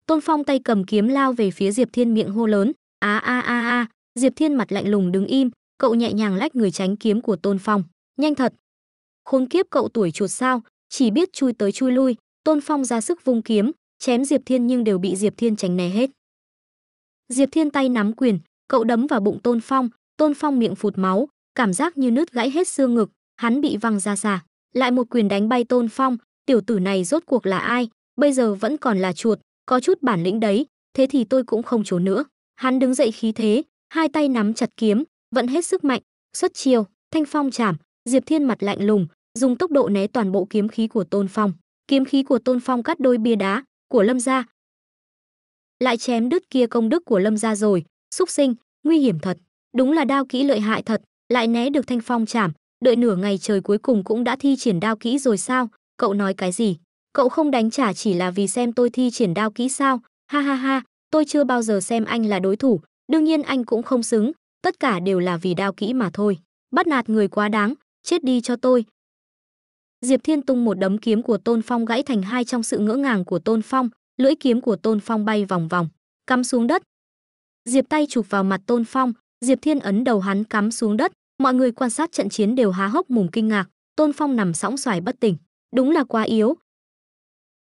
[SPEAKER 1] Tôn Phong tay cầm kiếm lao về phía Diệp Thiên miệng hô lớn, á a a Diệp Thiên mặt lạnh lùng đứng im, cậu nhẹ nhàng lách người tránh kiếm của Tôn Phong, nhanh thật. Khốn kiếp cậu tuổi chuột sao, chỉ biết chui tới chui lui, Tôn Phong ra sức vung kiếm, chém Diệp Thiên nhưng đều bị Diệp Thiên tránh né hết. Diệp Thiên tay nắm quyền, cậu đấm vào bụng Tôn Phong, Tôn Phong miệng phụt máu, cảm giác như nứt gãy hết xương ngực, hắn bị văng ra xa, lại một quyền đánh bay Tôn Phong, tiểu tử này rốt cuộc là ai, bây giờ vẫn còn là chuột, có chút bản lĩnh đấy, thế thì tôi cũng không trốn nữa. Hắn đứng dậy khí thế, hai tay nắm chặt kiếm, vẫn hết sức mạnh, xuất chiêu, thanh phong chạm, Diệp Thiên mặt lạnh lùng, dùng tốc độ né toàn bộ kiếm khí của Tôn Phong. Kiếm khí của Tôn Phong cắt đôi bia đá của Lâm gia. Lại chém đứt kia công đức của Lâm gia rồi, xúc sinh, nguy hiểm thật, đúng là đao kỹ lợi hại thật, lại né được thanh phong chạm, đợi nửa ngày trời cuối cùng cũng đã thi triển đao kỹ rồi sao? Cậu nói cái gì? Cậu không đánh trả chỉ là vì xem tôi thi triển đao kỹ sao? Ha ha ha, tôi chưa bao giờ xem anh là đối thủ, Đương nhiên anh cũng không xứng, tất cả đều là vì đao kỹ mà thôi. Bắt nạt người quá đáng, chết đi cho tôi. Diệp Thiên tung một đấm kiếm của Tôn Phong gãy thành hai trong sự ngỡ ngàng của Tôn Phong, lưỡi kiếm của Tôn Phong bay vòng vòng, cắm xuống đất. Diệp tay chụp vào mặt Tôn Phong, Diệp Thiên ấn đầu hắn cắm xuống đất, mọi người quan sát trận chiến đều há hốc mồm kinh ngạc, Tôn Phong nằm sóng xoài bất tỉnh, đúng là quá yếu.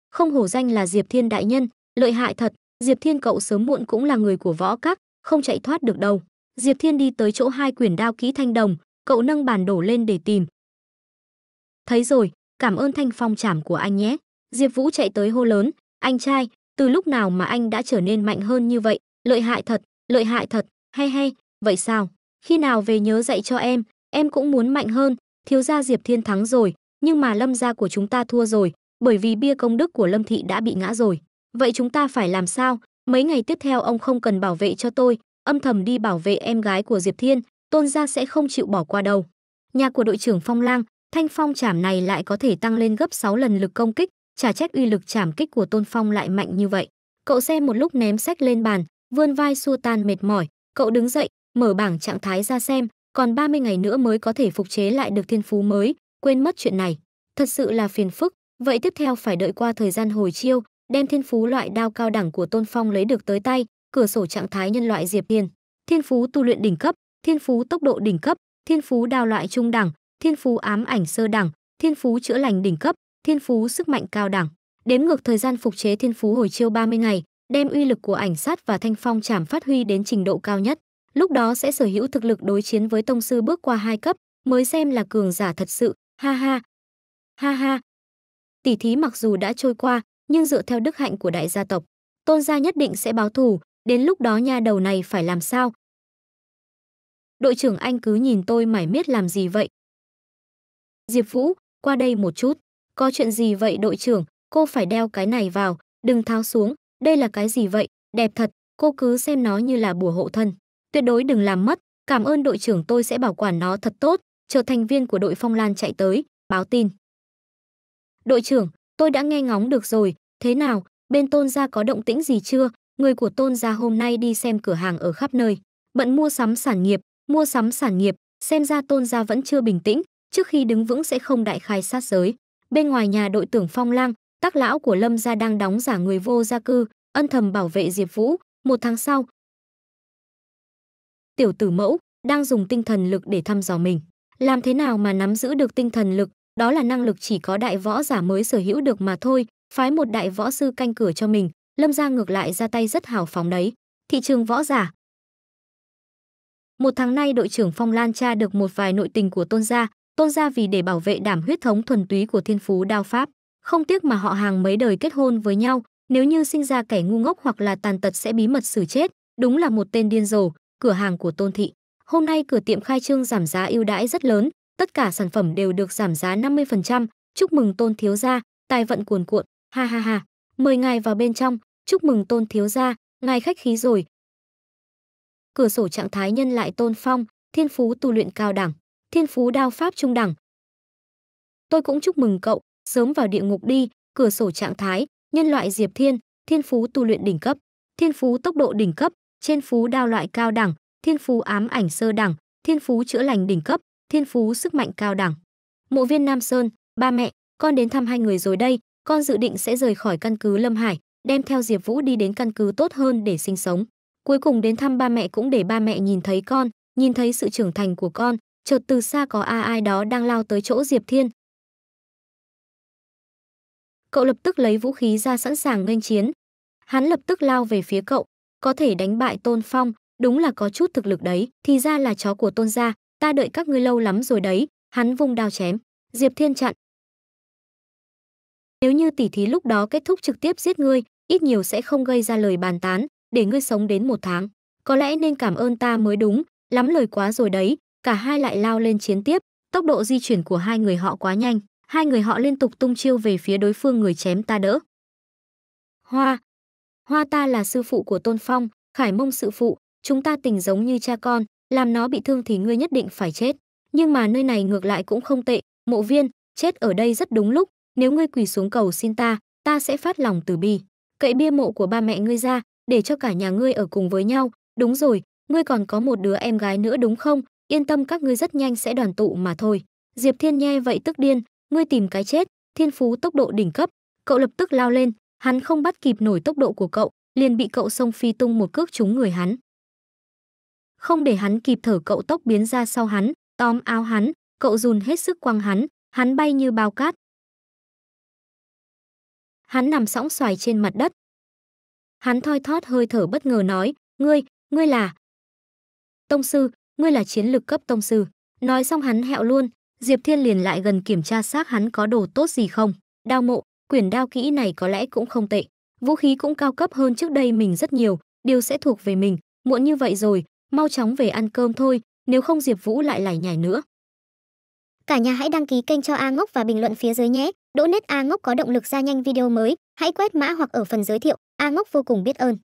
[SPEAKER 1] Không hổ danh là Diệp Thiên đại nhân, lợi hại thật, Diệp Thiên cậu sớm muộn cũng là người của võ các, không chạy thoát được đâu. Diệp Thiên đi tới chỗ hai quyển đao kỹ thanh đồng, cậu nâng bản đổ lên để tìm. Thấy rồi, cảm ơn thanh phong trảm của anh nhé. Diệp Vũ chạy tới hô lớn, anh trai, từ lúc nào mà anh đã trở nên mạnh hơn như vậy, lợi hại thật, lợi hại thật, hay hay, vậy sao? Khi nào về nhớ dạy cho em, em cũng muốn mạnh hơn, thiếu gia Diệp Thiên thắng rồi, nhưng mà lâm gia của chúng ta thua rồi, bởi vì bia công đức của lâm thị đã bị ngã rồi. Vậy chúng ta phải làm sao? Mấy ngày tiếp theo ông không cần bảo vệ cho tôi, âm thầm đi bảo vệ em gái của Diệp Thiên, tôn gia sẽ không chịu bỏ qua đâu. Nhà của đội trưởng Phong Lang, thanh phong chảm này lại có thể tăng lên gấp 6 lần lực công kích, chả trách uy lực chảm kích của Tôn Phong lại mạnh như vậy. Cậu xem một lúc ném sách lên bàn, vươn vai xua tan mệt mỏi, cậu đứng dậy, mở bảng trạng thái ra xem, còn 30 ngày nữa mới có thể phục chế lại được thiên phú mới, quên mất chuyện này. Thật sự là phiền phức, vậy tiếp theo phải đợi qua thời gian hồi chiêu, đem thiên phú loại đao cao đẳng của Tôn Phong lấy được tới tay, cửa sổ trạng thái nhân loại Diệp Thiên, thiên phú tu luyện đỉnh cấp, thiên phú tốc độ đỉnh cấp, thiên phú đao loại trung đẳng, thiên phú ám ảnh sơ đẳng, thiên phú chữa lành đỉnh cấp, thiên phú sức mạnh cao đẳng. Đếm ngược thời gian phục chế thiên phú hồi chiêu 30 ngày, đem uy lực của ảnh sát và thanh phong chảm phát huy đến trình độ cao nhất. Lúc đó sẽ sở hữu thực lực đối chiến với tông sư bước qua hai cấp, mới xem là cường giả thật sự. Ha ha. Ha ha. Tỷ thí mặc dù đã trôi qua, nhưng dựa theo đức hạnh của đại gia tộc, Tôn gia nhất định sẽ báo thù, đến lúc đó nha đầu này phải làm sao? Đội trưởng anh cứ nhìn tôi mải miết làm gì vậy? Diệp Vũ, qua đây một chút, có chuyện gì vậy đội trưởng, cô phải đeo cái này vào, đừng tháo xuống, đây là cái gì vậy, đẹp thật, cô cứ xem nó như là bùa hộ thân, tuyệt đối đừng làm mất, cảm ơn đội trưởng tôi sẽ bảo quản nó thật tốt, chờ thành viên của đội Phong Lan chạy tới, báo tin. Đội trưởng, Tôi đã nghe ngóng được rồi, thế nào, bên tôn gia có động tĩnh gì chưa? Người của tôn gia hôm nay đi xem cửa hàng ở khắp nơi, bận mua sắm sản nghiệp, mua sắm sản nghiệp, xem ra tôn gia vẫn chưa bình tĩnh, trước khi đứng vững sẽ không đại khai sát giới. Bên ngoài nhà đội tưởng phong lang, tác lão của lâm gia đang đóng giả người vô gia cư, ân thầm bảo vệ Diệp Vũ, một tháng sau. Tiểu tử mẫu đang dùng tinh thần lực để thăm dò mình. Làm thế nào mà nắm giữ được tinh thần lực, đó là năng lực chỉ có đại võ giả mới sở hữu được mà thôi, phái một đại võ sư canh cửa cho mình, Lâm Gia ngược lại ra tay rất hào phóng đấy. Thị trường võ giả. Một tháng nay đội trưởng Phong Lan tra được một vài nội tình của Tôn gia, Tôn gia vì để bảo vệ đảm huyết thống thuần túy của Thiên Phú Đao Pháp, không tiếc mà họ hàng mấy đời kết hôn với nhau, nếu như sinh ra kẻ ngu ngốc hoặc là tàn tật sẽ bí mật xử chết, đúng là một tên điên rồ, cửa hàng của Tôn thị. Hôm nay cửa tiệm khai trương giảm giá ưu đãi rất lớn, tất cả sản phẩm đều được giảm giá 50%, chúc mừng Tôn thiếu gia, tài vận cuồn cuộn, ha ha ha. Mời ngài vào bên trong, chúc mừng Tôn thiếu gia, ngài khách khí rồi. Cửa sổ trạng thái nhân lại Tôn Phong, thiên phú tu luyện cao đẳng, thiên phú đao pháp trung đẳng. Tôi cũng chúc mừng cậu, sớm vào địa ngục đi, cửa sổ trạng thái, nhân loại Diệp Thiên, thiên phú tu luyện đỉnh cấp, thiên phú tốc độ đỉnh cấp, trên phú đao loại cao đẳng, thiên phú ám ảnh sơ đẳng, thiên phú chữa lành đỉnh cấp, thiên phú sức mạnh cao đẳng. Mộ viên Nam Sơn, ba mẹ, con đến thăm hai người rồi đây, con dự định sẽ rời khỏi căn cứ Lâm Hải, đem theo Diệp Vũ đi đến căn cứ tốt hơn để sinh sống. Cuối cùng đến thăm ba mẹ cũng để ba mẹ nhìn thấy con, nhìn thấy sự trưởng thành của con, chợt từ xa có a ai đó đang lao tới chỗ Diệp Thiên. Cậu lập tức lấy vũ khí ra sẵn sàng nghênh chiến. Hắn lập tức lao về phía cậu, có thể đánh bại Tôn Phong, đúng là có chút thực lực đấy, thì ra là chó của Tôn gia, ta đợi các ngươi lâu lắm rồi đấy hắn vung đao chém diệp thiên chặn nếu như tỉ thí lúc đó kết thúc trực tiếp giết ngươi ít nhiều sẽ không gây ra lời bàn tán để ngươi sống đến một tháng có lẽ nên cảm ơn ta mới đúng lắm lời quá rồi đấy cả hai lại lao lên chiến tiếp tốc độ di chuyển của hai người họ quá nhanh hai người họ liên tục tung chiêu về phía đối phương người chém ta đỡ hoa hoa ta là sư phụ của tôn phong khải mông sự phụ chúng ta tình giống như cha con làm nó bị thương thì ngươi nhất định phải chết. Nhưng mà nơi này ngược lại cũng không tệ, mộ viên, chết ở đây rất đúng lúc, nếu ngươi quỳ xuống cầu xin ta, ta sẽ phát lòng từ bi. Cậy bia mộ của ba mẹ ngươi ra, để cho cả nhà ngươi ở cùng với nhau, đúng rồi, ngươi còn có một đứa em gái nữa đúng không? Yên tâm các ngươi rất nhanh sẽ đoàn tụ mà thôi. Diệp Thiên nghe vậy tức điên, ngươi tìm cái chết, thiên phú tốc độ đỉnh cấp. Cậu lập tức lao lên, hắn không bắt kịp nổi tốc độ của cậu, liền bị cậu xông phi tung một cước trúng người hắn. Không để hắn kịp thở cậu tốc biến ra sau hắn, tóm áo hắn, cậu dùn hết sức quăng hắn, hắn bay như bao cát. Hắn nằm sóng xoài trên mặt đất. Hắn thoi thót hơi thở bất ngờ nói, ngươi, ngươi là... Tông sư, ngươi là chiến lực cấp tông sư. Nói xong hắn hẹo luôn, Diệp Thiên liền lại gần kiểm tra xác hắn có đồ tốt gì không. Đao mộ, quyển đao kỹ này có lẽ cũng không tệ. Vũ khí cũng cao cấp hơn trước đây mình rất nhiều, điều sẽ thuộc về mình. Muộn như vậy rồi, mau chóng về ăn cơm thôi, nếu không Diệp Vũ lại lải nhải nữa. Cả nhà hãy đăng ký kênh cho A Ngốc và bình luận phía dưới nhé. Đỗ nết A Ngốc có động lực ra nhanh video mới, hãy quét mã hoặc ở phần giới thiệu. A Ngốc vô cùng biết ơn.